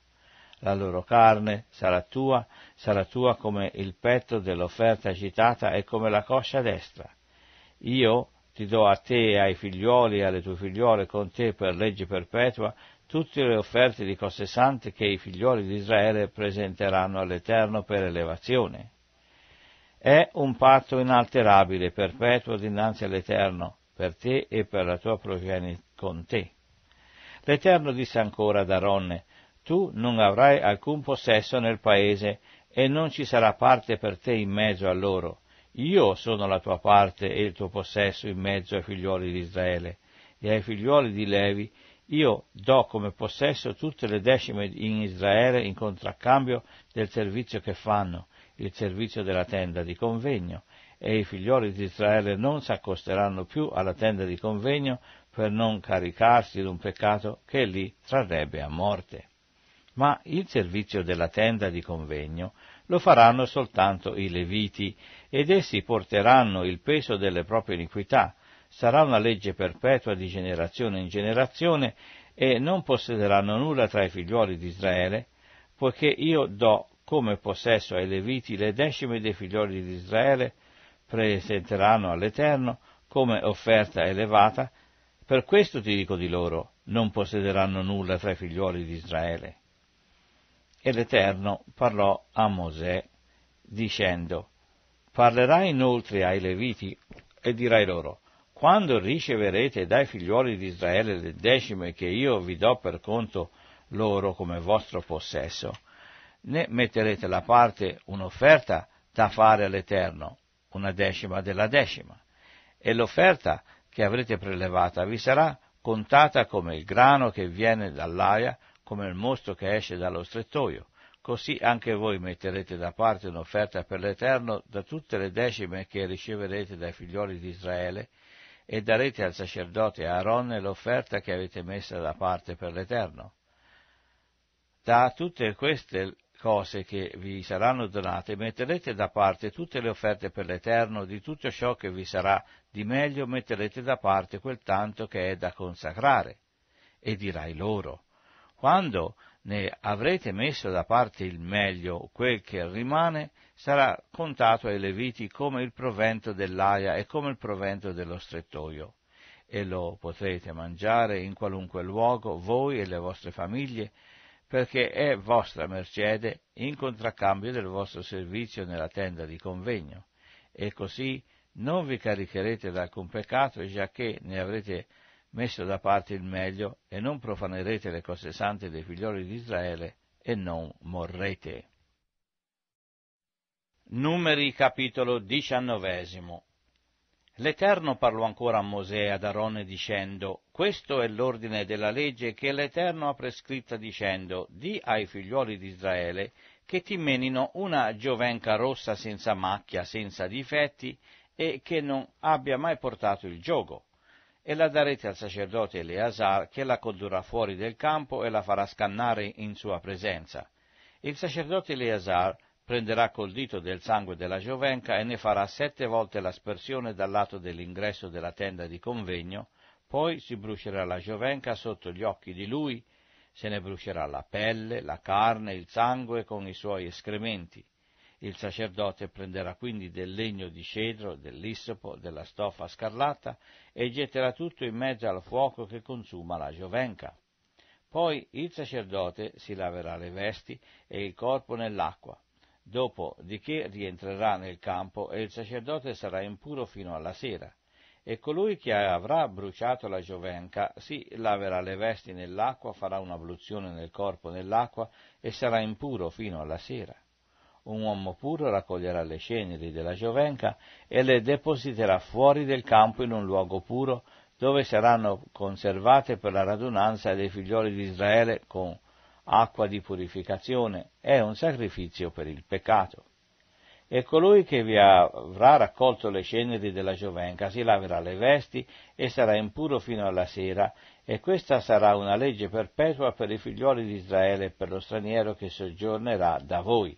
La loro carne sarà tua, sarà tua come il petto dell'offerta agitata e come la coscia destra. Io ti do a te e ai figlioli e alle tue figliuole con te per legge perpetua tutte le offerte di cose sante che i figlioli di Israele presenteranno all'Eterno per elevazione. È un patto inalterabile, perpetuo dinanzi all'Eterno, per te e per la tua progenie con te. L'Eterno disse ancora ad Aronne, tu non avrai alcun possesso nel paese e non ci sarà parte per te in mezzo a loro. Io sono la tua parte e il tuo possesso in mezzo ai figlioli di Israele e ai figlioli di Levi io do come possesso tutte le decime in Israele in contraccambio del servizio che fanno, il servizio della tenda di convegno, e i figlioli di Israele non si accosteranno più alla tenda di convegno per non caricarsi d'un peccato che li trarrebbe a morte. Ma il servizio della tenda di convegno lo faranno soltanto i Leviti, ed essi porteranno il peso delle proprie iniquità, sarà una legge perpetua di generazione in generazione e non possederanno nulla tra i figliuoli di Israele, poiché io do come possesso ai Leviti le decime dei figlioli di Israele, presenteranno all'Eterno come offerta elevata, per questo ti dico di loro, non possederanno nulla tra i figlioli di Israele. E l'Eterno parlò a Mosè, dicendo, Parlerai inoltre ai Leviti e dirai loro, quando riceverete dai figliuoli di Israele le decime che io vi do per conto loro come vostro possesso, ne metterete la parte un'offerta da fare all'Eterno, una decima della decima, e l'offerta che avrete prelevata vi sarà contata come il grano che viene dall'aia, come il mosto che esce dallo strettoio. Così anche voi metterete da parte un'offerta per l'Eterno da tutte le decime che riceverete dai figlioli di Israele, e darete al sacerdote Aaron l'offerta che avete messa da parte per l'Eterno. Da tutte queste cose che vi saranno donate metterete da parte tutte le offerte per l'Eterno, di tutto ciò che vi sarà di meglio metterete da parte quel tanto che è da consacrare. E dirai loro, quando ne avrete messo da parte il meglio, quel che rimane, sarà contato ai Leviti come il provento dell'aia e come il provento dello strettoio, e lo potrete mangiare in qualunque luogo voi e le vostre famiglie, perché è vostra mercede in contraccambio del vostro servizio nella tenda di convegno, e così non vi caricherete da alcun peccato, che ne avrete messo da parte il meglio, e non profanerete le cose sante dei figlioli di Israele, e non morrete. Numeri capitolo diciannovesimo. L'Eterno parlò ancora a Mosè e ad Aronne dicendo, questo è l'ordine della legge che l'Eterno ha prescritta dicendo, di ai figliuoli di Israele che ti menino una giovenca rossa senza macchia, senza difetti e che non abbia mai portato il giogo. E la darete al sacerdote Eleazar che la condurrà fuori del campo e la farà scannare in sua presenza. Il sacerdote Eleazar prenderà col dito del sangue della giovenca e ne farà sette volte l'aspersione dal lato dell'ingresso della tenda di convegno, poi si brucerà la giovenca sotto gli occhi di lui, se ne brucerà la pelle, la carne, il sangue con i suoi escrementi. Il sacerdote prenderà quindi del legno di cedro, dell'issopo, della stoffa scarlatta e getterà tutto in mezzo al fuoco che consuma la giovenca. Poi il sacerdote si laverà le vesti e il corpo nell'acqua, dopodiché rientrerà nel campo e il sacerdote sarà impuro fino alla sera. E colui che avrà bruciato la giovenca si laverà le vesti nell'acqua, farà un'abluzione nel corpo nell'acqua e sarà impuro fino alla sera. Un uomo puro raccoglierà le ceneri della giovenca e le depositerà fuori del campo in un luogo puro, dove saranno conservate per la radunanza dei figlioli di Israele con acqua di purificazione, è un sacrificio per il peccato. E colui che vi avrà raccolto le ceneri della giovenca si laverà le vesti e sarà impuro fino alla sera, e questa sarà una legge perpetua per i figlioli di Israele e per lo straniero che soggiornerà da voi.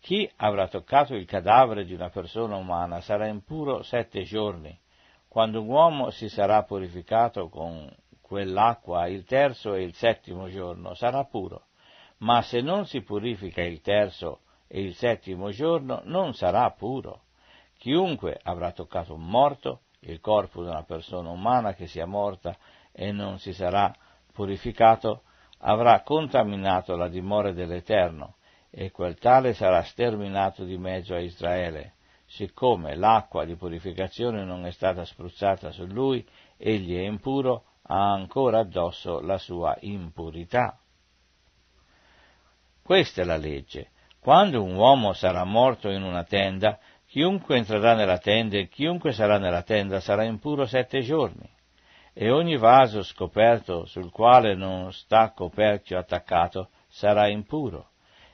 Chi avrà toccato il cadavere di una persona umana sarà impuro sette giorni. Quando un uomo si sarà purificato con quell'acqua il terzo e il settimo giorno sarà puro, ma se non si purifica il terzo e il settimo giorno non sarà puro. Chiunque avrà toccato un morto, il corpo di una persona umana che sia morta e non si sarà purificato, avrà contaminato la dimora dell'Eterno, e quel tale sarà sterminato di mezzo a Israele. Siccome l'acqua di purificazione non è stata spruzzata su lui, egli è impuro, ha ancora addosso la sua impurità. Questa è la legge. Quando un uomo sarà morto in una tenda, chiunque entrerà nella tenda e chiunque sarà nella tenda sarà impuro sette giorni. E ogni vaso scoperto sul quale non sta coperchio attaccato sarà impuro.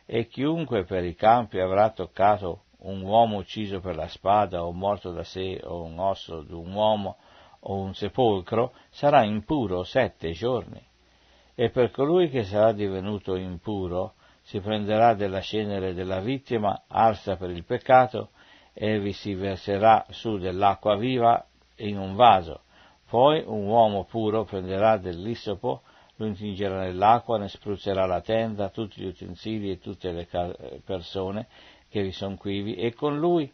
E chiunque per i campi avrà toccato un uomo ucciso per la spada o morto da sé o un osso d'un uomo o un sepolcro sarà impuro sette giorni. E per colui che sarà divenuto impuro si prenderà della cenere della vittima arsa per il peccato e vi si verserà su dell'acqua viva in un vaso. Poi un uomo puro prenderà dell'issopo, lo intingerà nell'acqua, ne spruzzerà la tenda, tutti gli utensili e tutte le persone che vi sono quivi, e con lui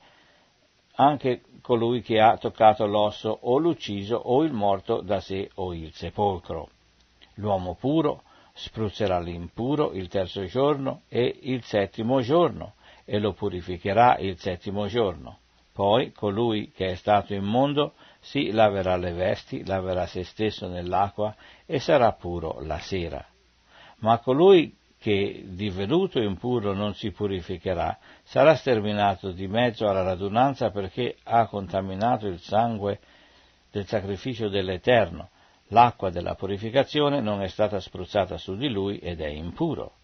anche colui che ha toccato l'osso o l'ucciso o il morto da sé o il sepolcro. L'uomo puro spruzzerà l'impuro il terzo giorno e il settimo giorno e lo purificherà il settimo giorno. Poi colui che è stato immondo si laverà le vesti, laverà se stesso nell'acqua e sarà puro la sera. Ma colui che divenuto impuro non si purificherà, sarà sterminato di mezzo alla radunanza perché ha contaminato il sangue del sacrificio dell'Eterno. L'acqua della purificazione non è stata spruzzata su di lui ed è impuro.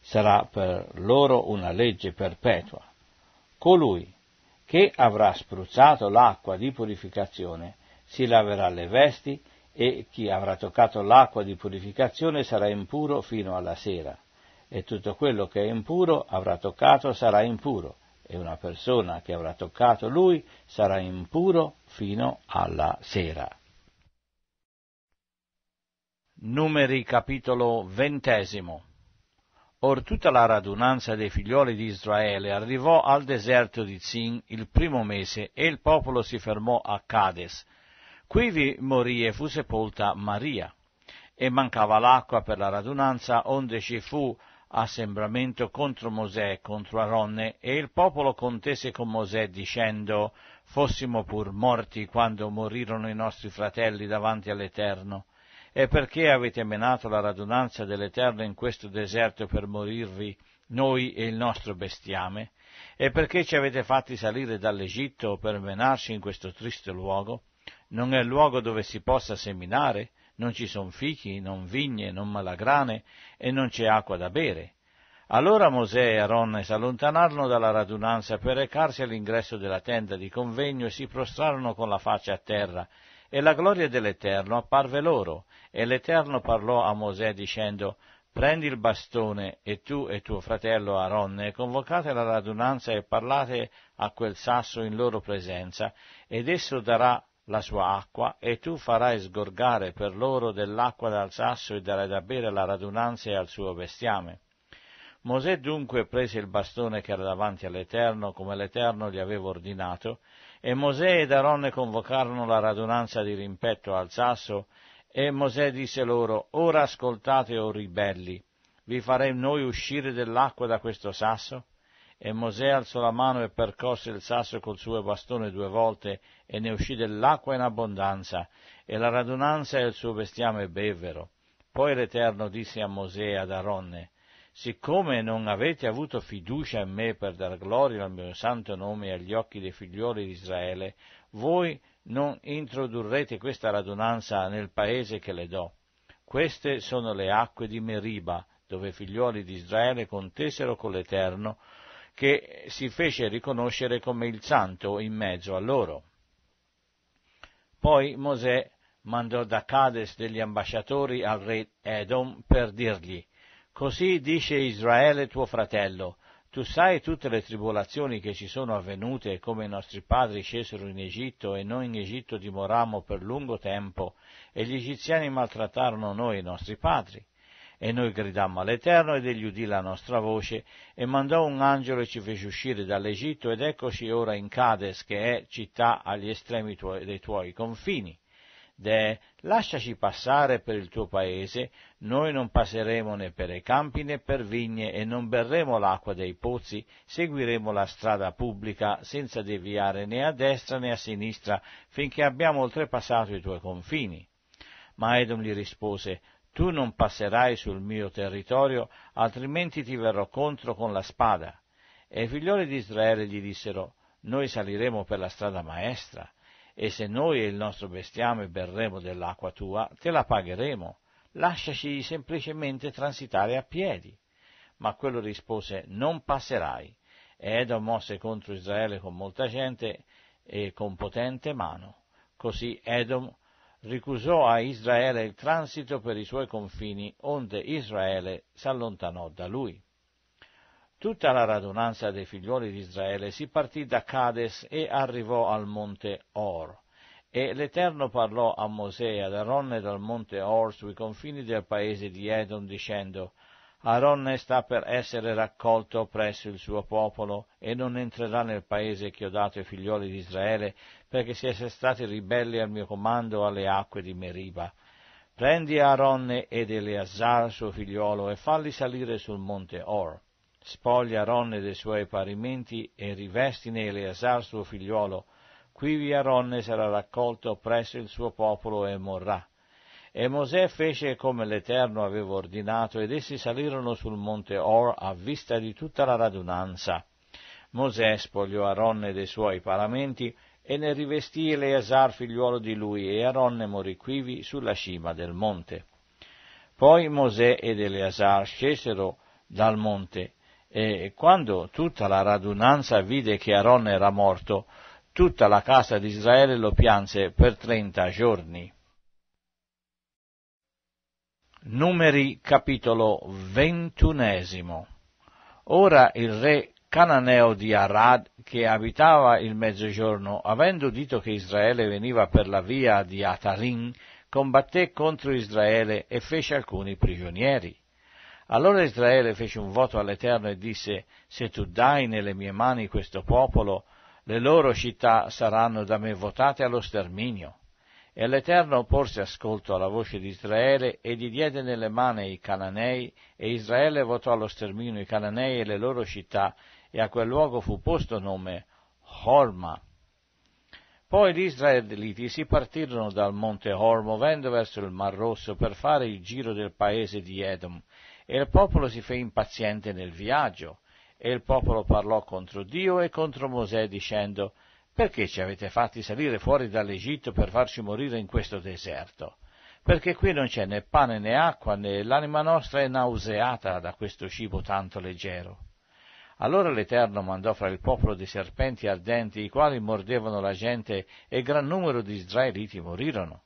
Sarà per loro una legge perpetua. Colui che avrà spruzzato l'acqua di purificazione si laverà le vesti e chi avrà toccato l'acqua di purificazione sarà impuro fino alla sera e tutto quello che è impuro avrà toccato sarà impuro, e una persona che avrà toccato lui sarà impuro fino alla sera. Numeri capitolo ventesimo Or tutta la radunanza dei figlioli di Israele arrivò al deserto di Zin il primo mese e il popolo si fermò a Cades. Quivi morì e fu sepolta Maria. E mancava l'acqua per la radunanza, onde ci fu assembramento contro Mosè, e contro Aronne, e il popolo contese con Mosè dicendo, fossimo pur morti quando morirono i nostri fratelli davanti all'Eterno, e perché avete menato la radunanza dell'Eterno in questo deserto per morirvi noi e il nostro bestiame? E perché ci avete fatti salire dall'Egitto per menarci in questo triste luogo? Non è luogo dove si possa seminare? non ci son fichi, non vigne, non malagrane e non c'è acqua da bere. Allora Mosè e Aaron s'allontanarono dalla radunanza per recarsi all'ingresso della tenda di convegno e si prostrarono con la faccia a terra, e la gloria dell'Eterno apparve loro, e l'Eterno parlò a Mosè dicendo, Prendi il bastone e tu e tuo fratello Aaron convocate la radunanza e parlate a quel sasso in loro presenza, ed esso darà la sua acqua, e tu farai sgorgare per loro dell'acqua dal sasso e darai da bere alla radunanza e al suo bestiame. Mosè dunque prese il bastone che era davanti all'Eterno, come l'Eterno gli aveva ordinato, e Mosè ed Aronne convocarono la radunanza di rimpetto al sasso, e Mosè disse loro, Ora ascoltate, o ribelli, vi faremo noi uscire dell'acqua da questo sasso? E Mosè alzò la mano e percosse il sasso col suo bastone due volte, e ne uscì dell'acqua in abbondanza, e la radunanza e il suo bestiame bevvero. Poi l'Eterno disse a Mosè e ad Aronne, Siccome non avete avuto fiducia in me per dar gloria al mio santo nome e agli occhi dei figlioli di Israele, voi non introdurrete questa radunanza nel paese che le do. Queste sono le acque di Meriba, dove i figlioli di Israele contesero con l'Eterno che si fece riconoscere come il santo in mezzo a loro. Poi Mosè mandò da Cades degli ambasciatori al re Edom per dirgli, Così dice Israele tuo fratello, tu sai tutte le tribolazioni che ci sono avvenute, come i nostri padri scesero in Egitto e noi in Egitto dimorammo per lungo tempo, e gli egiziani maltrattarono noi e i nostri padri. E noi gridammo all'Eterno ed egli udì la nostra voce e mandò un angelo e ci fece uscire dall'Egitto ed eccoci ora in Cades che è città agli estremi tuoi, dei tuoi confini. De, lasciaci passare per il tuo paese, noi non passeremo né per i campi né per vigne e non berremo l'acqua dei pozzi, seguiremo la strada pubblica senza deviare né a destra né a sinistra finché abbiamo oltrepassato i tuoi confini. Ma Edom gli rispose, tu non passerai sul mio territorio, altrimenti ti verrò contro con la spada. E i figlioli di Israele gli dissero, noi saliremo per la strada maestra, e se noi e il nostro bestiame berremo dell'acqua tua, te la pagheremo, lasciaci semplicemente transitare a piedi. Ma quello rispose, non passerai. E Edom mosse contro Israele con molta gente e con potente mano. Così Edom ricusò a Israele il transito per i suoi confini, onde Israele s'allontanò da lui. Tutta la radunanza dei figlioli di Israele si partì da Cades e arrivò al monte Or. E l'Eterno parlò a Mosè e ad Aronne dal monte Or sui confini del paese di Edom dicendo Aaron sta per essere raccolto presso il suo popolo e non entrerà nel paese che ho dato ai figlioli di Israele perché siete stati ribelli al mio comando alle acque di Meriba. Prendi Aaron ed Eleazar suo figliolo e falli salire sul monte Or. Spoglia Aaron dei suoi parimenti e rivestine Eleazar suo figliolo. Quivi Aaron sarà raccolto presso il suo popolo e morrà. E Mosè fece come l'Eterno aveva ordinato ed essi salirono sul monte Or a vista di tutta la radunanza. Mosè spogliò Aronne dei suoi paramenti e ne rivestì Eleazar figliuolo di lui e Aronne morì quivi sulla cima del monte. Poi Mosè ed Eleazar scesero dal monte e quando tutta la radunanza vide che Aronne era morto, tutta la casa di Israele lo pianse per trenta giorni. Numeri capitolo ventunesimo. Ora il re cananeo di Arad, che abitava il mezzogiorno, avendo udito che Israele veniva per la via di Atarin, combatté contro Israele e fece alcuni prigionieri. Allora Israele fece un voto all'Eterno e disse, se tu dai nelle mie mani questo popolo, le loro città saranno da me votate allo sterminio. E l'Eterno porse ascolto alla voce di Israele e gli diede nelle mani i Cananei, e Israele votò allo sterminio i Cananei e le loro città, e a quel luogo fu posto nome Horma. Poi gli israeliti si partirono dal monte Hor muovendo verso il Mar Rosso per fare il giro del paese di Edom e il popolo si fe impaziente nel viaggio e il popolo parlò contro Dio e contro Mosè dicendo perché ci avete fatti salire fuori dall'Egitto per farci morire in questo deserto? Perché qui non c'è né pane né acqua, né l'anima nostra è nauseata da questo cibo tanto leggero. Allora l'Eterno mandò fra il popolo dei serpenti ardenti, i quali mordevano la gente, e gran numero di israeliti morirono.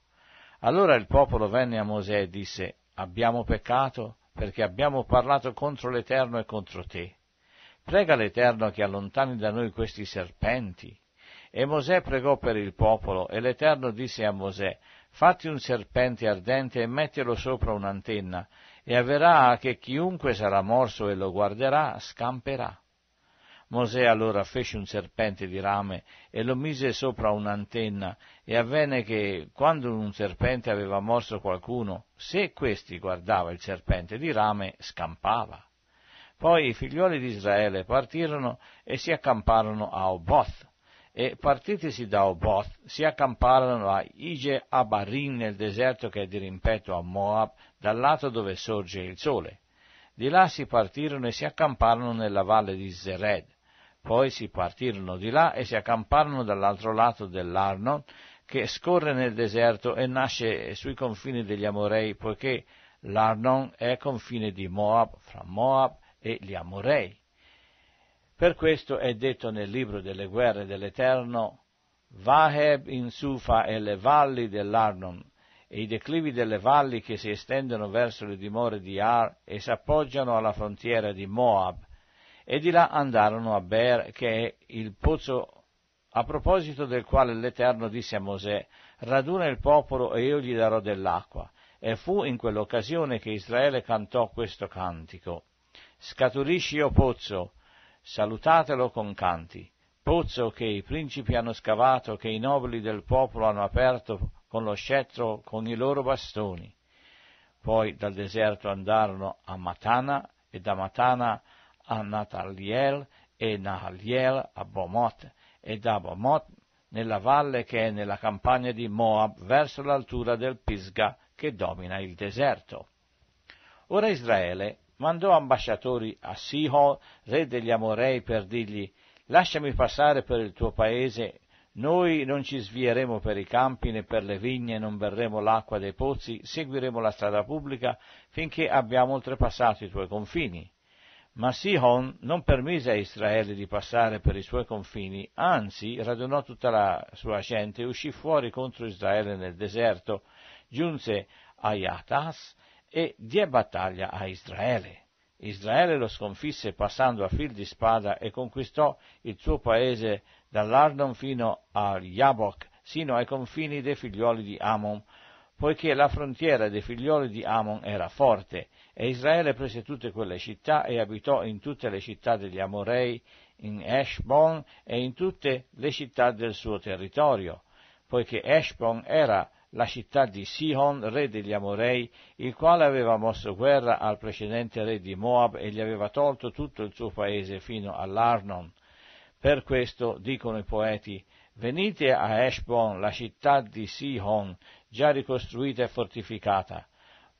Allora il popolo venne a Mosè e disse, Abbiamo peccato, perché abbiamo parlato contro l'Eterno e contro te. Prega l'Eterno che allontani da noi questi serpenti. E Mosè pregò per il popolo, e l'Eterno disse a Mosè, fatti un serpente ardente e mettilo sopra un'antenna, e avverrà che chiunque sarà morso e lo guarderà scamperà. Mosè allora fece un serpente di rame e lo mise sopra un'antenna, e avvenne che, quando un serpente aveva morso qualcuno, se questi guardava il serpente di rame, scampava. Poi i figlioli di Israele partirono e si accamparono a Oboth, e partitisi da Oboth si accamparono a Ige Abarin nel deserto che è dirimpetto a Moab dal lato dove sorge il sole. Di là si partirono e si accamparono nella valle di Zered. Poi si partirono di là e si accamparono dall'altro lato dell'Arnon che scorre nel deserto e nasce sui confini degli Amorei poiché l'Arnon è confine di Moab fra Moab e gli Amorei. Per questo è detto nel libro delle guerre dell'Eterno, Vaheb in Sufa e le valli dell'Arnon e i declivi delle valli che si estendono verso le dimore di Ar e s'appoggiano alla frontiera di Moab, e di là andarono a Ber, che è il pozzo a proposito del quale l'Eterno disse a Mosè, raduna il popolo e io gli darò dell'acqua. E fu in quell'occasione che Israele cantò questo cantico. Scaturisci, o pozzo, salutatelo con canti. Pozzo che i principi hanno scavato, che i nobili del popolo hanno aperto con lo scettro, con i loro bastoni. Poi dal deserto andarono a Matana e da Matana a Nataliel e Nahaliel a Bomot e da Bomot nella valle che è nella campagna di Moab verso l'altura del Pisga che domina il deserto. Ora Israele mandò ambasciatori a Sihon, re degli Amorei, per dirgli Lasciami passare per il tuo paese, noi non ci svieremo per i campi né per le vigne, non berremo l'acqua dei pozzi, seguiremo la strada pubblica finché abbiamo oltrepassato i tuoi confini. Ma Sihon non permise a Israele di passare per i suoi confini, anzi radunò tutta la sua gente e uscì fuori contro Israele nel deserto, giunse a Yatas, e diè battaglia a Israele. Israele lo sconfisse passando a fil di spada e conquistò il suo paese dall'Ardon fino a Yabok, sino ai confini dei figlioli di Amon, poiché la frontiera dei figlioli di Amon era forte, e Israele prese tutte quelle città e abitò in tutte le città degli Amorei, in Eshbon e in tutte le città del suo territorio, poiché Eshbon era la città di Sihon, re degli Amorei, il quale aveva mosso guerra al precedente re di Moab e gli aveva tolto tutto il suo paese fino all'Arnon. Per questo dicono i poeti, venite a Eshbon, la città di Sihon, già ricostruita e fortificata,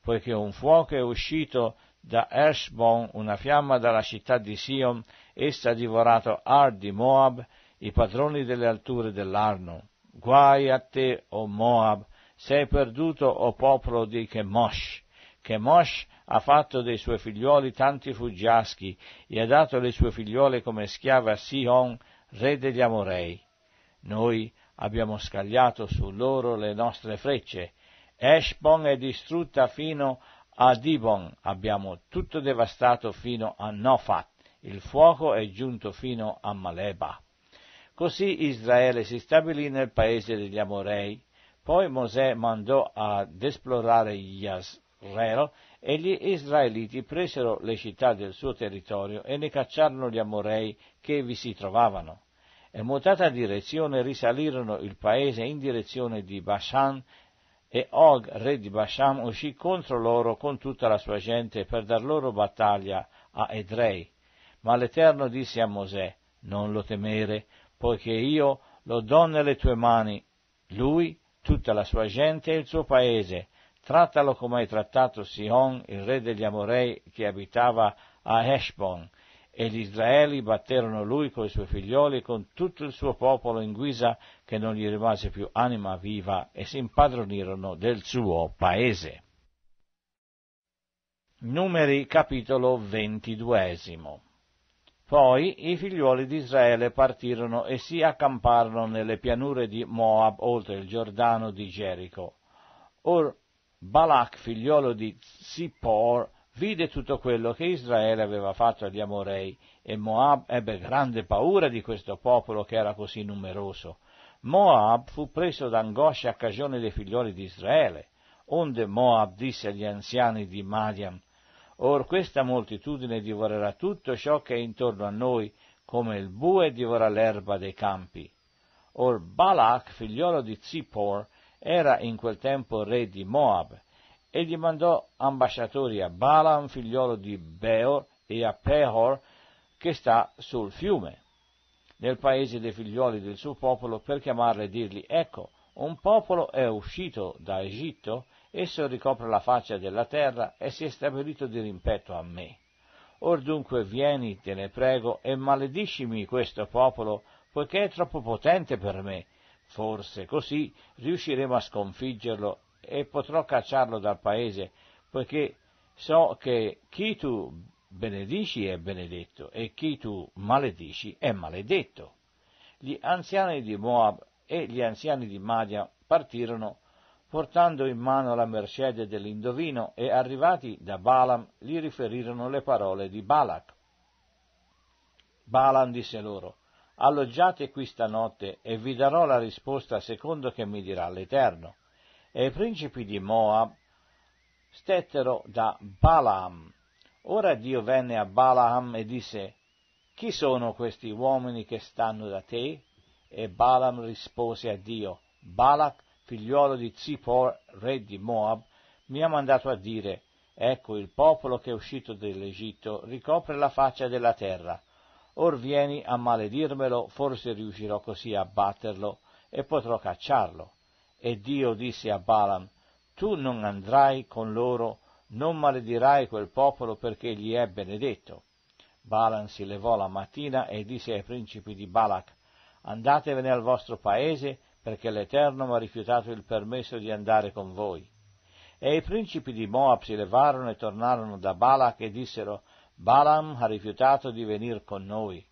poiché un fuoco è uscito da Eshbon, una fiamma dalla città di Sihon, essa ha divorato Ar di Moab, i padroni delle alture dell'Arnon. Guai a te, o oh Moab, sei perduto, o popolo di Chemosh. Chemosh ha fatto dei suoi figlioli tanti fuggiaschi e ha dato le sue figliole come schiave a Sihon, re degli Amorei. Noi abbiamo scagliato su loro le nostre frecce. Eshbon è distrutta fino a Dibon, abbiamo tutto devastato fino a Nofat, il fuoco è giunto fino a Maleba. Così Israele si stabilì nel paese degli Amorei, poi Mosè mandò ad esplorare Israel e gli israeliti presero le città del suo territorio e ne cacciarono gli amorei che vi si trovavano. E mutata direzione risalirono il paese in direzione di Bashan e Og, re di Bashan, uscì contro loro con tutta la sua gente per dar loro battaglia a Edrei. Ma l'Eterno disse a Mosè, non lo temere, poiché io lo do nelle tue mani, lui tutta la sua gente e il suo paese. Trattalo come hai trattato Sion, il re degli Amorei che abitava a Heshbon. E gli Israeli batterono lui con i suoi figlioli e con tutto il suo popolo in guisa che non gli rimase più anima viva e si impadronirono del suo paese. Numeri capitolo ventiduesimo poi i figliuoli di Israele partirono e si accamparono nelle pianure di Moab oltre il Giordano di Gerico. Or Balak, figliuolo di Zippor, vide tutto quello che Israele aveva fatto agli Amorei e Moab ebbe grande paura di questo popolo che era così numeroso. Moab fu preso d'angoscia a cagione dei figlioli di Israele, onde Moab disse agli anziani di Madian, Or questa moltitudine divorerà tutto ciò che è intorno a noi, come il bue divora l'erba dei campi. Or Balak, figliolo di Zippor, era in quel tempo re di Moab, egli mandò ambasciatori a Balaam, figliolo di Beor, e a Pehor, che sta sul fiume, nel paese dei figlioli del suo popolo, per chiamarle e dirgli, ecco, un popolo è uscito da Egitto esso ricopre la faccia della terra e si è stabilito di rimpetto a me. Or dunque vieni, te ne prego, e malediscimi questo popolo, poiché è troppo potente per me. Forse così riusciremo a sconfiggerlo e potrò cacciarlo dal paese, poiché so che chi tu benedici è benedetto e chi tu maledici è maledetto. Gli anziani di Moab e gli anziani di Madia partirono portando in mano la mercede dell'indovino e arrivati da Balaam gli riferirono le parole di Balak. Balaam disse loro, alloggiate qui stanotte e vi darò la risposta secondo che mi dirà l'Eterno. E i principi di Moab stettero da Balaam. Ora Dio venne a Balaam e disse, chi sono questi uomini che stanno da te? E Balaam rispose a Dio, Balak figliuolo di Zippor, re di Moab, mi ha mandato a dire, ecco il popolo che è uscito dell'Egitto ricopre la faccia della terra. Or vieni a maledirmelo, forse riuscirò così a batterlo e potrò cacciarlo. E Dio disse a Balaam, tu non andrai con loro, non maledirai quel popolo perché gli è benedetto. Balaam si levò la mattina e disse ai principi di Balak, andatevene al vostro paese perché l'Eterno mi ha rifiutato il permesso di andare con voi. E i principi di Moab si levarono e tornarono da Balak e dissero, Balaam ha rifiutato di venire con noi.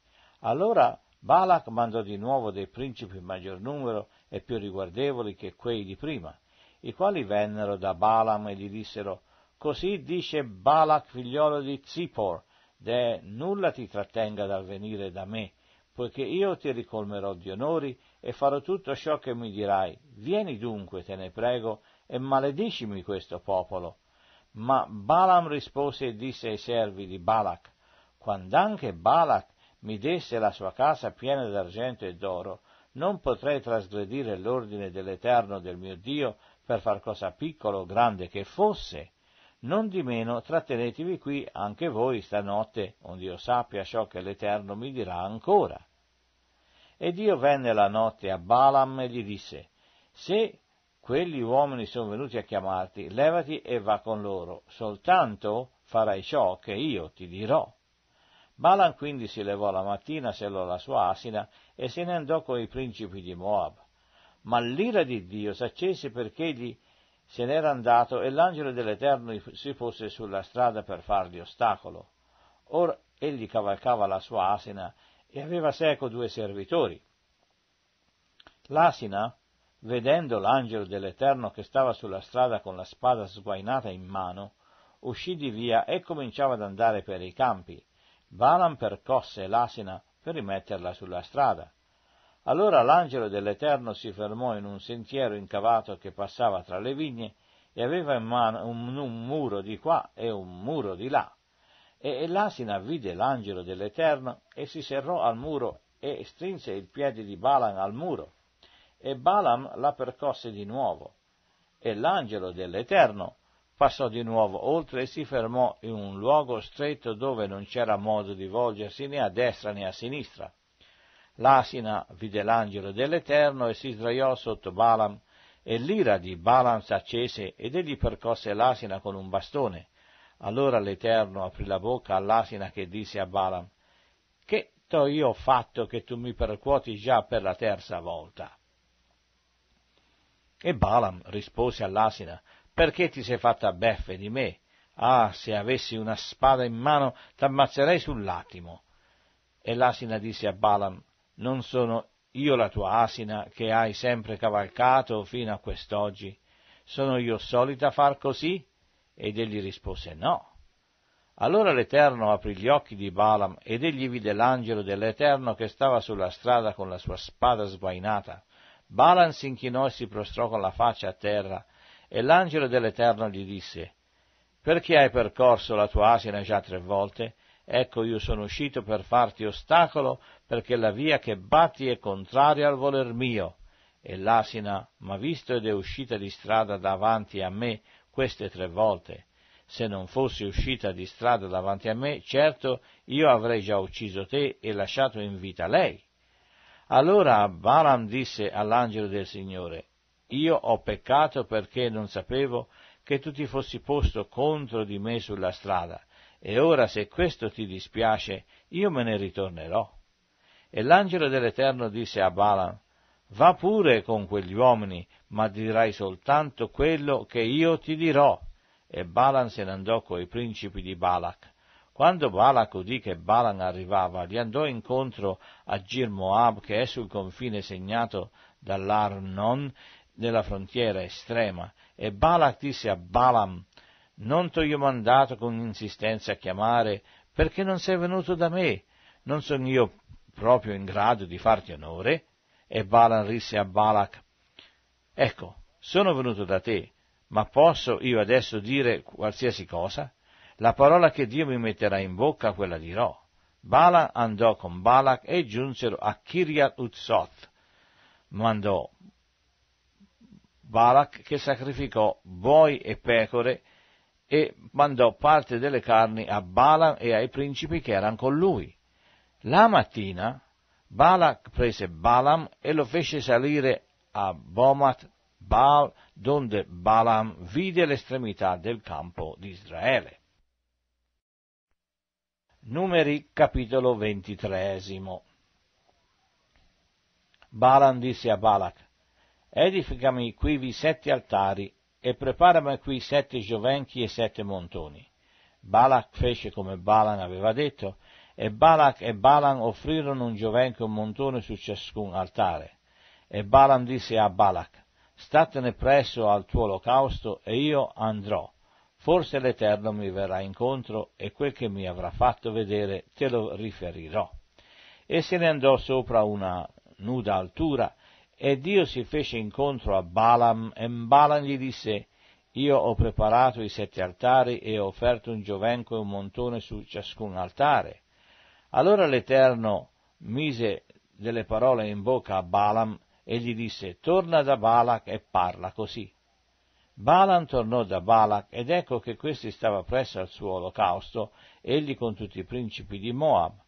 Allora Balak mandò di nuovo dei principi in maggior numero e più riguardevoli che quei di prima, i quali vennero da Balaam e gli dissero, Così dice Balak figliolo di Zippor, de nulla ti trattenga dal venire da me, poiché io ti ricolmerò di onori e farò tutto ciò che mi dirai. Vieni dunque, te ne prego, e maledicimi questo popolo. Ma Balaam rispose e disse ai servi di Balak, quando anche Balak mi desse la sua casa piena d'argento e d'oro, non potrei trasgredire l'ordine dell'Eterno del mio Dio per far cosa piccola o grande che fosse. Non di meno trattenetevi qui anche voi stanotte, onde io sappia ciò che l'Eterno mi dirà ancora. E Dio venne la notte a Balaam e gli disse, se quegli uomini sono venuti a chiamarti, levati e va con loro, soltanto farai ciò che io ti dirò. Balan quindi si levò la mattina, sellò la sua asina e se ne andò con i principi di Moab. Ma l'ira di Dio s'accese perché egli se n'era andato e l'angelo dell'Eterno si fosse sulla strada per fargli ostacolo. Or egli cavalcava la sua asina e aveva seco due servitori. L'asina, vedendo l'angelo dell'Eterno che stava sulla strada con la spada sguainata in mano, uscì di via e cominciava ad andare per i campi. Balan percosse l'asina per rimetterla sulla strada. Allora l'angelo dell'Eterno si fermò in un sentiero incavato che passava tra le vigne e aveva in mano un, un muro di qua e un muro di là. E l'asina vide l'angelo dell'Eterno e si serrò al muro e strinse il piede di Balaam al muro. E Balaam la percosse di nuovo. E l'angelo dell'Eterno passò di nuovo oltre e si fermò in un luogo stretto dove non c'era modo di volgersi né a destra né a sinistra. L'asina vide l'angelo dell'Eterno e si sdraiò sotto Balaam, e l'ira di Balaam s'accese ed egli percosse l'asina con un bastone, allora l'Eterno aprì la bocca all'asina che disse a Balaam, che t'ho io fatto che tu mi percuoti già per la terza volta? E Balaam rispose all'asina, perché ti sei fatta beffe di me? Ah, se avessi una spada in mano, t'ammazzerei sull'attimo. E l'asina disse a Balaam, non sono io la tua asina che hai sempre cavalcato fino a quest'oggi? Sono io solita far così? Ed egli rispose no. Allora l'Eterno aprì gli occhi di Balaam ed egli vide l'angelo dell'Eterno che stava sulla strada con la sua spada sguainata. Balaam si inchinò e si prostrò con la faccia a terra e l'angelo dell'Eterno gli disse Perché hai percorso la tua asina già tre volte? Ecco io sono uscito per farti ostacolo perché la via che batti è contraria al voler mio. E l'asina m'ha visto ed è uscita di strada davanti a me queste tre volte. Se non fossi uscita di strada davanti a me, certo io avrei già ucciso te e lasciato in vita lei. Allora Balaam disse all'angelo del Signore, io ho peccato perché non sapevo che tu ti fossi posto contro di me sulla strada, e ora se questo ti dispiace, io me ne ritornerò. E l'angelo dell'Eterno disse a Balaam, va pure con quegli uomini, ma dirai soltanto quello che io ti dirò. E Balan se ne andò coi principi di Balak. Quando Balak udì che Balan arrivava, gli andò incontro a Gir Moab, che è sul confine segnato dall'Arnon, nella frontiera estrema, e Balak disse a Balaam, non t'ho mandato con insistenza a chiamare, perché non sei venuto da me, non sono io proprio in grado di farti onore? E Balan risse a Balak, Ecco, sono venuto da te, ma posso io adesso dire qualsiasi cosa? La parola che Dio mi metterà in bocca quella dirò. Bala andò con Balak e giunsero a Kiriat Uzzot. Mandò Balak che sacrificò buoi e pecore e mandò parte delle carni a Bala e ai principi che erano con lui. La mattina Balak prese Balaam e lo fece salire a Bomat Baal, donde Balaam vide l'estremità del campo di Israele. Numeri capitolo ventitresimo Balaam disse a Balak, edificami quivi sette altari e preparami qui sette giovenchi e sette montoni. Balak fece come Balan aveva detto, e Balak e Balan offrirono un giovenco e un montone su ciascun altare. E Balaam disse a Balak, statene presso al tuo olocausto e io andrò. Forse l'Eterno mi verrà incontro e quel che mi avrà fatto vedere te lo riferirò. E se ne andò sopra una nuda altura e Dio si fece incontro a Balaam e Balaam gli disse, io ho preparato i sette altari e ho offerto un giovenco e un montone su ciascun altare. Allora l'Eterno mise delle parole in bocca a Balaam e gli disse torna da Balak e parla così. Balan tornò da Balak ed ecco che questi stava presso al suo olocausto, egli con tutti i principi di Moab.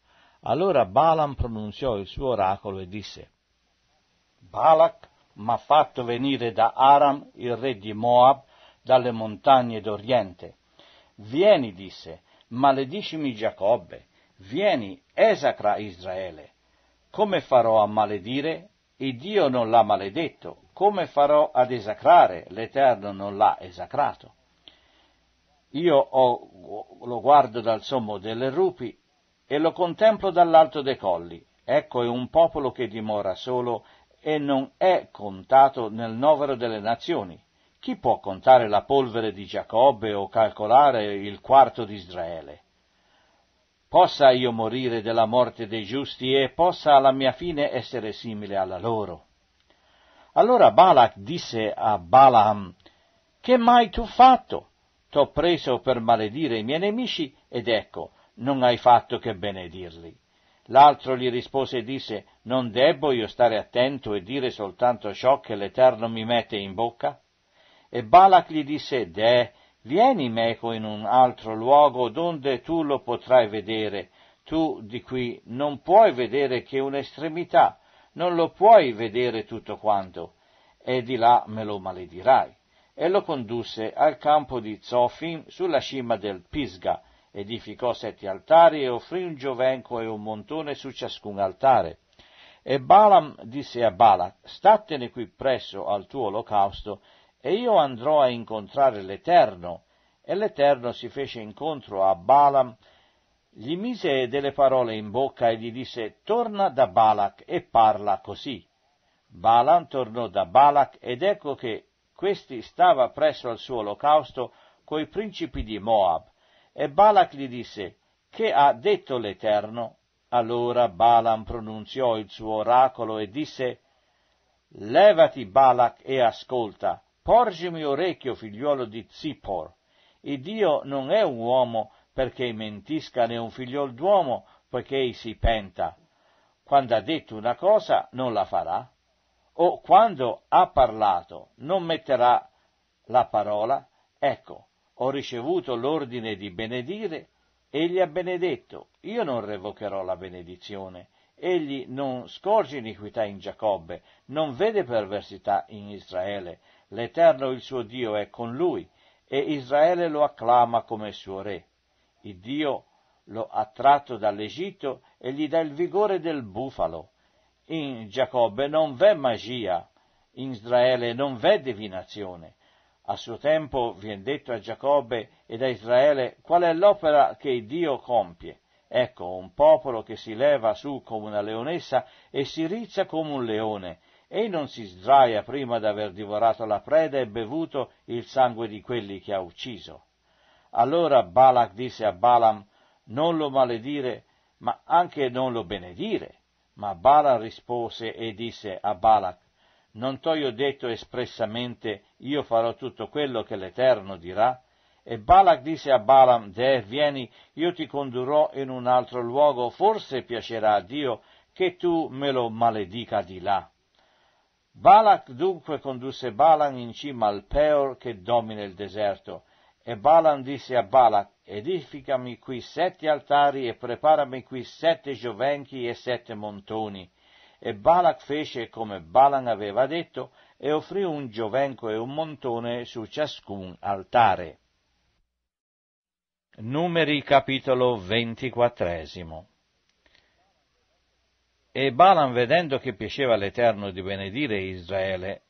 Allora Balan pronunziò il suo oracolo e disse Balak m'ha fatto venire da Aram, il re di Moab, dalle montagne d'Oriente. Vieni, disse, maledicimi Giacobbe, vieni, esacra Israele. Come farò a maledire e Dio non l'ha maledetto, come farò ad esacrare? L'Eterno non l'ha esacrato. Io ho, lo guardo dal sommo delle rupi e lo contemplo dall'alto dei colli. Ecco è un popolo che dimora solo e non è contato nel novero delle nazioni. Chi può contare la polvere di Giacobbe o calcolare il quarto di Israele? possa io morire della morte dei giusti e possa la mia fine essere simile alla loro. Allora Balak disse a Balaam, Che mai tu fatto? T'ho preso per maledire i miei nemici ed ecco, non hai fatto che benedirli. L'altro gli rispose e disse, Non debbo io stare attento e dire soltanto ciò che l'Eterno mi mette in bocca? E Balak gli disse, Deh, Vieni meco in un altro luogo donde tu lo potrai vedere, tu di qui non puoi vedere che un'estremità, non lo puoi vedere tutto quanto, e di là me lo maledirai. E lo condusse al campo di Zofim sulla cima del Pisga, edificò sette altari e offrì un giovenco e un montone su ciascun altare. E Balaam disse a Balak, stattene qui presso al tuo olocausto e io andrò a incontrare l'Eterno. E l'Eterno si fece incontro a Balaam, gli mise delle parole in bocca e gli disse, torna da Balak e parla così. Balaam tornò da Balak ed ecco che questi stava presso al suo olocausto coi principi di Moab. E Balak gli disse, che ha detto l'Eterno? Allora Balaam pronunziò il suo oracolo e disse, levati Balak e ascolta porgimi orecchio, figliuolo di Zippor, E Dio non è un uomo perché mentisca né un figliol d'uomo poiché si penta. Quando ha detto una cosa non la farà, o quando ha parlato non metterà la parola, ecco, ho ricevuto l'ordine di benedire, egli ha benedetto, io non revocherò la benedizione, egli non scorge iniquità in Giacobbe, non vede perversità in Israele, L'Eterno il suo Dio è con lui e Israele lo acclama come suo re. Il Dio lo ha tratto dall'Egitto e gli dà il vigore del bufalo. In Giacobbe non v'è magia, in Israele non v'è divinazione. A suo tempo viene detto a Giacobbe ed a Israele qual è l'opera che Dio compie. Ecco, un popolo che si leva su come una leonessa e si rizza come un leone, Ei non si sdraia prima d'aver divorato la preda e bevuto il sangue di quelli che ha ucciso. Allora Balak disse a Balaam, non lo maledire, ma anche non lo benedire. Ma Balaam rispose e disse a Balak, non t'ho io detto espressamente, io farò tutto quello che l'Eterno dirà? E Balak disse a Balaam, Deh, vieni, io ti condurrò in un altro luogo, forse piacerà a Dio che tu me lo maledica di là. Balak dunque condusse Balan in cima al Peor che domina il deserto, e Balan disse a Balak, edificami qui sette altari e preparami qui sette giovenchi e sette montoni. E Balak fece come Balan aveva detto e offrì un giovenco e un montone su ciascun altare. Numeri capitolo ventiquattresimo e Balan, vedendo che piaceva all'Eterno di benedire Israele,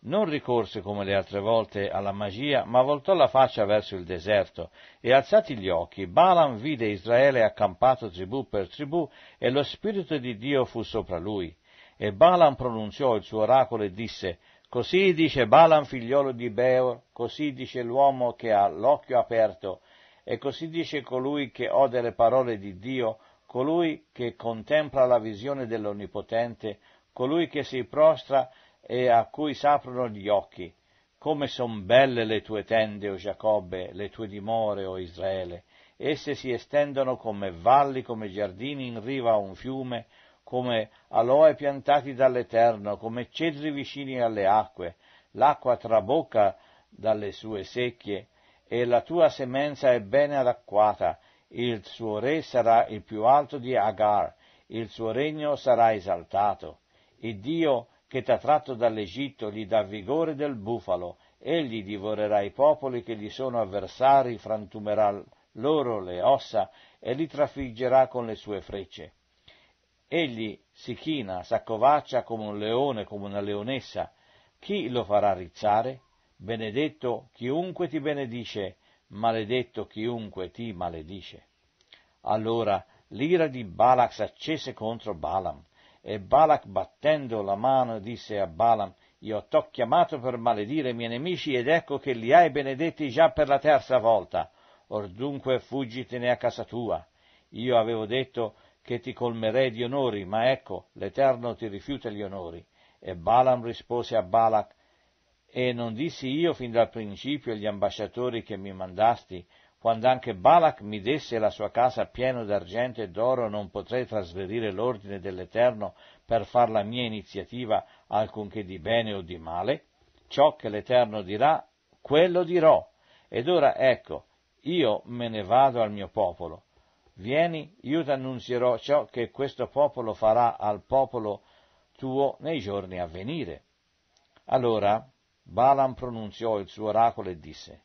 non ricorse come le altre volte alla magia, ma voltò la faccia verso il deserto e alzati gli occhi, Balan vide Israele accampato tribù per tribù e lo Spirito di Dio fu sopra lui. E Balan pronunziò il suo oracolo e disse, Così dice Balan figliolo di Beor, così dice l'uomo che ha l'occhio aperto, e così dice colui che ode le parole di Dio, colui che contempla la visione dell'Onnipotente, colui che si prostra e a cui s'aprono gli occhi. Come son belle le tue tende, o Giacobbe, le tue dimore, o Israele. Esse si estendono come valli, come giardini in riva a un fiume, come aloe piantati dall'Eterno, come cedri vicini alle acque. L'acqua trabocca dalle sue secchie, e la tua semenza è bene adacquata, il suo re sarà il più alto di Agar, il suo regno sarà esaltato. E Dio, che t'ha tratto dall'Egitto, gli dà vigore del bufalo, egli divorerà i popoli che gli sono avversari, frantumerà loro le ossa e li trafiggerà con le sue frecce. Egli si china, s'accovaccia come un leone, come una leonessa. Chi lo farà rizzare? Benedetto chiunque ti benedice maledetto chiunque ti maledice. Allora l'ira di Balak s'accese contro Balaam, e Balak battendo la mano disse a Balaam, io t'ho chiamato per maledire i miei nemici ed ecco che li hai benedetti già per la terza volta. Or dunque fuggitene a casa tua. Io avevo detto che ti colmerei di onori, ma ecco, l'Eterno ti rifiuta gli onori. E Balaam rispose a Balak, e non dissi io fin dal principio agli ambasciatori che mi mandasti, quando anche Balak mi desse la sua casa pieno d'argento e d'oro, non potrei trasverire l'ordine dell'Eterno per far la mia iniziativa alcunché di bene o di male? Ciò che l'Eterno dirà, quello dirò. Ed ora ecco, io me ne vado al mio popolo. Vieni, io t'annunzierò ciò che questo popolo farà al popolo tuo nei giorni a venire. Allora Balaam pronunziò il suo oracolo e disse,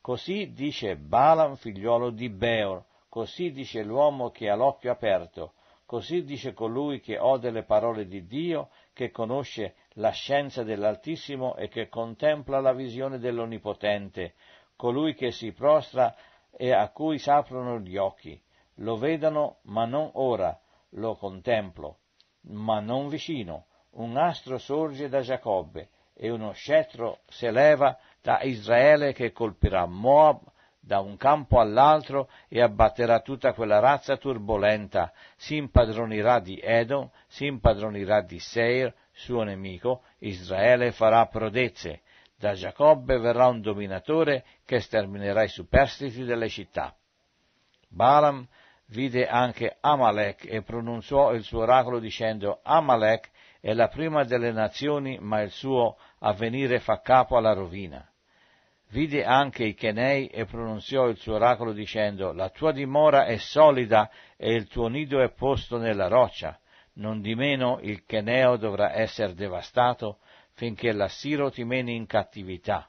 Così dice Balaam figliuolo di Beor, così dice l'uomo che ha l'occhio aperto, così dice colui che ode le parole di Dio, che conosce la scienza dell'Altissimo e che contempla la visione dell'Onnipotente, colui che si prostra e a cui s'aprono gli occhi. Lo vedano, ma non ora, lo contemplo, ma non vicino. Un astro sorge da Giacobbe, e uno scettro si leva da Israele che colpirà Moab da un campo all'altro e abbatterà tutta quella razza turbolenta, si impadronirà di Edom, si impadronirà di Seir, suo nemico, Israele farà prodezze, da Giacobbe verrà un dominatore che sterminerà i superstiti delle città. Balaam vide anche Amalek e pronunciò il suo oracolo dicendo Amalek è la prima delle nazioni, ma il suo avvenire fa capo alla rovina. Vide anche i Chenei e pronunziò il suo oracolo dicendo, La tua dimora è solida e il tuo nido è posto nella roccia. Non di meno il Cheneo dovrà essere devastato finché l'Assiro ti meni in cattività.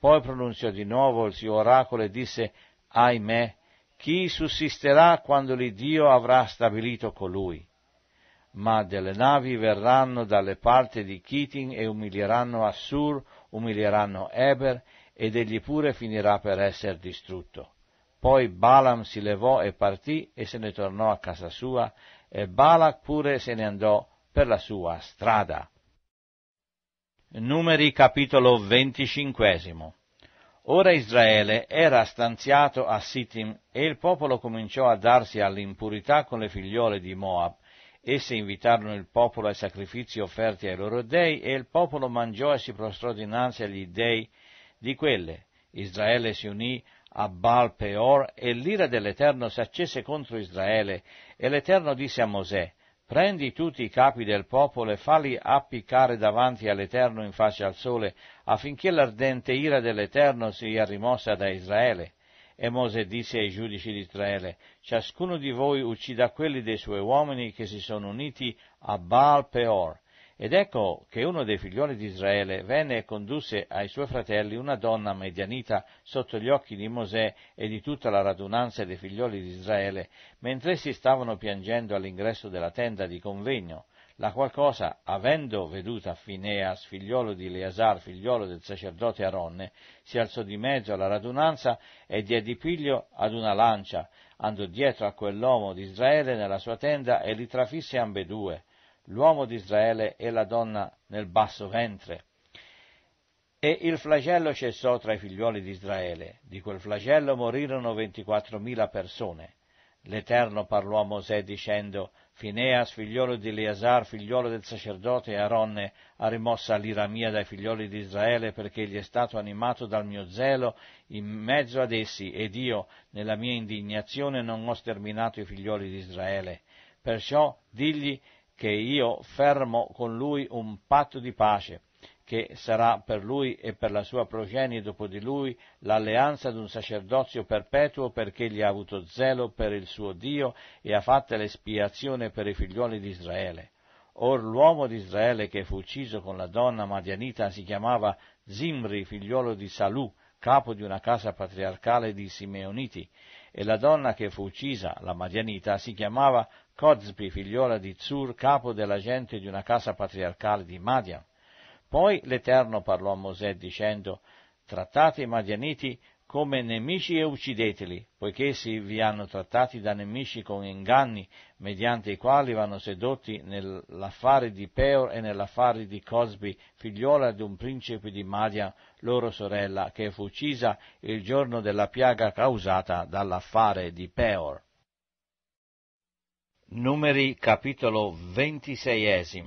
Poi pronunziò di nuovo il suo oracolo e disse, Ahimè, chi sussisterà quando l'Iddio avrà stabilito colui? ma delle navi verranno dalle parti di Chitin e umilieranno Assur, umilieranno Eber, ed egli pure finirà per essere distrutto. Poi Balaam si levò e partì e se ne tornò a casa sua, e Balak pure se ne andò per la sua strada. Numeri capitolo venticinquesimo Ora Israele era stanziato a Sittim e il popolo cominciò a darsi all'impurità con le figliole di Moab, Esse invitarono il popolo ai sacrifici offerti ai loro dei e il popolo mangiò e si prostrò dinanzi agli dei di quelle. Israele si unì a Baal Peor e l'ira dell'Eterno si accese contro Israele e l'Eterno disse a Mosè Prendi tutti i capi del popolo e falli appiccare davanti all'Eterno in faccia al sole, affinché l'ardente ira dell'Eterno sia rimossa da Israele. E Mosè disse ai giudici di Israele, ciascuno di voi uccida quelli dei suoi uomini che si sono uniti a Baal Peor. Ed ecco che uno dei figlioli di Israele venne e condusse ai suoi fratelli una donna medianita sotto gli occhi di Mosè e di tutta la radunanza dei figlioli di Israele, mentre essi stavano piangendo all'ingresso della tenda di convegno la qual cosa, avendo veduta Fineas, figliolo di Eleazar, figliolo del sacerdote Aronne, si alzò di mezzo alla radunanza e diede piglio ad una lancia, andò dietro a quell'uomo di Israele nella sua tenda e li trafisse ambedue, l'uomo di Israele e la donna nel basso ventre. E il flagello cessò tra i figliuoli di Israele. Di quel flagello morirono ventiquattromila persone. L'Eterno parlò a Mosè dicendo, Fineas, figliolo di Eleazar, figliolo del sacerdote Aaronne, ha rimossa l'ira mia dai figlioli di Israele perché gli è stato animato dal mio zelo in mezzo ad essi ed io, nella mia indignazione, non ho sterminato i figlioli di Israele. Perciò digli che io fermo con lui un patto di pace che sarà per lui e per la sua progenie dopo di lui l'alleanza d'un sacerdozio perpetuo perché egli ha avuto zelo per il suo Dio e ha fatto l'espiazione per i figliuoli di Israele. Or l'uomo di Israele che fu ucciso con la donna madianita si chiamava Zimri, figliuolo di Salù, capo di una casa patriarcale di Simeoniti, e la donna che fu uccisa, la madianita, si chiamava Cozbi, figliola di Zur, capo della gente di una casa patriarcale di Madian. Poi l'Eterno parlò a Mosè dicendo, trattate i Madianiti come nemici e uccideteli, poiché essi vi hanno trattati da nemici con inganni, mediante i quali vanno sedotti nell'affare di Peor e nell'affare di Cosbi, figliola di un principe di Madian, loro sorella, che fu uccisa il giorno della piaga causata dall'affare di Peor. Numeri capitolo 26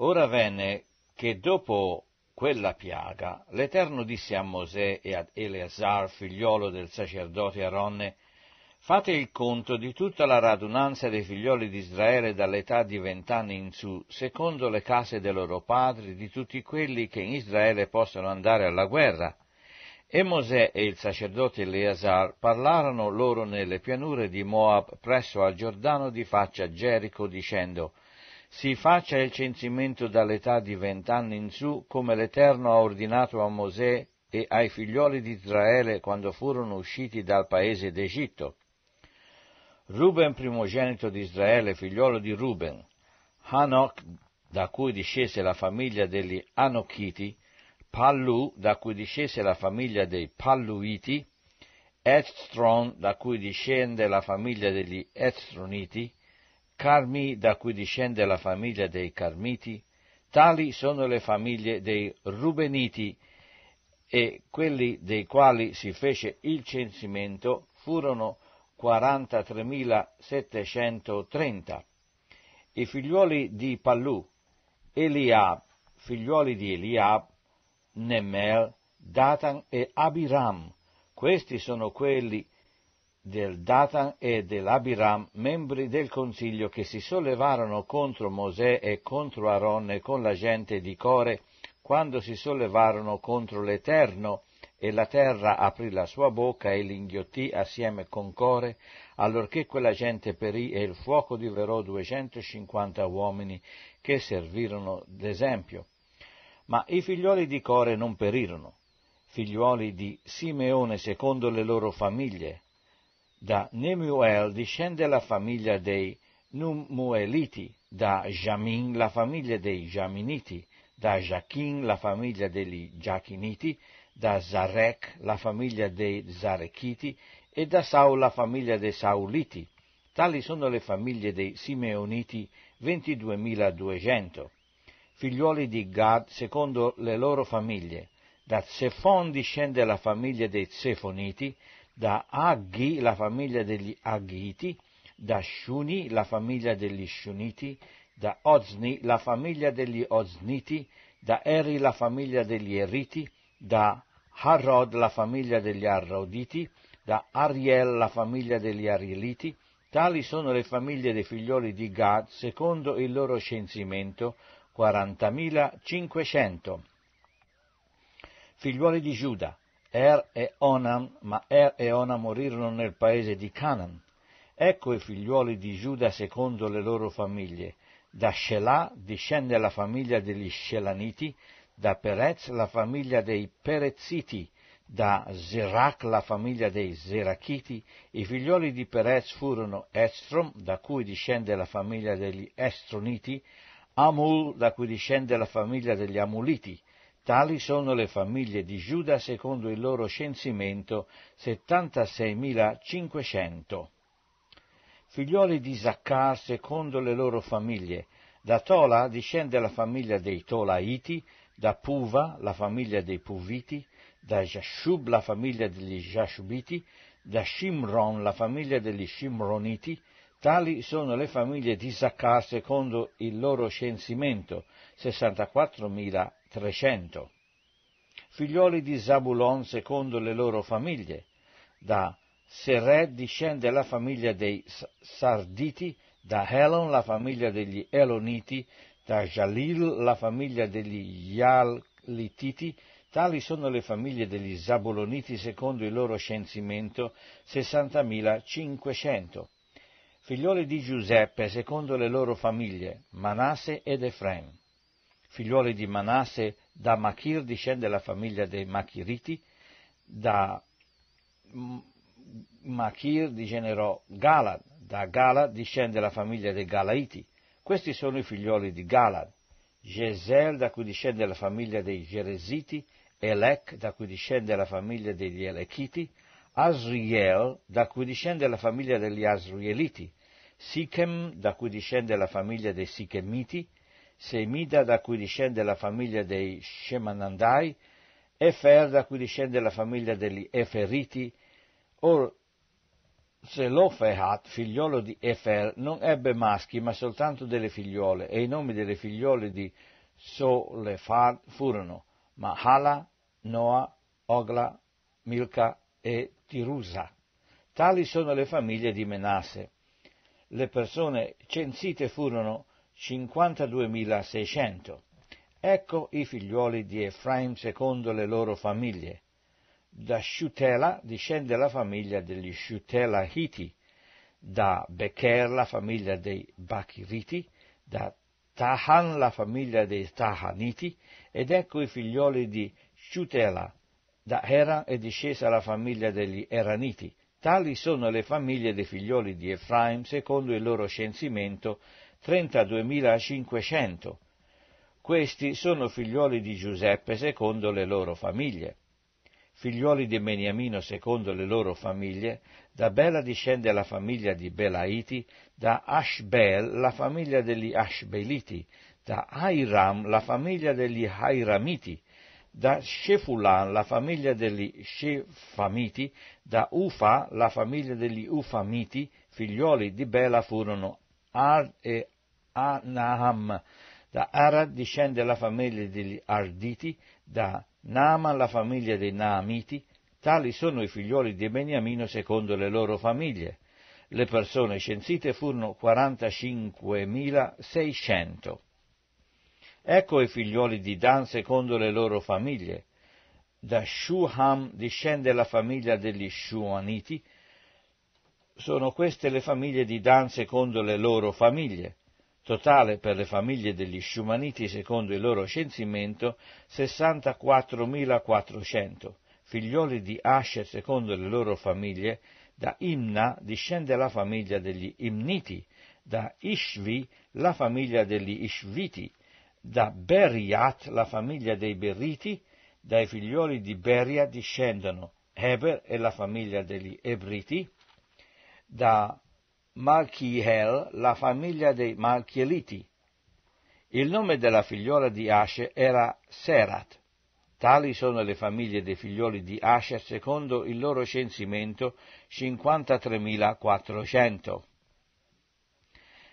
Ora venne che dopo quella piaga l'Eterno disse a Mosè e ad Eleazar, figliolo del sacerdote Aronne, Fate il conto di tutta la radunanza dei figlioli di Israele dall'età di vent'anni in su, secondo le case dei loro padri, di tutti quelli che in Israele possono andare alla guerra. E Mosè e il sacerdote Eleazar parlarono loro nelle pianure di Moab presso al Giordano di faccia Gerico, dicendo, si faccia il censimento dall'età di vent'anni in su, come l'Eterno ha ordinato a Mosè e ai figlioli di Israele quando furono usciti dal paese d'Egitto. Ruben primogenito di Israele, figliolo di Ruben, Hanok, da cui discese la famiglia degli Anochiti, Pallu, da cui discese la famiglia dei Palluiti, Estron, da cui discende la famiglia degli Estroniti, Carmi, da cui discende la famiglia dei Carmiti, tali sono le famiglie dei Rubeniti, e quelli dei quali si fece il censimento furono 43.730. I figliuoli di Pallu, Eliab, figliuoli di Eliab, Nemel, Datan e Abiram, questi sono quelli del Datan e dell'Abiram, membri del consiglio che si sollevarono contro Mosè e contro Aronne con la gente di Core, quando si sollevarono contro l'Eterno, e la terra aprì la sua bocca e l'inghiottì assieme con Core, allorché quella gente perì e il fuoco diverò 250 uomini che servirono d'esempio. Ma i figlioli di Core non perirono, figliuoli di Simeone secondo le loro famiglie, da Nemuel discende la famiglia dei Numueliti, da Jamin la famiglia dei Jaminiti, da Jachin la famiglia degli Giachiniti, da Zarek la famiglia dei Zarechiti e da Saul la famiglia dei Sauliti. Tali sono le famiglie dei Simeoniti, 22.200. Figliuoli di Gad secondo le loro famiglie. Da Zefon discende la famiglia dei Zefoniti, da Aghi, la famiglia degli Aghiti, da Shuni, la famiglia degli Shuniti, da Ozni, la famiglia degli Ozniti, da Eri, la famiglia degli Eriti, da Harod, la famiglia degli Arroditi, da Ariel, la famiglia degli Arieliti. Tali sono le famiglie dei figlioli di Gad secondo il loro censimento, 40.500. Figliuoli di Giuda, Er e Onan, ma Er e Ona morirono nel paese di Canaan. Ecco i figliuoli di Giuda secondo le loro famiglie. Da Shelà discende la famiglia degli Shelaniti, da Perez la famiglia dei Pereziti, da Zerac la famiglia dei Zerachiti, i figliuoli di Perez furono Estrom, da cui discende la famiglia degli Estroniti, Amul, da cui discende la famiglia degli Amuliti, Tali sono le famiglie di Giuda secondo il loro censimento 76.500. Figlioli di Zaccar secondo le loro famiglie. Da Tola discende la famiglia dei Tolaiti, da Puva la famiglia dei Puviti, da Jashub la famiglia degli Jashubiti, da Shimron la famiglia degli Shimroniti, Tali sono le famiglie di Zaccar secondo il loro censimento, 64.000 300, figlioli di Zabulon secondo le loro famiglie, da Serè discende la famiglia dei Sarditi, da Helon la famiglia degli Eloniti, da Jalil la famiglia degli Yalititi, tali sono le famiglie degli Zabuloniti secondo il loro censimento, 60.500. Figlioli di Giuseppe secondo le loro famiglie, Manasse ed Efraim figliuoli di Manasse, da Machir discende la famiglia dei Machiriti, da Machir digenerò Galad, da Galad discende la famiglia dei Galaiti. Questi sono i figlioli di Galad. Gesel, da cui discende la famiglia dei Geresiti, Elec, da cui discende la famiglia degli Elechiti, Asriel, da cui discende la famiglia degli Asrieliti, Sichem, da cui discende la famiglia dei Sichemiti, Semida da cui discende la famiglia dei Shemanandai, Efer da cui discende la famiglia degli Eferiti, or Zelofehat, figliolo di Efer, non ebbe maschi ma soltanto delle figliuole e i nomi delle figliuole di Solefan furono Mahala, Noa, Ogla, Milca e Tirusa. Tali sono le famiglie di Menasse. Le persone censite furono 52.600. Ecco i figliuoli di Efraim secondo le loro famiglie. Da Shutela discende la famiglia degli Shutelahiti, da Becher la famiglia dei Bachiriti, da Tahan la famiglia dei Tahaniti, ed ecco i figlioli di Shutela. Da Eran è discesa la famiglia degli Eraniti. Tali sono le famiglie dei figlioli di Efraim secondo il loro censimento 32.500. Questi sono figliuoli di Giuseppe secondo le loro famiglie. Figliuoli di Beniamino secondo le loro famiglie, da Bela discende la famiglia di Belaiti, da Ashbel la famiglia degli Ashbeliti, da Airam la famiglia degli Airamiti, da Shefulan la famiglia degli Shefamiti, da Ufa la famiglia degli Ufamiti, figlioli di Bela furono Ar e Anaham. Da Arad discende la famiglia degli Arditi, da Nama la famiglia dei Naamiti, tali sono i figlioli di Beniamino secondo le loro famiglie. Le persone censite furono 45.600. Ecco i figlioli di Dan secondo le loro famiglie. Da Shuham discende la famiglia degli Shuaniti, sono queste le famiglie di Dan secondo le loro famiglie. Totale per le famiglie degli Sciumaniti secondo il loro censimento 64.400. Figlioli di Asher secondo le loro famiglie, da Imna discende la famiglia degli Imniti, da Ishvi la famiglia degli Ishviti, da Beriat la famiglia dei Berriti, dai figlioli di Beria discendono Heber e la famiglia degli Ebriti, da Malchiel, la famiglia dei Malchieliti. Il nome della figliuola di Asher era Serat. Tali sono le famiglie dei figlioli di Asher secondo il loro censimento 53.400.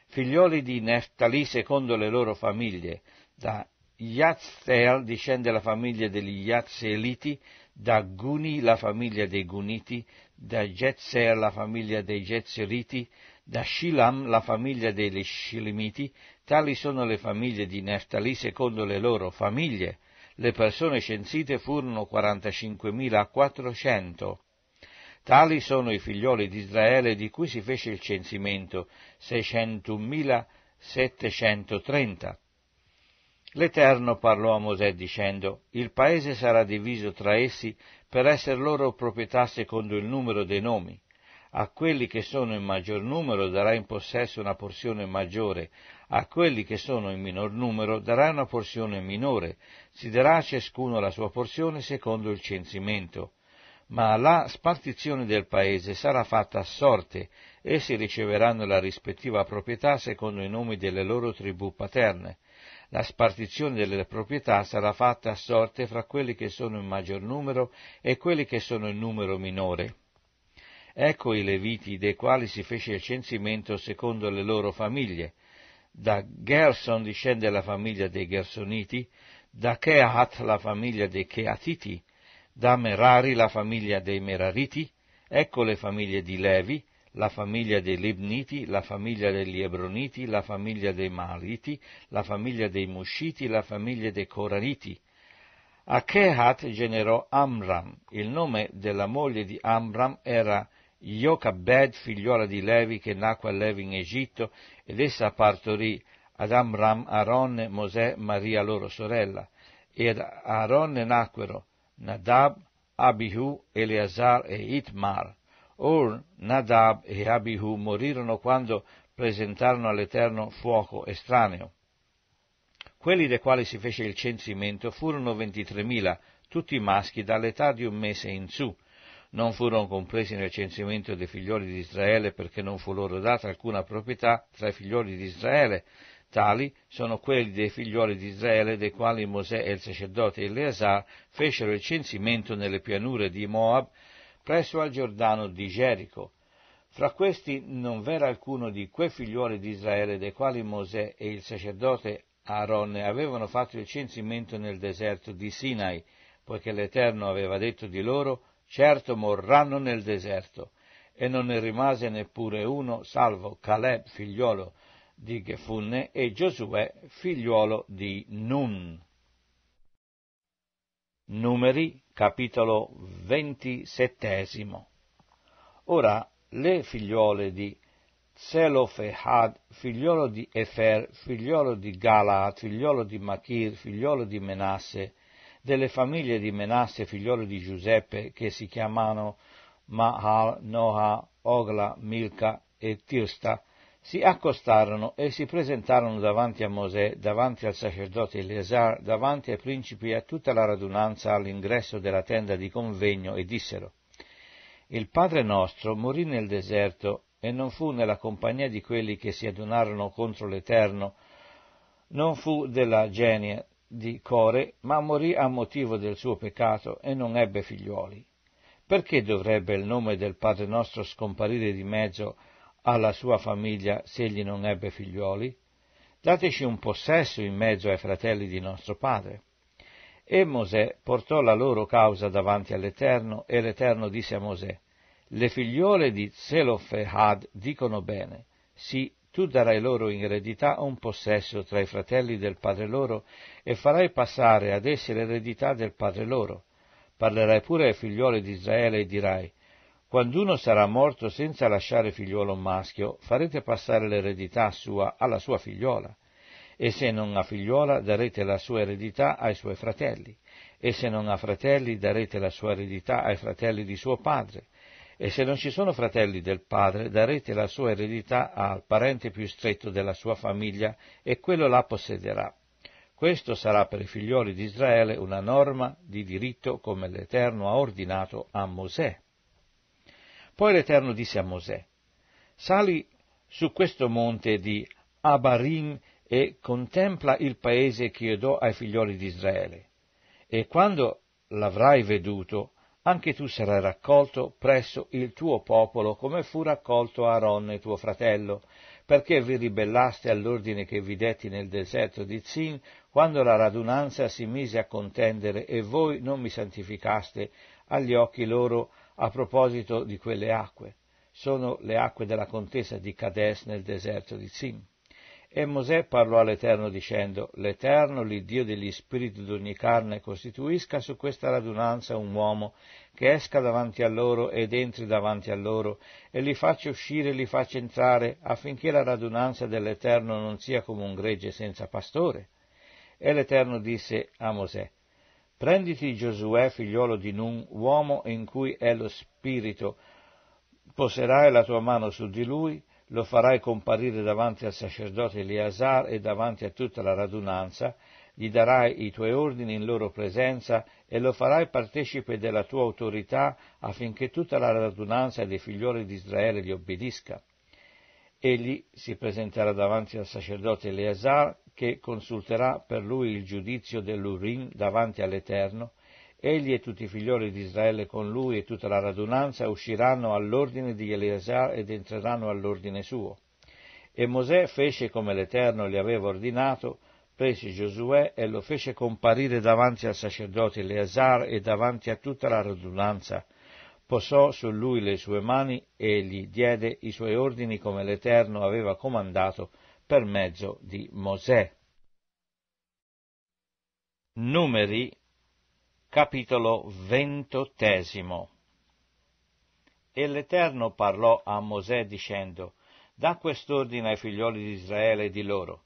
Figlioli di Neftali secondo le loro famiglie. Da Yazzel discende la famiglia degli Yazzeliti, da Guni la famiglia dei Guniti, da Jetzer la famiglia dei Jetzeriti, da Shilam la famiglia degli Shilimiti, tali sono le famiglie di Neftali secondo le loro famiglie. Le persone censite furono 45.400. Tali sono i figlioli di Israele di cui si fece il censimento, 601.730. L'Eterno parlò a Mosè dicendo, Il paese sarà diviso tra essi per essere loro proprietà secondo il numero dei nomi. A quelli che sono in maggior numero darà in possesso una porzione maggiore, a quelli che sono in minor numero darà una porzione minore, si darà a ciascuno la sua porzione secondo il censimento. Ma la spartizione del paese sarà fatta a sorte, essi riceveranno la rispettiva proprietà secondo i nomi delle loro tribù paterne la spartizione delle proprietà sarà fatta a sorte fra quelli che sono in maggior numero e quelli che sono in numero minore. Ecco i Leviti, dei quali si fece il censimento secondo le loro famiglie. Da Gerson discende la famiglia dei Gersoniti, da Kehat la famiglia dei Keatiti, da Merari la famiglia dei Merariti, ecco le famiglie di Levi, la famiglia dei Libniti, la famiglia degli Ebroniti, la famiglia dei Maaliti, la famiglia dei Musciti, la famiglia dei Coraniti. A Kehat generò Amram. Il nome della moglie di Amram era Jochebed, figliuola di Levi, che nacque a Levi in Egitto, ed essa partorì ad Amram, Aaron, Mosè, Maria loro sorella. Ed ad Aaron nacquero Nadab, Abihu, Eleazar e Itmar. Ur, Nadab e Abihu morirono quando presentarono all'Eterno fuoco estraneo. Quelli dei quali si fece il censimento furono ventitremila, tutti maschi dall'età di un mese in su. Non furono compresi nel censimento dei figlioli di Israele perché non fu loro data alcuna proprietà tra i figlioli di Israele. Tali sono quelli dei figlioli di Israele dei quali Mosè e il sacerdote Eleazar fecero il censimento nelle pianure di Moab presso al Giordano di Gerico. Fra questi non v'era alcuno di quei figliuoli di Israele dei quali Mosè e il sacerdote Aaron avevano fatto il censimento nel deserto di Sinai, poiché l'Eterno aveva detto di loro, certo morranno nel deserto. E non ne rimase neppure uno, salvo Caleb, figliuolo di Gefunne, e Giosuè, figliuolo di Nun. Numeri, capitolo ventisettesimo. Ora le figliuole di Zelofehad, figliolo di Efer, figliolo di Galaad, figliolo di Machir, figliolo di Menasse, delle famiglie di Menasse, figliolo di Giuseppe, che si chiamano Mahal, Noha, Ogla, Milca e Tirsta, si accostarono e si presentarono davanti a Mosè, davanti al sacerdote Eleazar, davanti ai principi e a tutta la radunanza all'ingresso della tenda di convegno e dissero Il Padre nostro morì nel deserto e non fu nella compagnia di quelli che si adunarono contro l'Eterno, non fu della genia di Core, ma morì a motivo del suo peccato e non ebbe figliuoli. Perché dovrebbe il nome del Padre nostro scomparire di mezzo alla sua famiglia se egli non ebbe figliuoli? Dateci un possesso in mezzo ai fratelli di nostro padre. E Mosè portò la loro causa davanti all'Eterno, e l'Eterno disse a Mosè, Le figliuole di Zelofehad dicono bene, sì, tu darai loro in eredità un possesso tra i fratelli del padre loro, e farai passare ad essi l'eredità del padre loro. Parlerai pure ai figliuoli di Israele e dirai, quando uno sarà morto senza lasciare figliuolo maschio, farete passare l'eredità sua alla sua figliola. E se non ha figliola, darete la sua eredità ai suoi fratelli. E se non ha fratelli, darete la sua eredità ai fratelli di suo padre. E se non ci sono fratelli del padre, darete la sua eredità al parente più stretto della sua famiglia e quello la possederà. Questo sarà per i figlioli di Israele una norma di diritto come l'Eterno ha ordinato a Mosè. Poi l'Eterno disse a Mosè, sali su questo monte di Abarim e contempla il paese che io do ai figlioli di Israele, e quando l'avrai veduto, anche tu sarai raccolto presso il tuo popolo come fu raccolto Aaronne tuo fratello, perché vi ribellaste all'ordine che vi detti nel deserto di Zin, quando la radunanza si mise a contendere e voi non mi santificaste agli occhi loro a proposito di quelle acque. Sono le acque della contesa di Cades nel deserto di Zim. E Mosè parlò all'Eterno dicendo, L'Eterno, l'Iddio degli spiriti d'ogni carne, costituisca su questa radunanza un uomo che esca davanti a loro ed entri davanti a loro, e li faccia uscire e li faccia entrare, affinché la radunanza dell'Eterno non sia come un gregge senza pastore. E l'Eterno disse a Mosè, Prenditi Giosuè, figliuolo di Nun, uomo in cui è lo spirito, poserai la tua mano su di lui, lo farai comparire davanti al sacerdote Eleazar e davanti a tutta la radunanza, gli darai i tuoi ordini in loro presenza e lo farai partecipe della tua autorità affinché tutta la radunanza dei figlioli di Israele gli obbedisca. Egli si presenterà davanti al sacerdote Eleazar che consulterà per lui il giudizio dell'Urim davanti all'Eterno, egli e tutti i figlioli di Israele con lui e tutta la radunanza usciranno all'ordine di Eleazar ed entreranno all'ordine suo. E Mosè fece come l'Eterno gli aveva ordinato, prese Giosuè e lo fece comparire davanti al sacerdote Eleazar e davanti a tutta la radunanza, posò su lui le sue mani e gli diede i suoi ordini come l'Eterno aveva comandato per mezzo di Mosè. Numeri, capitolo ventottesimo. E l'Eterno parlò a Mosè dicendo, Da quest'ordine ai figlioli di Israele e di loro,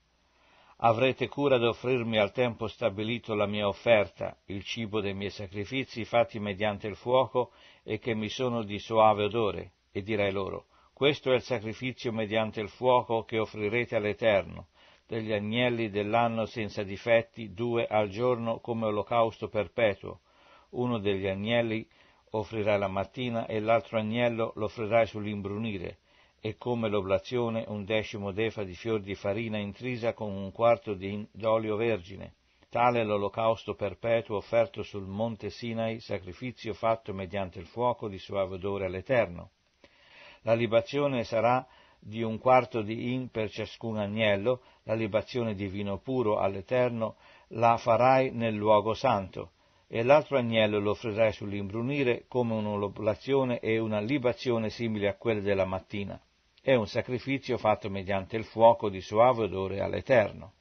avrete cura d'offrirmi al tempo stabilito la mia offerta, il cibo dei miei sacrifici fatti mediante il fuoco e che mi sono di soave odore, e direi loro, questo è il sacrificio mediante il fuoco che offrirete all'Eterno, degli agnelli dell'anno senza difetti, due al giorno come olocausto perpetuo. Uno degli agnelli offrirai la mattina e l'altro agnello lo offrirai sull'imbrunire, e come l'oblazione un decimo defa di fior di farina intrisa con un quarto di d'olio vergine. Tale l'olocausto perpetuo offerto sul monte Sinai, sacrificio fatto mediante il fuoco di suave odore all'Eterno. La libazione sarà di un quarto di in per ciascun agnello, la libazione di vino puro all'Eterno la farai nel luogo santo, e l'altro agnello lo offrirai sull'imbrunire come un'oblazione e una libazione simile a quella della mattina. È un sacrificio fatto mediante il fuoco di soave odore all'Eterno.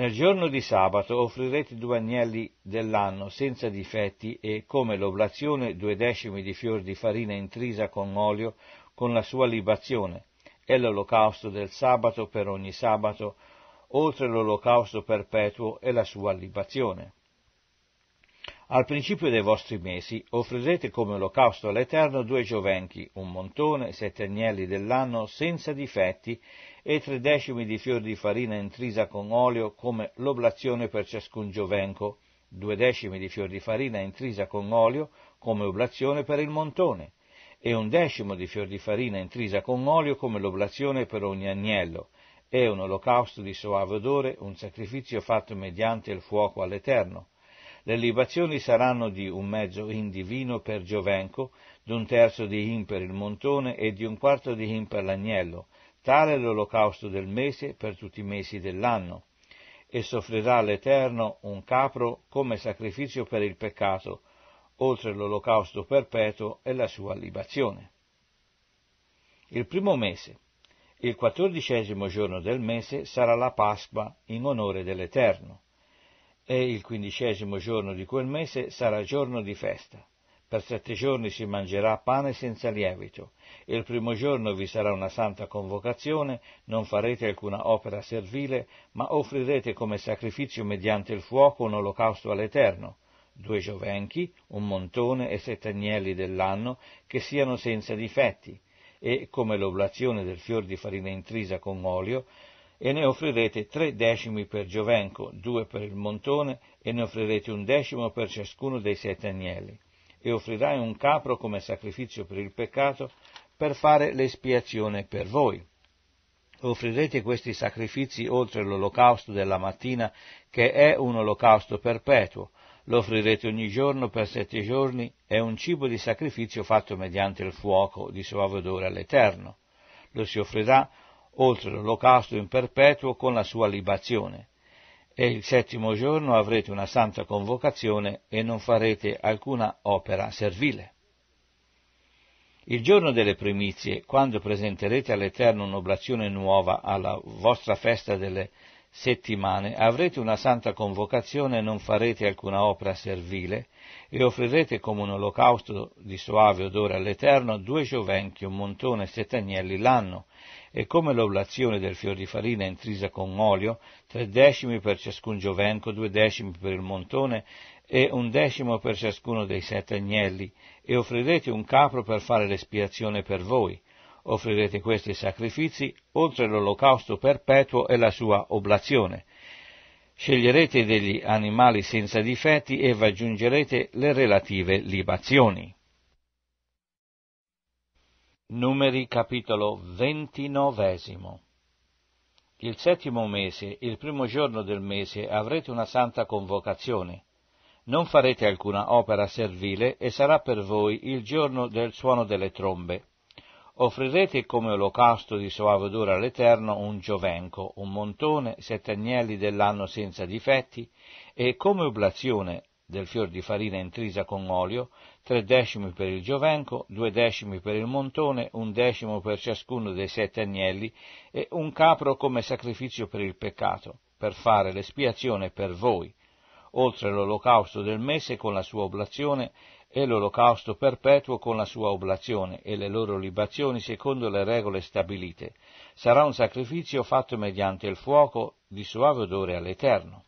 Nel giorno di sabato offrirete due agnelli dell'anno senza difetti e, come l'oblazione, due decimi di fior di farina intrisa con olio con la sua libazione. È l'olocausto del sabato per ogni sabato, oltre l'olocausto perpetuo e la sua libazione. Al principio dei vostri mesi offrirete come olocausto all'Eterno due giovenchi, un montone, sette agnelli dell'anno, senza difetti, e tre decimi di fior di farina intrisa con olio come l'oblazione per ciascun giovenco, due decimi di fior di farina intrisa con olio come oblazione per il montone, e un decimo di fior di farina intrisa con olio come l'oblazione per ogni agnello, e un olocausto di soave odore, un sacrificio fatto mediante il fuoco all'Eterno. Le libazioni saranno di un mezzo in di vino per giovenco, d'un terzo di in per il montone e di un quarto di in per l'agnello, Tale è l'olocausto del mese per tutti i mesi dell'anno. E soffrirà all'Eterno un capro come sacrificio per il peccato, oltre l'olocausto perpetuo e la sua libazione. Il primo mese, il quattordicesimo giorno del mese, sarà la Pasqua in onore dell'Eterno, e il quindicesimo giorno di quel mese sarà giorno di festa. Per sette giorni si mangerà pane senza lievito, e il primo giorno vi sarà una santa convocazione, non farete alcuna opera servile, ma offrirete come sacrificio mediante il fuoco un olocausto all'Eterno, due giovenchi, un montone e sette agnelli dell'anno, che siano senza difetti, e come l'oblazione del fior di farina intrisa con olio, e ne offrirete tre decimi per giovenco, due per il montone, e ne offrirete un decimo per ciascuno dei sette agnelli e offrirai un capro come sacrificio per il peccato per fare l'espiazione per voi. Offrirete questi sacrifici oltre l'olocausto della mattina, che è un olocausto perpetuo. Lo offrirete ogni giorno per sette giorni, è un cibo di sacrificio fatto mediante il fuoco di soave odore all'Eterno. Lo si offrirà oltre l'olocausto in perpetuo con la sua libazione e il settimo giorno avrete una santa convocazione e non farete alcuna opera servile. Il giorno delle primizie, quando presenterete all'Eterno un'oblazione nuova alla vostra festa delle settimane, avrete una santa convocazione e non farete alcuna opera servile, e offrirete come un olocausto di soave odore all'Eterno due giovenchi, un montone e sette agnelli l'anno, e come l'oblazione del fior di farina intrisa con olio, tre decimi per ciascun giovenco, due decimi per il montone e un decimo per ciascuno dei sette agnelli, e offrirete un capro per fare l'espiazione per voi. Offrirete questi sacrifici, oltre l'olocausto perpetuo e la sua oblazione. Sceglierete degli animali senza difetti e vi aggiungerete le relative libazioni. Numeri capitolo ventinovesimo Il settimo mese, il primo giorno del mese, avrete una santa convocazione. Non farete alcuna opera servile e sarà per voi il giorno del suono delle trombe. Offrirete come olocausto di soave odore all'Eterno un giovenco, un montone, sette agnelli dell'anno senza difetti, e come oblazione del fior di farina intrisa con olio, tre decimi per il giovenco, due decimi per il montone, un decimo per ciascuno dei sette agnelli e un capro come sacrificio per il peccato, per fare l'espiazione per voi, oltre l'olocausto del mese con la sua oblazione e l'olocausto perpetuo con la sua oblazione e le loro libazioni secondo le regole stabilite. Sarà un sacrificio fatto mediante il fuoco di suave odore all'Eterno.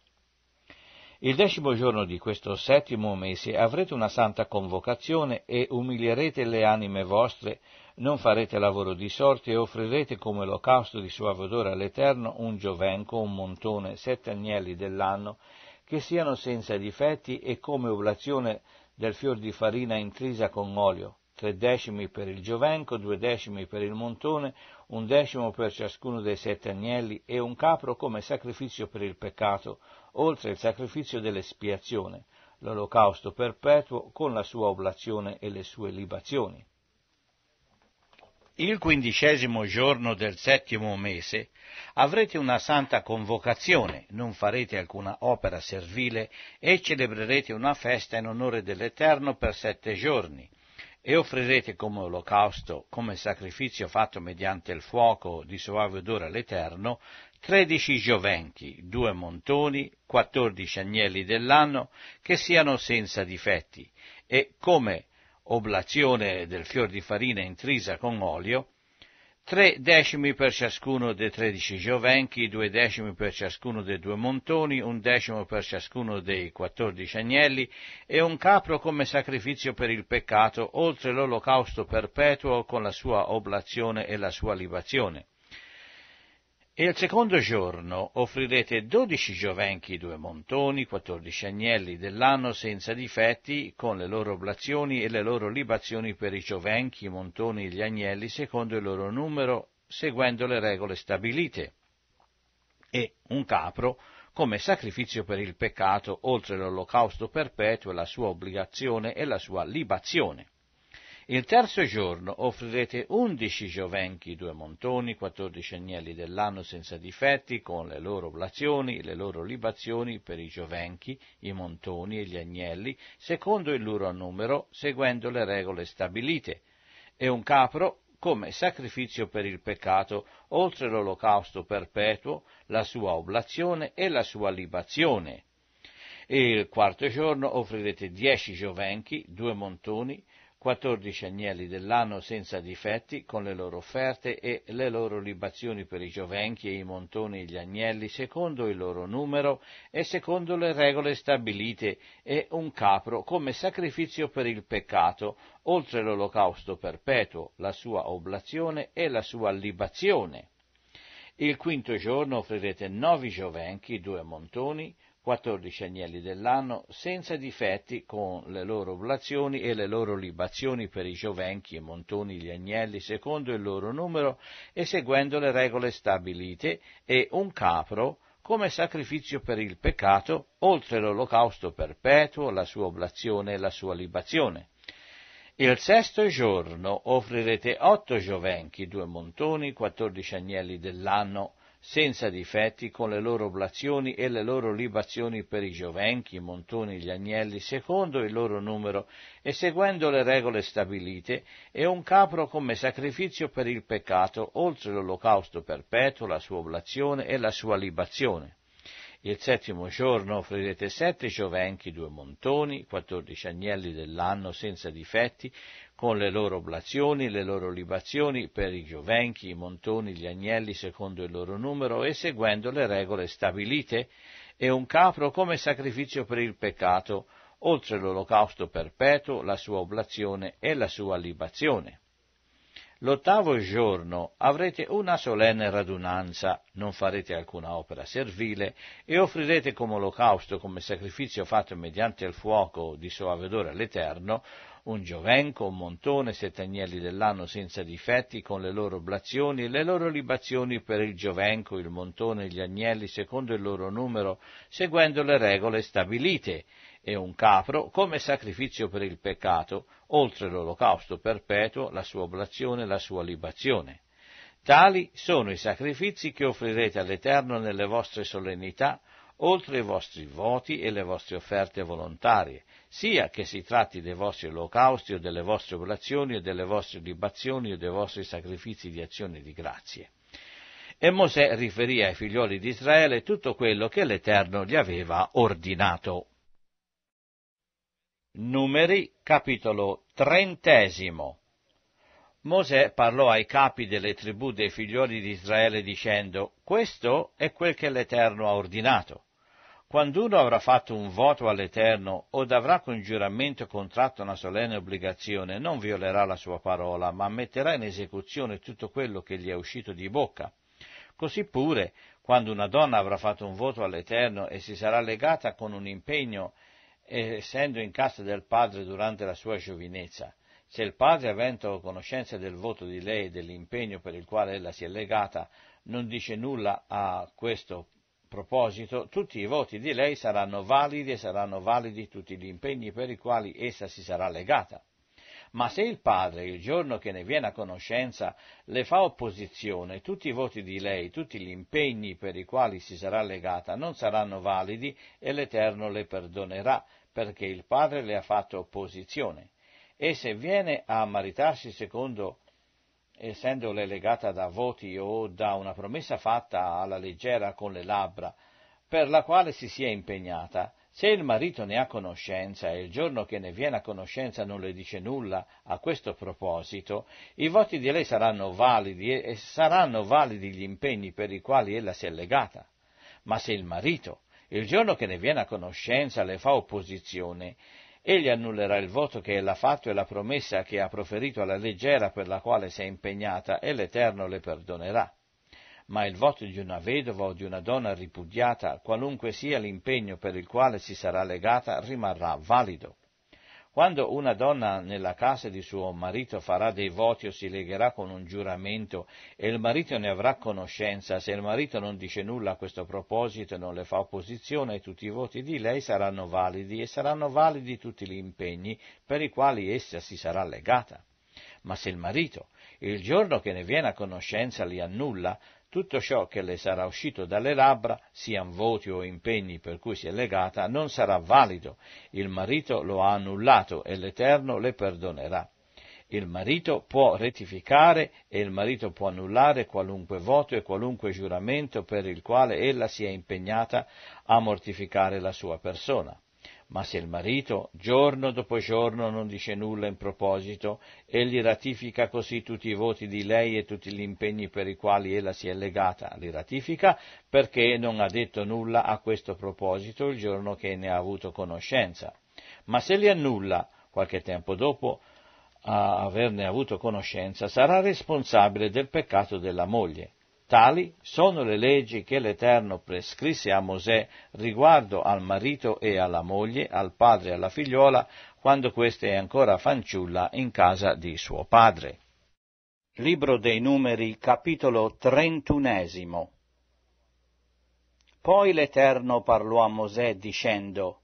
Il decimo giorno di questo settimo mese avrete una santa convocazione e umilierete le anime vostre, non farete lavoro di sorte e offrirete come olocausto di suo odore all'Eterno un giovenco, un montone, sette agnelli dell'anno, che siano senza difetti e come oblazione del fior di farina intrisa con olio, tre decimi per il giovenco, due decimi per il montone, un decimo per ciascuno dei sette agnelli e un capro come sacrificio per il peccato, oltre il sacrificio dell'espiazione, l'olocausto perpetuo con la sua oblazione e le sue libazioni. Il quindicesimo giorno del settimo mese avrete una santa convocazione, non farete alcuna opera servile e celebrerete una festa in onore dell'Eterno per sette giorni e offrirete come olocausto, come sacrificio fatto mediante il fuoco di soave odore all'Eterno, 13 gioventi, 2 montoni, 14 agnelli dell'anno che siano senza difetti e come oblazione del fior di farina intrisa con olio, tre decimi per ciascuno dei tredici giovenchi, due decimi per ciascuno dei due montoni, un decimo per ciascuno dei quattordici agnelli e un capro come sacrificio per il peccato, oltre l'olocausto perpetuo con la sua oblazione e la sua libazione. E il secondo giorno offrirete dodici giovenchi, due montoni, quattordici agnelli dell'anno senza difetti, con le loro oblazioni e le loro libazioni per i giovenchi, i montoni e gli agnelli, secondo il loro numero, seguendo le regole stabilite. E un capro come sacrificio per il peccato, oltre l'olocausto perpetuo, la sua obbligazione e la sua libazione. Il terzo giorno offrirete undici giovenchi, due montoni, quattordici agnelli dell'anno senza difetti, con le loro oblazioni, le loro libazioni per i giovenchi, i montoni e gli agnelli, secondo il loro numero, seguendo le regole stabilite. E un capro come sacrificio per il peccato, oltre l'olocausto perpetuo, la sua oblazione e la sua libazione. E il quarto giorno offrirete dieci giovenchi, due montoni, 14 agnelli dell'anno senza difetti, con le loro offerte e le loro libazioni per i giovenchi e i montoni e gli agnelli, secondo il loro numero e secondo le regole stabilite, e un capro come sacrificio per il peccato, oltre l'olocausto perpetuo, la sua oblazione e la sua libazione. Il quinto giorno offrirete nove giovenchi, due montoni, 14 agnelli dell'anno, senza difetti, con le loro oblazioni e le loro libazioni per i giovenchi e montoni gli agnelli secondo il loro numero e seguendo le regole stabilite, e un capro come sacrificio per il peccato, oltre l'olocausto perpetuo, la sua oblazione e la sua libazione. Il sesto giorno offrirete otto giovenchi, due montoni, quattordici agnelli dell'anno, senza difetti, con le loro oblazioni e le loro libazioni per i giovenchi, i montoni, gli agnelli, secondo il loro numero e seguendo le regole stabilite, e un capro come sacrificio per il peccato, oltre l'olocausto perpetuo, la sua oblazione e la sua libazione. Il settimo giorno offrirete sette giovenchi, due montoni, quattordici agnelli dell'anno senza difetti, con le loro oblazioni, le loro libazioni per i giovenchi, i montoni, gli agnelli secondo il loro numero e seguendo le regole stabilite, e un capro come sacrificio per il peccato, oltre l'olocausto perpetuo, la sua oblazione e la sua libazione. L'ottavo giorno avrete una solenne radunanza, non farete alcuna opera servile e offrirete come olocausto, come sacrificio fatto mediante il fuoco di soavedore all'Eterno, un giovenco, un montone, sette agnelli dell'anno senza difetti, con le loro oblazioni e le loro libazioni per il giovenco, il montone e gli agnelli secondo il loro numero, seguendo le regole stabilite, e un capro come sacrificio per il peccato, oltre l'olocausto perpetuo, la sua oblazione e la sua libazione. Tali sono i sacrifici che offrirete all'Eterno nelle vostre solennità, oltre i vostri voti e le vostre offerte volontarie, sia che si tratti dei vostri olocausti o delle vostre oblazioni o delle vostre libazioni o dei vostri sacrifici di azione di grazie. E Mosè riferì ai figlioli di Israele tutto quello che l'Eterno gli aveva ordinato. Numeri capitolo trentesimo Mosè parlò ai capi delle tribù dei figlioli di Israele dicendo, questo è quel che l'Eterno ha ordinato. Quando uno avrà fatto un voto all'Eterno od avrà con giuramento contratto una solenne obbligazione, non violerà la sua parola, ma metterà in esecuzione tutto quello che gli è uscito di bocca. Così pure, quando una donna avrà fatto un voto all'Eterno e si sarà legata con un impegno, essendo in casa del padre durante la sua giovinezza, se il padre, avendo conoscenza del voto di lei e dell'impegno per il quale ella si è legata, non dice nulla a questo proposito, tutti i voti di lei saranno validi e saranno validi tutti gli impegni per i quali essa si sarà legata. Ma se il padre, il giorno che ne viene a conoscenza, le fa opposizione, tutti i voti di lei, tutti gli impegni per i quali si sarà legata non saranno validi e l'Eterno le perdonerà, perché il padre le ha fatto opposizione. E se viene a maritarsi secondo essendole legata da voti o da una promessa fatta alla leggera con le labbra, per la quale si sia impegnata, se il marito ne ha conoscenza e il giorno che ne viene a conoscenza non le dice nulla a questo proposito, i voti di lei saranno validi e saranno validi gli impegni per i quali ella si è legata. Ma se il marito, il giorno che ne viene a conoscenza, le fa opposizione Egli annullerà il voto che ella ha fatto e la promessa che ha proferito alla leggera per la quale si è impegnata e l'Eterno le perdonerà. Ma il voto di una vedova o di una donna ripudiata, qualunque sia l'impegno per il quale si sarà legata, rimarrà valido. Quando una donna nella casa di suo marito farà dei voti o si legherà con un giuramento e il marito ne avrà conoscenza, se il marito non dice nulla a questo proposito e non le fa opposizione, tutti i voti di lei saranno validi e saranno validi tutti gli impegni per i quali essa si sarà legata. Ma se il marito, il giorno che ne viene a conoscenza, li annulla, tutto ciò che le sarà uscito dalle labbra, siano voti o impegni per cui si è legata, non sarà valido. Il marito lo ha annullato e l'Eterno le perdonerà. Il marito può rettificare e il marito può annullare qualunque voto e qualunque giuramento per il quale ella si è impegnata a mortificare la sua persona. Ma se il marito giorno dopo giorno non dice nulla in proposito, egli ratifica così tutti i voti di lei e tutti gli impegni per i quali ella si è legata, li ratifica perché non ha detto nulla a questo proposito il giorno che ne ha avuto conoscenza. Ma se li annulla, qualche tempo dopo a averne avuto conoscenza, sarà responsabile del peccato della moglie Tali sono le leggi che l'Eterno prescrisse a Mosè riguardo al marito e alla moglie, al padre e alla figliola, quando questa è ancora fanciulla in casa di suo padre. Libro dei Numeri, capitolo trentunesimo. Poi l'Eterno parlò a Mosè dicendo,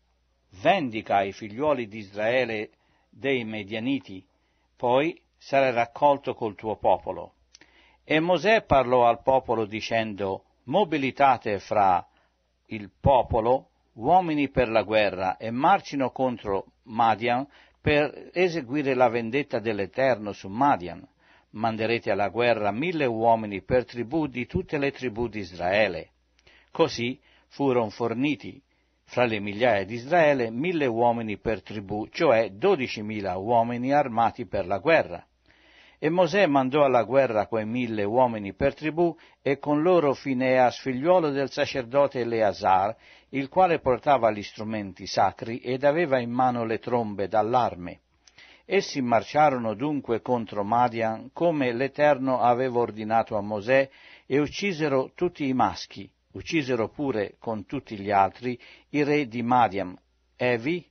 Vendica i figliuoli di Israele dei Medianiti, poi sarai raccolto col tuo popolo e Mosè parlò al popolo dicendo, mobilitate fra il popolo uomini per la guerra e marcino contro Madian per eseguire la vendetta dell'Eterno su Madian. Manderete alla guerra mille uomini per tribù di tutte le tribù di Israele. Così furono forniti fra le migliaia di Israele mille uomini per tribù, cioè dodicimila uomini armati per la guerra. E Mosè mandò alla guerra quei mille uomini per tribù e con loro Fineas, figliuolo del sacerdote Eleazar, il quale portava gli strumenti sacri ed aveva in mano le trombe d'allarme. Essi marciarono dunque contro Madian come l'Eterno aveva ordinato a Mosè e uccisero tutti i maschi, uccisero pure con tutti gli altri i re di Madian, Evi,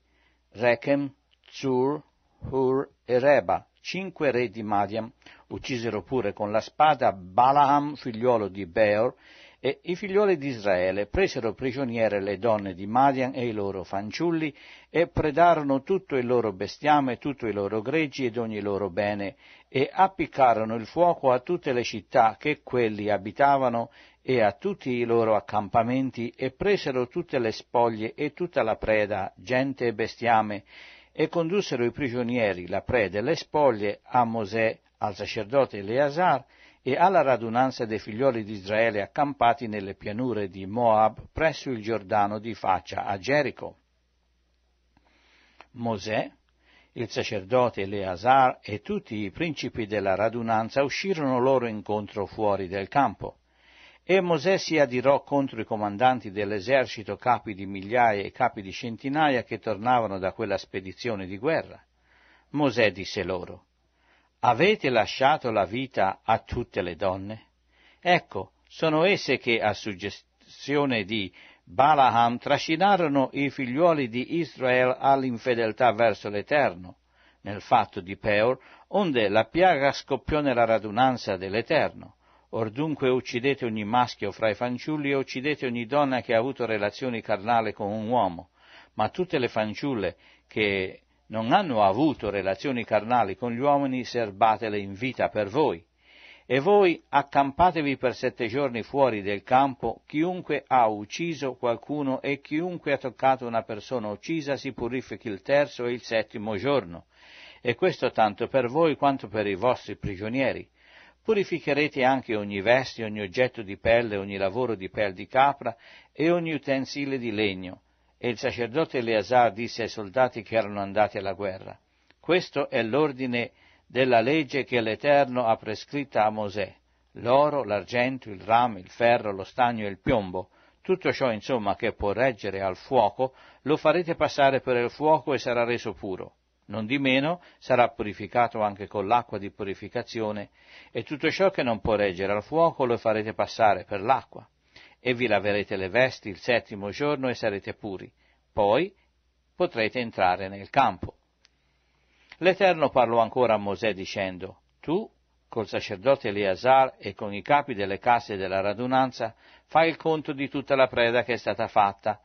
Rechem, Zur, Hur e Reba, cinque re di Madian uccisero pure con la spada Balaam, figliuolo di Beor, e i figlioli di Israele presero prigioniere le donne di Madian e i loro fanciulli e predarono tutto il loro bestiame, tutto i loro greggi ed ogni loro bene e appiccarono il fuoco a tutte le città che quelli abitavano e a tutti i loro accampamenti e presero tutte le spoglie e tutta la preda, gente e bestiame e condussero i prigionieri, la prede e le spoglie a Mosè, al sacerdote Eleazar e alla radunanza dei figlioli di Israele accampati nelle pianure di Moab presso il Giordano di faccia a Gerico. Mosè, il sacerdote Eleazar e tutti i principi della radunanza uscirono loro incontro fuori del campo. E Mosè si adirò contro i comandanti dell'esercito, capi di migliaia e capi di centinaia che tornavano da quella spedizione di guerra. Mosè disse loro, Avete lasciato la vita a tutte le donne? Ecco, sono esse che, a suggestione di Balaam, trascinarono i figliuoli di Israele all'infedeltà verso l'Eterno, nel fatto di Peor, onde la piaga scoppiò nella radunanza dell'Eterno Or dunque uccidete ogni maschio fra i fanciulli e uccidete ogni donna che ha avuto relazioni carnale con un uomo, ma tutte le fanciulle che non hanno avuto relazioni carnali con gli uomini, serbatele in vita per voi. E voi accampatevi per sette giorni fuori del campo, chiunque ha ucciso qualcuno e chiunque ha toccato una persona uccisa si purifichi il terzo e il settimo giorno. E questo tanto per voi quanto per i vostri prigionieri Purificherete anche ogni veste, ogni oggetto di pelle, ogni lavoro di pel di capra e ogni utensile di legno. E il sacerdote Eleazar disse ai soldati che erano andati alla guerra, questo è l'ordine della legge che l'Eterno ha prescritta a Mosè, l'oro, l'argento, il rame, il ferro, lo stagno e il piombo, tutto ciò insomma che può reggere al fuoco, lo farete passare per il fuoco e sarà reso puro. Non di meno sarà purificato anche con l'acqua di purificazione, e tutto ciò che non può reggere al fuoco lo farete passare per l'acqua, e vi laverete le vesti il settimo giorno e sarete puri. Poi potrete entrare nel campo. L'Eterno parlò ancora a Mosè dicendo, Tu, col sacerdote Eleazar e con i capi delle case della radunanza, fai il conto di tutta la preda che è stata fatta,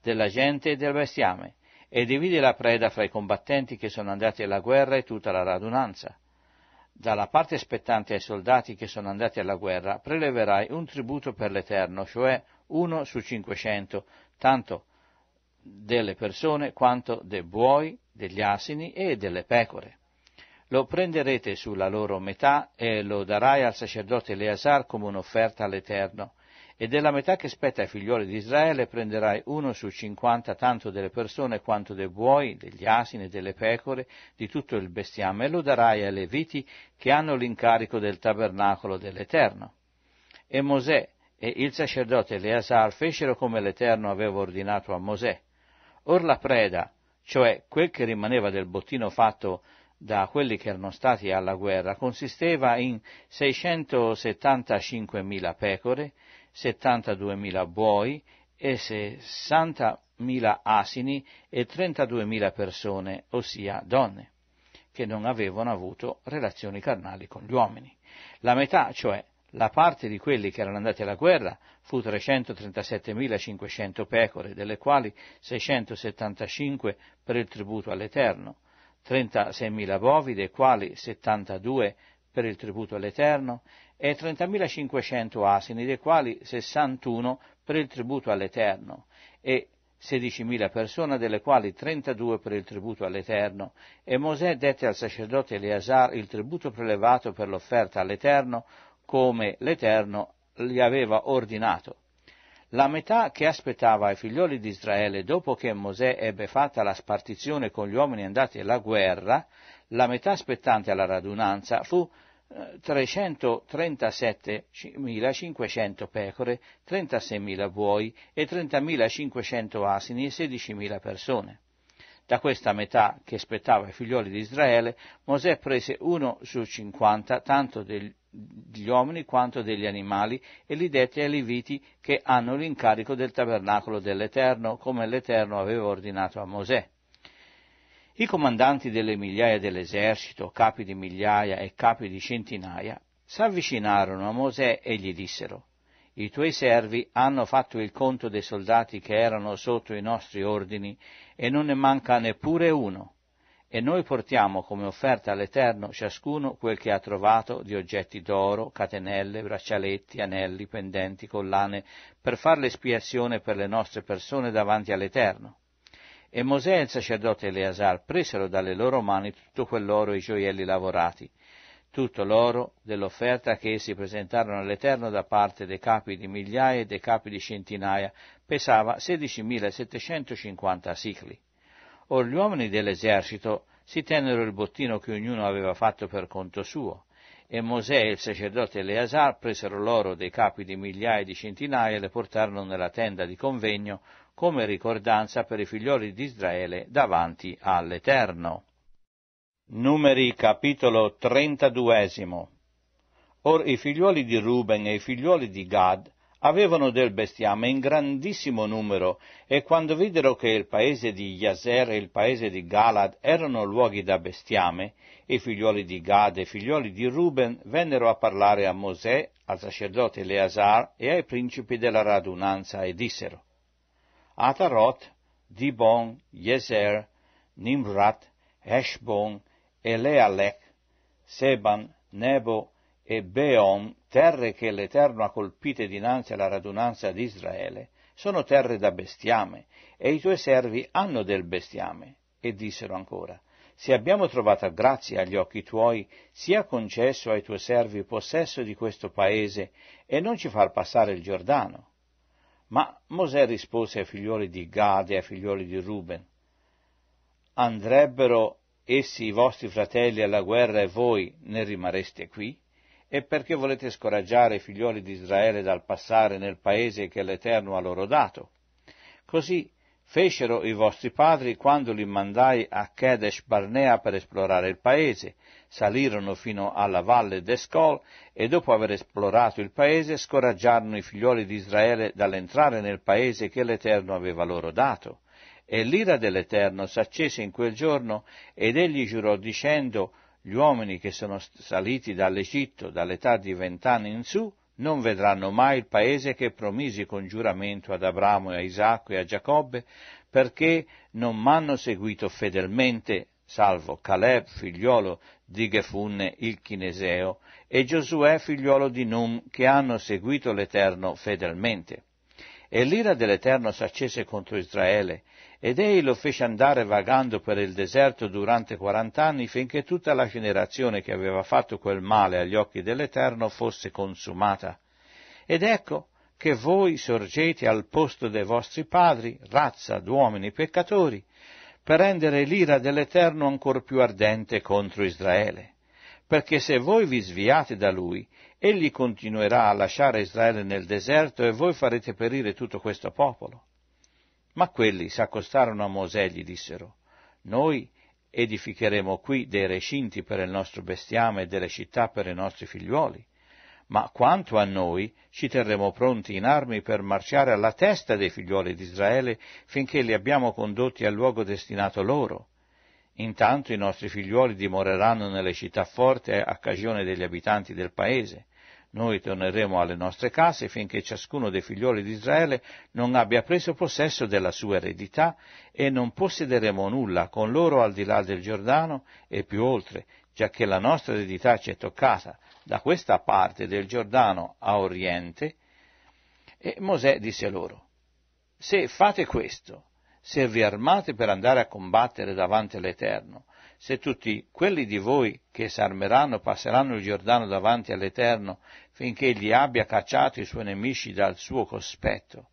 della gente e del bestiame, e divide la preda fra i combattenti che sono andati alla guerra e tutta la radunanza. Dalla parte spettante ai soldati che sono andati alla guerra preleverai un tributo per l'Eterno, cioè uno su cinquecento, tanto delle persone quanto dei buoi, degli asini e delle pecore. Lo prenderete sulla loro metà e lo darai al sacerdote Eleazar come un'offerta all'Eterno e della metà che spetta ai figlioli di Israele prenderai uno su cinquanta tanto delle persone quanto dei buoi, degli asini, delle pecore, di tutto il bestiame, e lo darai alle viti che hanno l'incarico del tabernacolo dell'Eterno. E Mosè e il sacerdote Eleazar fecero come l'Eterno aveva ordinato a Mosè. Or la preda, cioè quel che rimaneva del bottino fatto da quelli che erano stati alla guerra, consisteva in 675.000 pecore, 72.000 buoi e 60.000 asini e 32.000 persone, ossia donne, che non avevano avuto relazioni carnali con gli uomini. La metà, cioè la parte di quelli che erano andati alla guerra fu 337.500 pecore, delle quali 675 per il tributo all'Eterno, 36.000 bovi, dei quali 72 per il tributo all'Eterno e 30.500 asini, dei quali 61 per il tributo all'Eterno e 16.000 persone, delle quali 32 per il tributo all'Eterno. E Mosè dette al sacerdote Eleazar il tributo prelevato per l'offerta all'Eterno, come l'Eterno gli aveva ordinato. La metà che aspettava ai figlioli di Israele dopo che Mosè ebbe fatta la spartizione con gli uomini andati alla guerra, la metà aspettante alla radunanza fu 337.500 pecore, 36.000 buoi e 30.500 asini e 16.000 persone. Da questa metà che spettava ai figlioli di Israele, Mosè prese uno su cinquanta, tanto degli uomini quanto degli animali, e li dette ai Leviti che hanno l'incarico del tabernacolo dell'Eterno, come l'Eterno aveva ordinato a Mosè. I comandanti delle migliaia dell'esercito, capi di migliaia e capi di centinaia, s'avvicinarono a Mosè e gli dissero, i tuoi servi hanno fatto il conto dei soldati che erano sotto i nostri ordini e non ne manca neppure uno. E noi portiamo come offerta all'Eterno ciascuno quel che ha trovato di oggetti d'oro, catenelle, braccialetti, anelli, pendenti, collane, per far l'espiazione per le nostre persone davanti all'Eterno. E Mosè e il sacerdote Eleazar presero dalle loro mani tutto quell'oro e i gioielli lavorati, tutto l'oro dell'offerta che essi presentarono all'Eterno da parte dei capi di migliaia e dei capi di centinaia, pesava 16.750 sicli. Or gli uomini dell'esercito si tennero il bottino che ognuno aveva fatto per conto suo, e Mosè e il sacerdote Eleazar presero l'oro dei capi di migliaia e di centinaia e le portarono nella tenda di convegno come ricordanza per i figlioli di Israele davanti all'Eterno. Numeri capitolo 32 Or i figliuoli di Ruben e i figliuoli di Gad avevano del bestiame in grandissimo numero e quando videro che il paese di Yaser e il paese di Galad erano luoghi da bestiame, i figliuoli di Gad e i figlioli di Ruben vennero a parlare a Mosè, al sacerdote Eleazar e ai principi della radunanza e dissero Ataroth, Dibon, Jezer, Nimrat, Eshbon, Elealec, Seban, Nebo e Beom, terre che l'Eterno ha colpite dinanzi alla radunanza di Israele, sono terre da bestiame, e i tuoi servi hanno del bestiame. E dissero ancora, se abbiamo trovata grazia agli occhi tuoi, sia concesso ai tuoi servi possesso di questo paese e non ci far passare il Giordano, ma Mosè rispose ai figlioli di Gad e ai figlioli di Ruben, andrebbero essi i vostri fratelli alla guerra e voi ne rimareste qui? E perché volete scoraggiare i figlioli di Israele dal passare nel paese che l'Eterno ha loro dato? Così fecero i vostri padri quando li mandai a Kedesh Barnea per esplorare il paese. Salirono fino alla valle d'Escol e dopo aver esplorato il paese scoraggiarono i figlioli di Israele dall'entrare nel paese che l'Eterno aveva loro dato. E l'ira dell'Eterno s'accese in quel giorno ed egli giurò dicendo gli uomini che sono saliti dall'Egitto dall'età di vent'anni in su non vedranno mai il paese che promisi con giuramento ad Abramo e a Isacco e a Giacobbe, perché non m'hanno seguito fedelmente, salvo Caleb, figliuolo di Gefunne il Chineseo, e Giosuè, figliuolo di Num, che hanno seguito l'Eterno fedelmente. E l'ira dell'Eterno s'accese contro Israele, ed ei lo fece andare vagando per il deserto durante quarant'anni finché tutta la generazione che aveva fatto quel male agli occhi dell'Eterno fosse consumata. Ed ecco che voi sorgete al posto dei vostri padri, razza d'uomini peccatori, per rendere l'ira dell'Eterno ancora più ardente contro Israele. Perché se voi vi sviate da lui, egli continuerà a lasciare Israele nel deserto e voi farete perire tutto questo popolo. Ma quelli s'accostarono a Mosè e gli dissero, noi edificheremo qui dei recinti per il nostro bestiame e delle città per i nostri figliuoli. Ma quanto a noi, ci terremo pronti in armi per marciare alla testa dei figliuoli di Israele finché li abbiamo condotti al luogo destinato loro. Intanto i nostri figliuoli dimoreranno nelle città forti a cagione degli abitanti del paese, noi torneremo alle nostre case finché ciascuno dei figlioli di Israele non abbia preso possesso della sua eredità e non possederemo nulla con loro al di là del Giordano e più oltre, giacché la nostra eredità ci è toccata da questa parte del Giordano a oriente. E Mosè disse loro, se fate questo, se vi armate per andare a combattere davanti all'Eterno, se tutti quelli di voi che s'armeranno passeranno il Giordano davanti all'Eterno finché egli abbia cacciato i suoi nemici dal suo cospetto,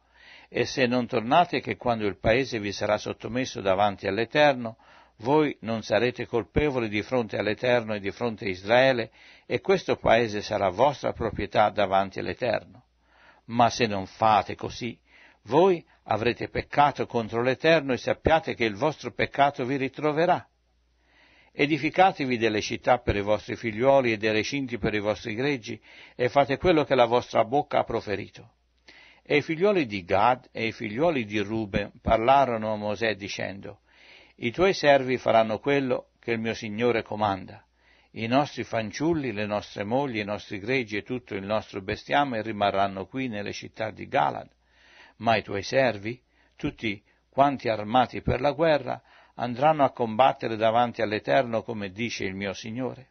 e se non tornate che quando il paese vi sarà sottomesso davanti all'Eterno, voi non sarete colpevoli di fronte all'Eterno e di fronte a Israele, e questo paese sarà vostra proprietà davanti all'Eterno. Ma se non fate così, voi avrete peccato contro l'Eterno e sappiate che il vostro peccato vi ritroverà. Edificatevi delle città per i vostri figliuoli e dei recinti per i vostri greggi, e fate quello che la vostra bocca ha proferito. E i figliuoli di Gad e i figliuoli di Rube parlarono a Mosè dicendo, I tuoi servi faranno quello che il mio Signore comanda. I nostri fanciulli, le nostre mogli, i nostri greggi e tutto il nostro bestiame rimarranno qui nelle città di Galad. Ma i tuoi servi, tutti quanti armati per la guerra, andranno a combattere davanti all'Eterno come dice il mio Signore.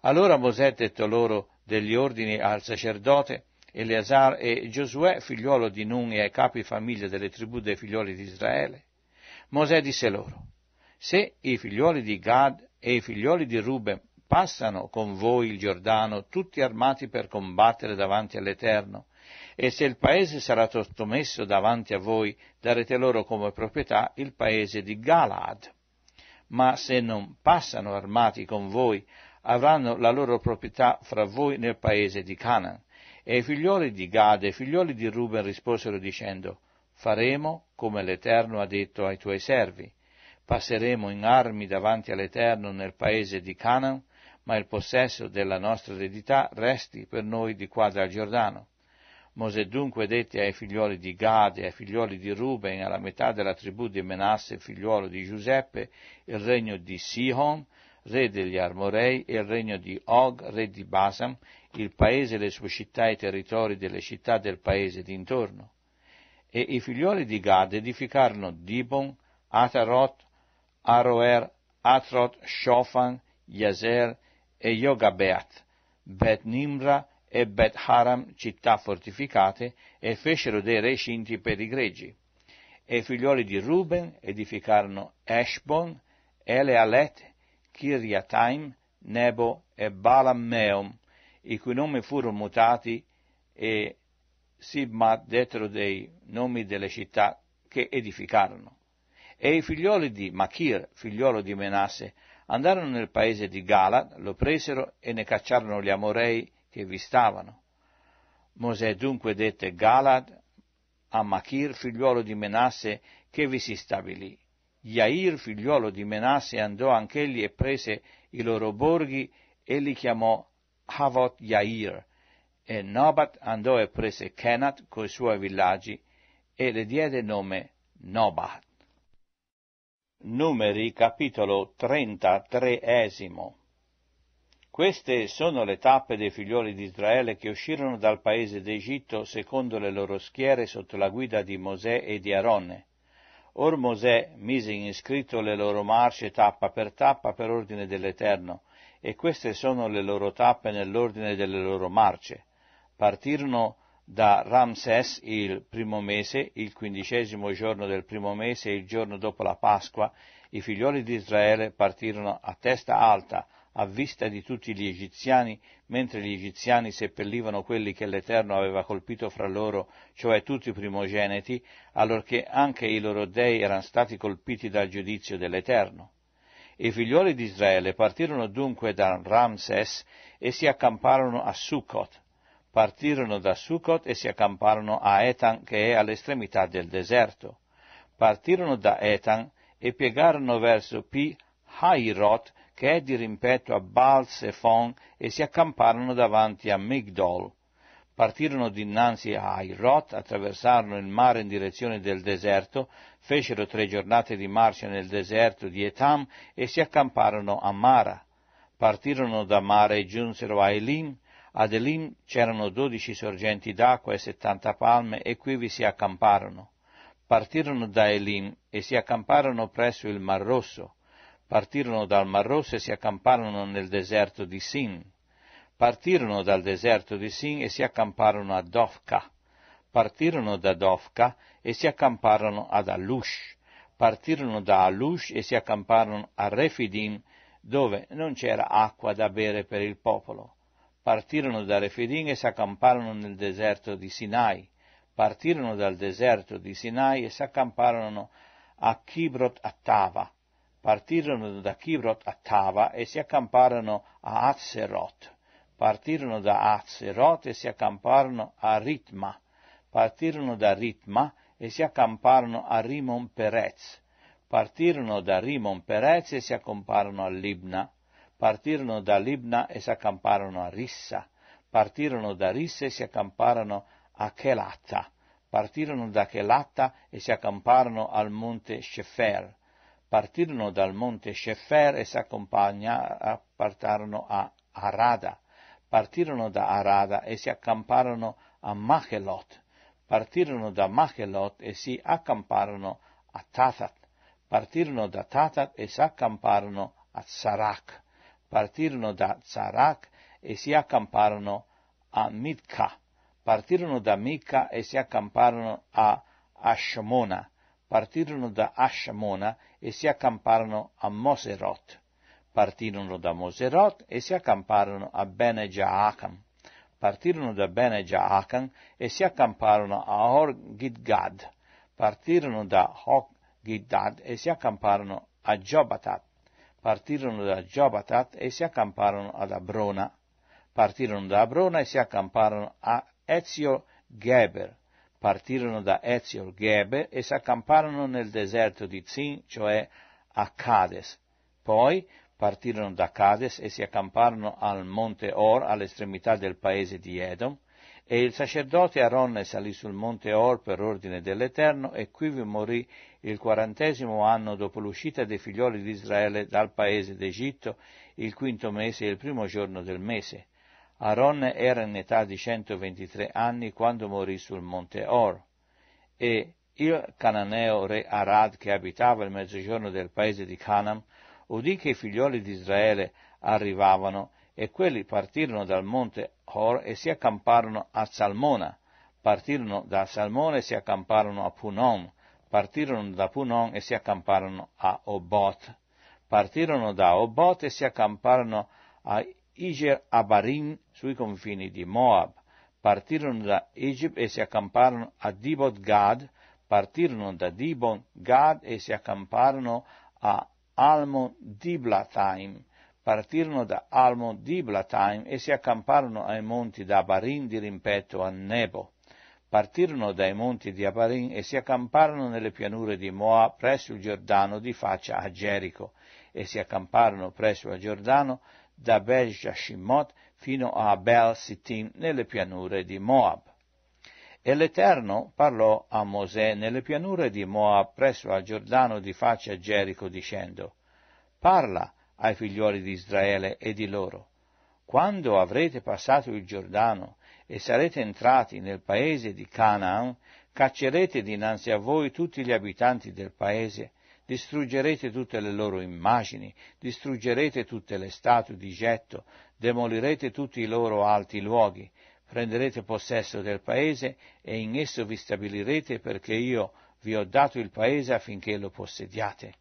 Allora Mosè detto loro degli ordini al sacerdote Eleazar e Giosuè, figliuolo di Nun e ai capi famiglia delle tribù dei figlioli di Israele. Mosè disse loro, se i figlioli di Gad e i figlioli di Ruben passano con voi il Giordano, tutti armati per combattere davanti all'Eterno, e se il paese sarà sottomesso davanti a voi, darete loro come proprietà il paese di Galad. Ma se non passano armati con voi, avranno la loro proprietà fra voi nel paese di Canaan. E i figlioli di Gade e i figlioli di Ruben risposero dicendo, faremo come l'Eterno ha detto ai tuoi servi. Passeremo in armi davanti all'Eterno nel paese di Canaan, ma il possesso della nostra eredità resti per noi di qua dal Giordano. Mosè dunque dette ai figlioli di Gad e ai figlioli di Ruben, alla metà della tribù di Menasse, figliuolo di Giuseppe, il regno di Sihon, re degli Armorei, e il regno di Og, re di Basam, il paese, le sue città e i territori delle città del paese d'intorno. E i figlioli di Gad edificarono Dibon, Atarot, Aroer, Atrot, Shofan, Yazer e Yogabeat, Bet Nimra, e Bet Haram, città fortificate, e fecero dei recinti per i greggi. E i figlioli di Ruben edificarono Eshbon, Elealet, Kiriataim, Nebo e Balammeum, i cui nomi furono mutati e Sibmat dettero dei nomi delle città che edificarono. E i figlioli di Machir, figliolo di Menasse, andarono nel paese di Gala, lo presero e ne cacciarono gli amorei che vi stavano. Mosè dunque dette Galad a Machir, figliuolo di Menasse, che vi si stabilì. Jair, figliuolo di Menasse, andò anch'egli e prese i loro borghi e li chiamò Havot Jair. E Nobat andò e prese Kenat coi suoi villaggi e le diede nome Nobat. Numeri capitolo 33 queste sono le tappe dei figlioli di Israele che uscirono dal paese d'Egitto secondo le loro schiere sotto la guida di Mosè e di Aronne. Or Mosè mise in iscritto le loro marce tappa per tappa per ordine dell'Eterno, e queste sono le loro tappe nell'ordine delle loro marce. Partirono da Ramses il primo mese, il quindicesimo giorno del primo mese, il giorno dopo la Pasqua, i figlioli di Israele partirono a testa alta, a vista di tutti gli egiziani, mentre gli egiziani seppellivano quelli che l'Eterno aveva colpito fra loro, cioè tutti i primogeniti, allorché anche i loro dei erano stati colpiti dal giudizio dell'Eterno. I figlioli di Israele partirono dunque da Ramses e si accamparono a Succot. Partirono da Succot e si accamparono a Etan, che è all'estremità del deserto. Partirono da Etan e piegarono verso Pi Hairot, che è dirimpetto a Baal Sefon e si accamparono davanti a Migdol. Partirono dinanzi a Airot, attraversarono il mare in direzione del deserto, fecero tre giornate di marcia nel deserto di Etam e si accamparono a Mara. Partirono da Mara e giunsero a Elim. Ad Elim c'erano dodici sorgenti d'acqua e settanta palme e qui vi si accamparono. Partirono da Elim e si accamparono presso il Mar Rosso partirono dal Mar Rosso e si accamparono nel deserto di Sin. Partirono dal deserto di Sin e si accamparono a Dofka. Partirono da Dofka e si accamparono ad Alush. Partirono da Alush e si accamparono a Refidim, dove non c'era acqua da bere per il popolo. Partirono da Refidim e si accamparono nel deserto di Sinai. Partirono dal deserto di Sinai e si accamparono a Kibrot Attava partirono da Kibrot a Tava e si accamparono a Azzeroth, partirono da Azzeroth e si accamparono a Ritma, partirono da Ritma e si accamparono a Rimon Perez, partirono da Rimon Perez e si accamparono a Libna, partirono da Libna e si accamparono a Rissa, partirono da Rissa e si accamparono a Kelatta. partirono da Kelatta e si accamparono al monte Shefer, partirono dal monte Shefer e s'accompagnarono a Arada. Partirono da Arada e si accamparono a Machelot. Partirono da Machelot e si accamparono a Tatat. Partirono da Tatat e s'accamparono a Zarak. Partirono da Zarak e si accamparono a Mitka. Partirono da Mitka e si accamparono a Ashmona partirono da Ashamona e si accamparono a Moserot. Partirono da Moserot e si accamparono a Bene Jaacam. Partirono da Bene Jaacam e si accamparono a Hor Gidgad. Partirono da Hor Gidgad e si accamparono a Jobatat. Partirono da Jobatat e si accamparono ad Abrona. Partirono da Abrona e si accamparono a Ezio Geber partirono da Ezion Gebe e si accamparono nel deserto di Zin, cioè a Cades. Poi partirono da Cades e si accamparono al monte Or, all'estremità del paese di Edom, e il sacerdote Aronne salì sul monte Or per ordine dell'Eterno, e quivi morì il quarantesimo anno dopo l'uscita dei figlioli di Israele dal paese d'Egitto, il quinto mese e il primo giorno del mese. Aaron era in età di 123 anni quando morì sul monte Or e il cananeo re Arad che abitava il mezzogiorno del paese di Canaan udì che i figlioli di Israele arrivavano e quelli partirono dal monte Hor e si accamparono a Salmona, partirono da Salmona e si accamparono a Punon, partirono da Punon e si accamparono a Obot, partirono da Obot e si accamparono a Iger Abarim sui confini di Moab. Partirono da Egip e si accamparono a Dibot Gad, partirono da Dibon Gad e si accamparono a Almon Diblataim, partirono da Almon Diblataim e si accamparono ai monti da Abarim di rimpetto a Nebo. Partirono dai monti di Abarim e si accamparono nelle pianure di Moab presso il Giordano di faccia a Gerico e si accamparono presso il Giordano da Bel Jashimot fino a Bel Sittim nelle pianure di Moab. E l'Eterno parlò a Mosè nelle pianure di Moab presso al Giordano di faccia a Gerico dicendo Parla ai figliuoli di Israele e di loro. Quando avrete passato il Giordano e sarete entrati nel paese di Canaan, caccerete dinanzi a voi tutti gli abitanti del paese distruggerete tutte le loro immagini, distruggerete tutte le statue di getto, demolirete tutti i loro alti luoghi, prenderete possesso del paese e in esso vi stabilirete perché io vi ho dato il paese affinché lo possediate.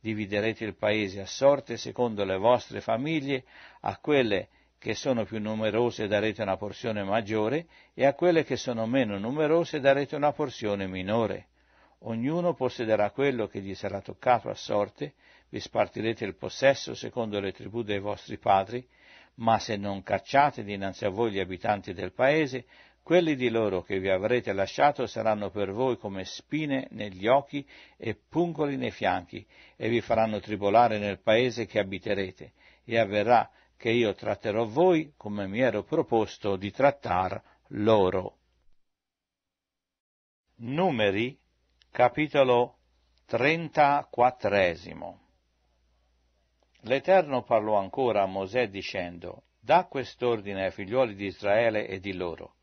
Dividerete il paese a sorte secondo le vostre famiglie, a quelle che sono più numerose darete una porzione maggiore e a quelle che sono meno numerose darete una porzione minore Ognuno possederà quello che gli sarà toccato a sorte, vi spartirete il possesso secondo le tribù dei vostri padri, ma se non cacciate dinanzi a voi gli abitanti del paese, quelli di loro che vi avrete lasciato saranno per voi come spine negli occhi e pungoli nei fianchi, e vi faranno tribolare nel paese che abiterete, e avverrà che io tratterò voi come mi ero proposto di trattar loro. Numeri capitolo 34. L'Eterno parlò ancora a Mosè dicendo, Da quest'ordine ai figlioli di Israele e di loro,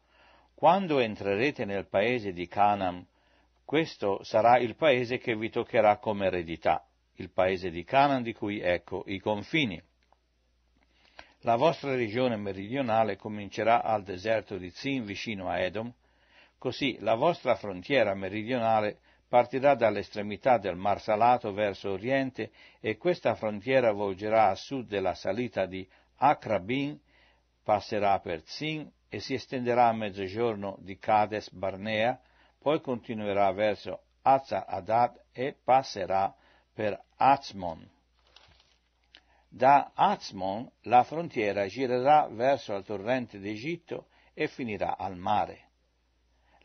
quando entrerete nel paese di Canaan, questo sarà il paese che vi toccherà come eredità, il paese di Canaan di cui ecco i confini. La vostra regione meridionale comincerà al deserto di Zin vicino a Edom, così la vostra frontiera meridionale partirà dall'estremità del Mar Salato verso oriente e questa frontiera volgerà a sud della salita di Akrabin, passerà per Zin e si estenderà a mezzogiorno di Cades Barnea, poi continuerà verso Azza Adad e passerà per Azmon. Da Azmon la frontiera girerà verso il torrente d'Egitto e finirà al mare.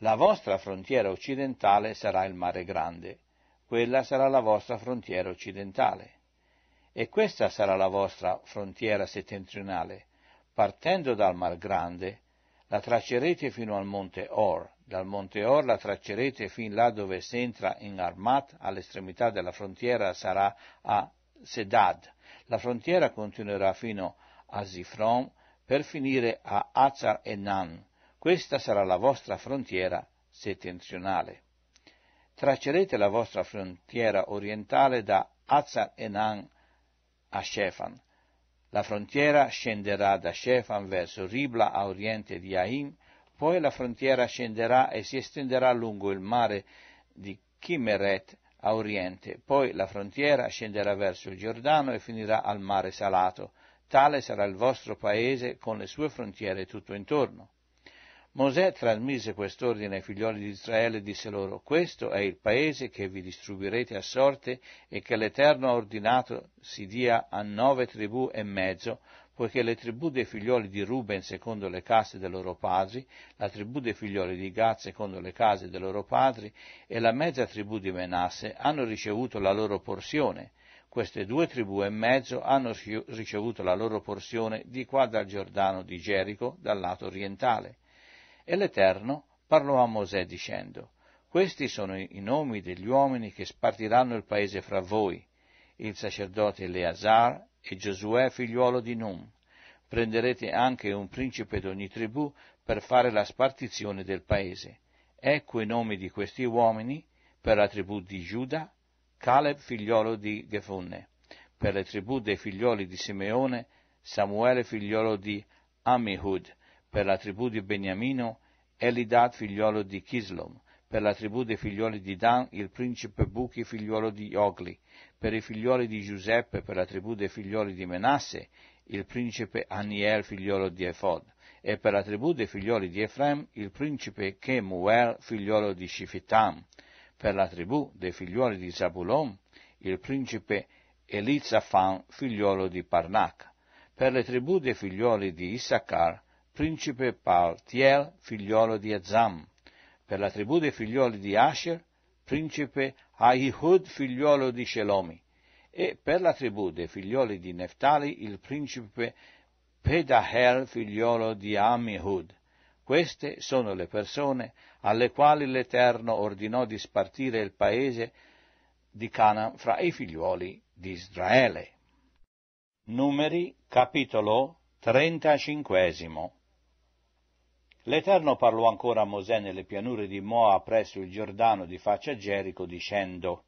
La vostra frontiera occidentale sarà il mare grande, quella sarà la vostra frontiera occidentale. E questa sarà la vostra frontiera settentrionale. Partendo dal Mar Grande, la traccerete fino al monte Or, dal monte Or la traccerete fin là dove si entra in Armat, all'estremità della frontiera sarà a Sedad. La frontiera continuerà fino a Zifron per finire a Azar Enan, questa sarà la vostra frontiera settentrionale. Traccerete la vostra frontiera orientale da Azar Enan a Shefan. La frontiera scenderà da Shefan verso Ribla a oriente di Aim, poi la frontiera scenderà e si estenderà lungo il mare di Chimeret a oriente, poi la frontiera scenderà verso il Giordano e finirà al mare salato. Tale sarà il vostro paese con le sue frontiere tutto intorno. Mosè trasmise quest'ordine ai figlioli di Israele e disse loro, questo è il paese che vi distribuirete a sorte e che l'Eterno ha ordinato si dia a nove tribù e mezzo, poiché le tribù dei figlioli di Ruben secondo le case dei loro padri, la tribù dei figlioli di Gad secondo le case dei loro padri e la mezza tribù di Menasse hanno ricevuto la loro porzione. Queste due tribù e mezzo hanno ricevuto la loro porzione di qua dal Giordano di Gerico, dal lato orientale e l'Eterno parlò a Mosè dicendo, questi sono i nomi degli uomini che spartiranno il paese fra voi, il sacerdote Eleazar e Giosuè figliuolo di Num. Prenderete anche un principe d'ogni tribù per fare la spartizione del paese. Ecco i nomi di questi uomini per la tribù di Giuda, Caleb figliolo di Gefunne, per le tribù dei figlioli di Simeone, Samuele figliolo di Amihud, per la tribù di Beniamino, Elidad figliuolo di Chislom, per la tribù dei figlioli di Dan il principe Buchi figliuolo di Ogli, per i figlioli di Giuseppe, per la tribù dei figlioli di Menasse, il principe Aniel figliolo di Efod, e per la tribù dei figlioli di Efrem il principe Chemuel figliolo di Shifitam, per la tribù dei figlioli di Zabulon il principe Elizafan figliolo di Parnac, per le tribù dei figlioli di Issachar principe Paltiel, figliolo di Azam, per la tribù dei figlioli di Asher, principe Aihud, figliolo di Shelomi, e per la tribù dei figlioli di Neftali il principe Pedahel, figliolo di Amihud. Queste sono le persone alle quali l'Eterno ordinò di spartire il paese di Canaan fra i figliuoli di Israele. Numeri capitolo 35 L'Eterno parlò ancora a Mosè nelle pianure di Moa presso il Giordano di faccia a Gerico dicendo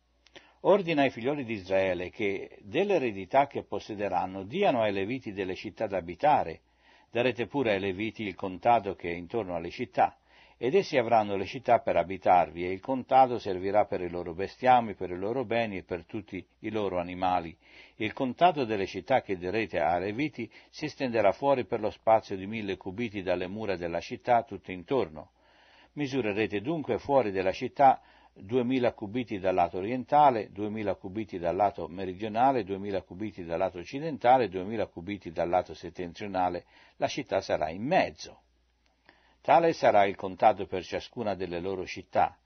Ordina ai figlioli di Israele che dell'eredità che possederanno diano ai leviti delle città da abitare, darete pure ai leviti il contado che è intorno alle città, ed essi avranno le città per abitarvi, e il contado servirà per i loro bestiami, per i loro beni e per tutti i loro animali. Il contado delle città che darete a Leviti si estenderà fuori per lo spazio di mille cubiti dalle mura della città tutto intorno. Misurerete dunque fuori della città duemila cubiti dal lato orientale, duemila cubiti dal lato meridionale, duemila cubiti dal lato occidentale, duemila cubiti dal lato settentrionale, la città sarà in mezzo. Tale sarà il contato per ciascuna delle loro città.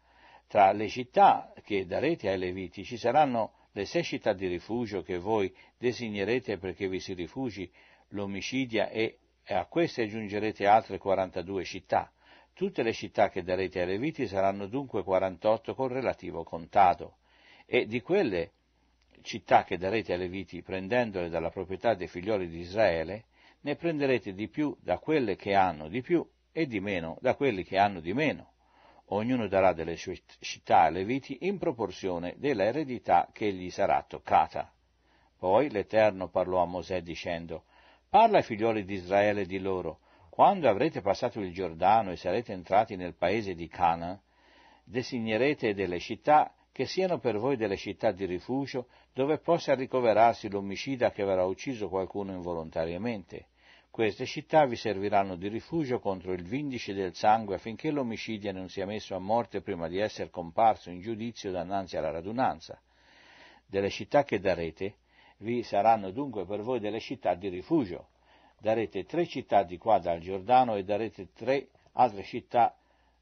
Tra le città che darete ai Leviti ci saranno le sei città di rifugio che voi designerete perché vi si rifugi l'omicidia e a queste aggiungerete altre 42 città. Tutte le città che darete ai Leviti saranno dunque 48 con relativo contato. E di quelle città che darete ai Leviti prendendole dalla proprietà dei figlioli di Israele, ne prenderete di più da quelle che hanno di più e di meno da quelli che hanno di meno. Ognuno darà delle sue città ai Leviti in proporzione dell'eredità che gli sarà toccata. Poi l'Eterno parlò a Mosè dicendo, Parla ai figlioli di Israele di loro, quando avrete passato il Giordano e sarete entrati nel paese di Cana, designerete delle città che siano per voi delle città di rifugio dove possa ricoverarsi l'omicida che avrà ucciso qualcuno involontariamente queste città vi serviranno di rifugio contro il vindice del sangue affinché l'omicidio non sia messo a morte prima di essere comparso in giudizio dinanzi alla radunanza. Delle città che darete, vi saranno dunque per voi delle città di rifugio. Darete tre città di qua dal Giordano e darete tre altre città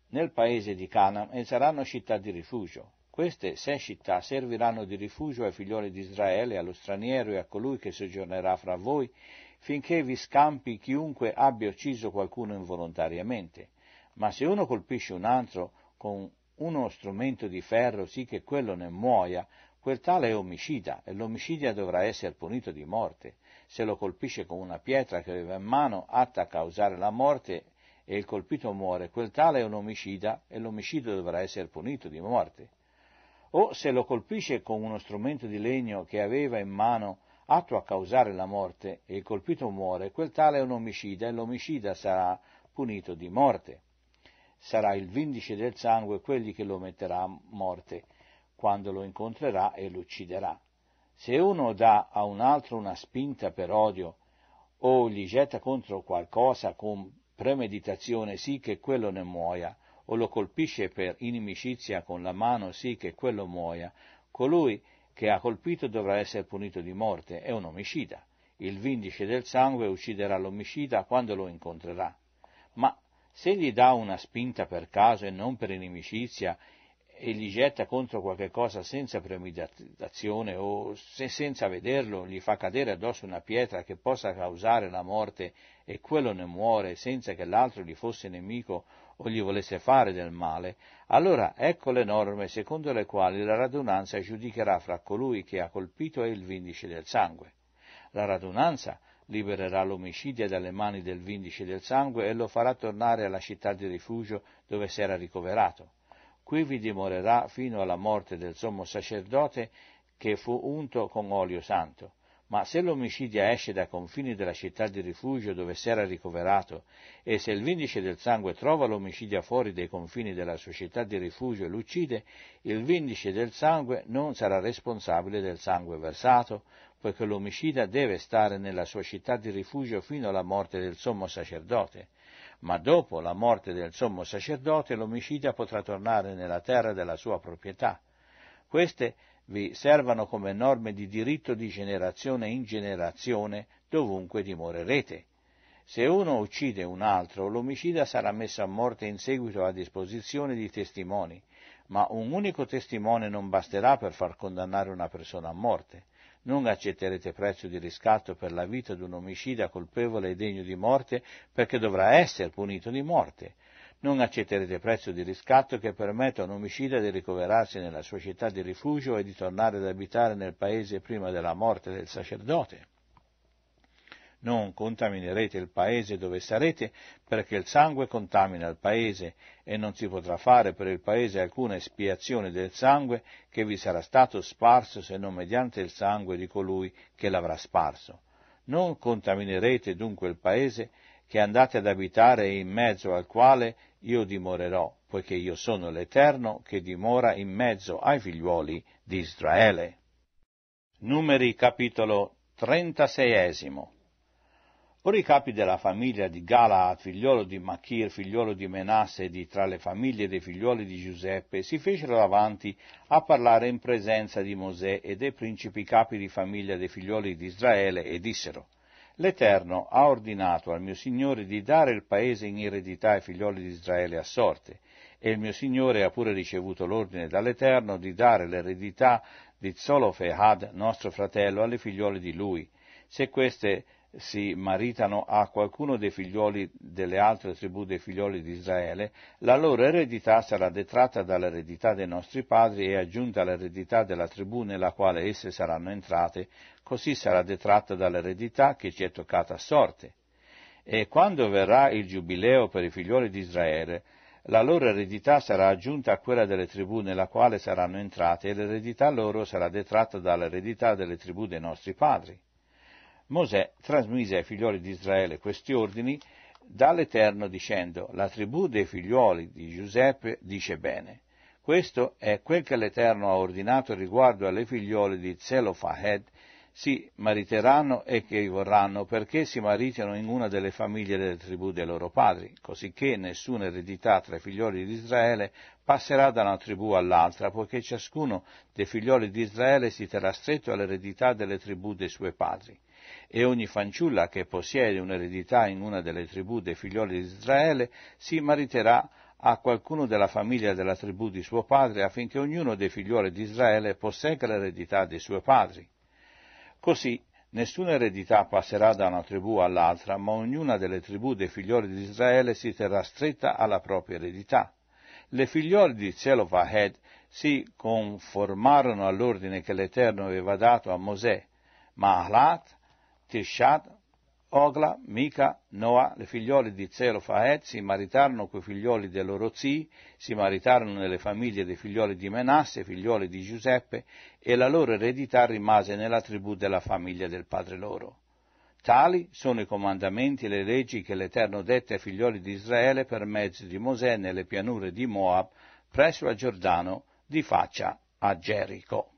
nel paese di Canaan e saranno città di rifugio. Queste sei città serviranno di rifugio ai figlioli di Israele, allo straniero e a colui che soggiornerà fra voi finché vi scampi chiunque abbia ucciso qualcuno involontariamente. Ma se uno colpisce un altro con uno strumento di ferro sì che quello ne muoia, quel tale è omicida e l'omicidia dovrà essere punito di morte. Se lo colpisce con una pietra che aveva in mano atta a causare la morte e il colpito muore, quel tale è un omicida e l'omicidio dovrà essere punito di morte. O se lo colpisce con uno strumento di legno che aveva in mano atto a causare la morte e il colpito muore, quel tale è un omicida e l'omicida sarà punito di morte. Sarà il vindice del sangue quelli che lo metterà a morte quando lo incontrerà e lo ucciderà. Se uno dà a un altro una spinta per odio o gli getta contro qualcosa con premeditazione sì che quello ne muoia, o lo colpisce per inimicizia con la mano sì che quello muoia, colui che ha colpito dovrà essere punito di morte, è un omicida. Il vindice del sangue ucciderà l'omicida quando lo incontrerà. Ma se gli dà una spinta per caso e non per inimicizia e gli getta contro qualche cosa senza premeditazione o se senza vederlo gli fa cadere addosso una pietra che possa causare la morte e quello ne muore senza che l'altro gli fosse nemico o gli volesse fare del male, allora ecco le norme secondo le quali la radunanza giudicherà fra colui che ha colpito e il vindice del sangue. La radunanza libererà l'omicidio dalle mani del vindice del sangue e lo farà tornare alla città di rifugio dove si era ricoverato. Qui vi dimorerà fino alla morte del sommo sacerdote che fu unto con olio santo. Ma se l'omicidio esce dai confini della città di rifugio dove si era ricoverato e se il vindice del sangue trova l'omicidio fuori dei confini della sua città di rifugio e l'uccide, il vindice del sangue non sarà responsabile del sangue versato, poiché l'omicida deve stare nella sua città di rifugio fino alla morte del sommo sacerdote. Ma dopo la morte del sommo sacerdote l'omicida potrà tornare nella terra della sua proprietà. Queste vi servano come norme di diritto di generazione in generazione dovunque dimorerete. Se uno uccide un altro, l'omicida sarà messo a morte in seguito a disposizione di testimoni, ma un unico testimone non basterà per far condannare una persona a morte. Non accetterete prezzo di riscatto per la vita di un omicida colpevole e degno di morte perché dovrà essere punito di morte. Non accetterete prezzo di riscatto che permetta a un omicida di ricoverarsi nella sua città di rifugio e di tornare ad abitare nel paese prima della morte del sacerdote. Non contaminerete il paese dove sarete, perché il sangue contamina il paese, e non si potrà fare per il paese alcuna espiazione del sangue che vi sarà stato sparso se non mediante il sangue di colui che l'avrà sparso. Non contaminerete dunque il paese che andate ad abitare in mezzo al quale io dimorerò, poiché io sono l'Eterno che dimora in mezzo ai figliuoli di Israele. Numeri capitolo 36. Ora i capi della famiglia di Galaad, figliolo di Machir, figliolo di Menasse, di tra le famiglie dei figlioli di Giuseppe, si fecero davanti a parlare in presenza di Mosè e dei principi capi di famiglia dei figlioli di Israele e dissero L'Eterno ha ordinato al mio Signore di dare il paese in eredità ai figlioli di Israele a sorte, e il mio Signore ha pure ricevuto l'ordine dall'Eterno di dare l'eredità di Zolofehad, nostro fratello, alle figliole di lui, se queste si maritano a qualcuno dei figlioli delle altre tribù dei figlioli di Israele, la loro eredità sarà detratta dall'eredità dei nostri padri e aggiunta all'eredità della tribù nella quale esse saranno entrate, così sarà detratta dall'eredità che ci è toccata a sorte. E quando verrà il giubileo per i figlioli di Israele, la loro eredità sarà aggiunta a quella delle tribù nella quale saranno entrate e l'eredità loro sarà detratta dall'eredità delle tribù dei nostri padri. Mosè trasmise ai figlioli di Israele questi ordini dall'Eterno dicendo, la tribù dei figlioli di Giuseppe dice bene. Questo è quel che l'Eterno ha ordinato riguardo alle figliole di Zelofahed, si mariteranno e che vorranno perché si maritano in una delle famiglie delle tribù dei loro padri, cosicché nessuna eredità tra i figlioli di Israele passerà da una tribù all'altra, poiché ciascuno dei figlioli di Israele si terrà stretto all'eredità delle tribù dei suoi padri e ogni fanciulla che possiede un'eredità in una delle tribù dei figlioli di Israele si mariterà a qualcuno della famiglia della tribù di suo padre affinché ognuno dei figlioli di Israele possegga l'eredità dei suoi padri. Così nessuna eredità passerà da una tribù all'altra, ma ognuna delle tribù dei figlioli di Israele si terrà stretta alla propria eredità. Le figlioli di Zelofahed si conformarono all'ordine che l'Eterno aveva dato a Mosè, ma Ahlat Tishad, Ogla, Mica, Noah, le figliole di Zelofaed si maritarono coi figlioli dei loro zii, si maritarono nelle famiglie dei figlioli di Menasse, figlioli di Giuseppe, e la loro eredità rimase nella tribù della famiglia del padre loro. Tali sono i comandamenti e le leggi che l'Eterno dette ai figlioli di Israele per mezzo di Mosè nelle pianure di Moab, presso a Giordano, di faccia a Gerico.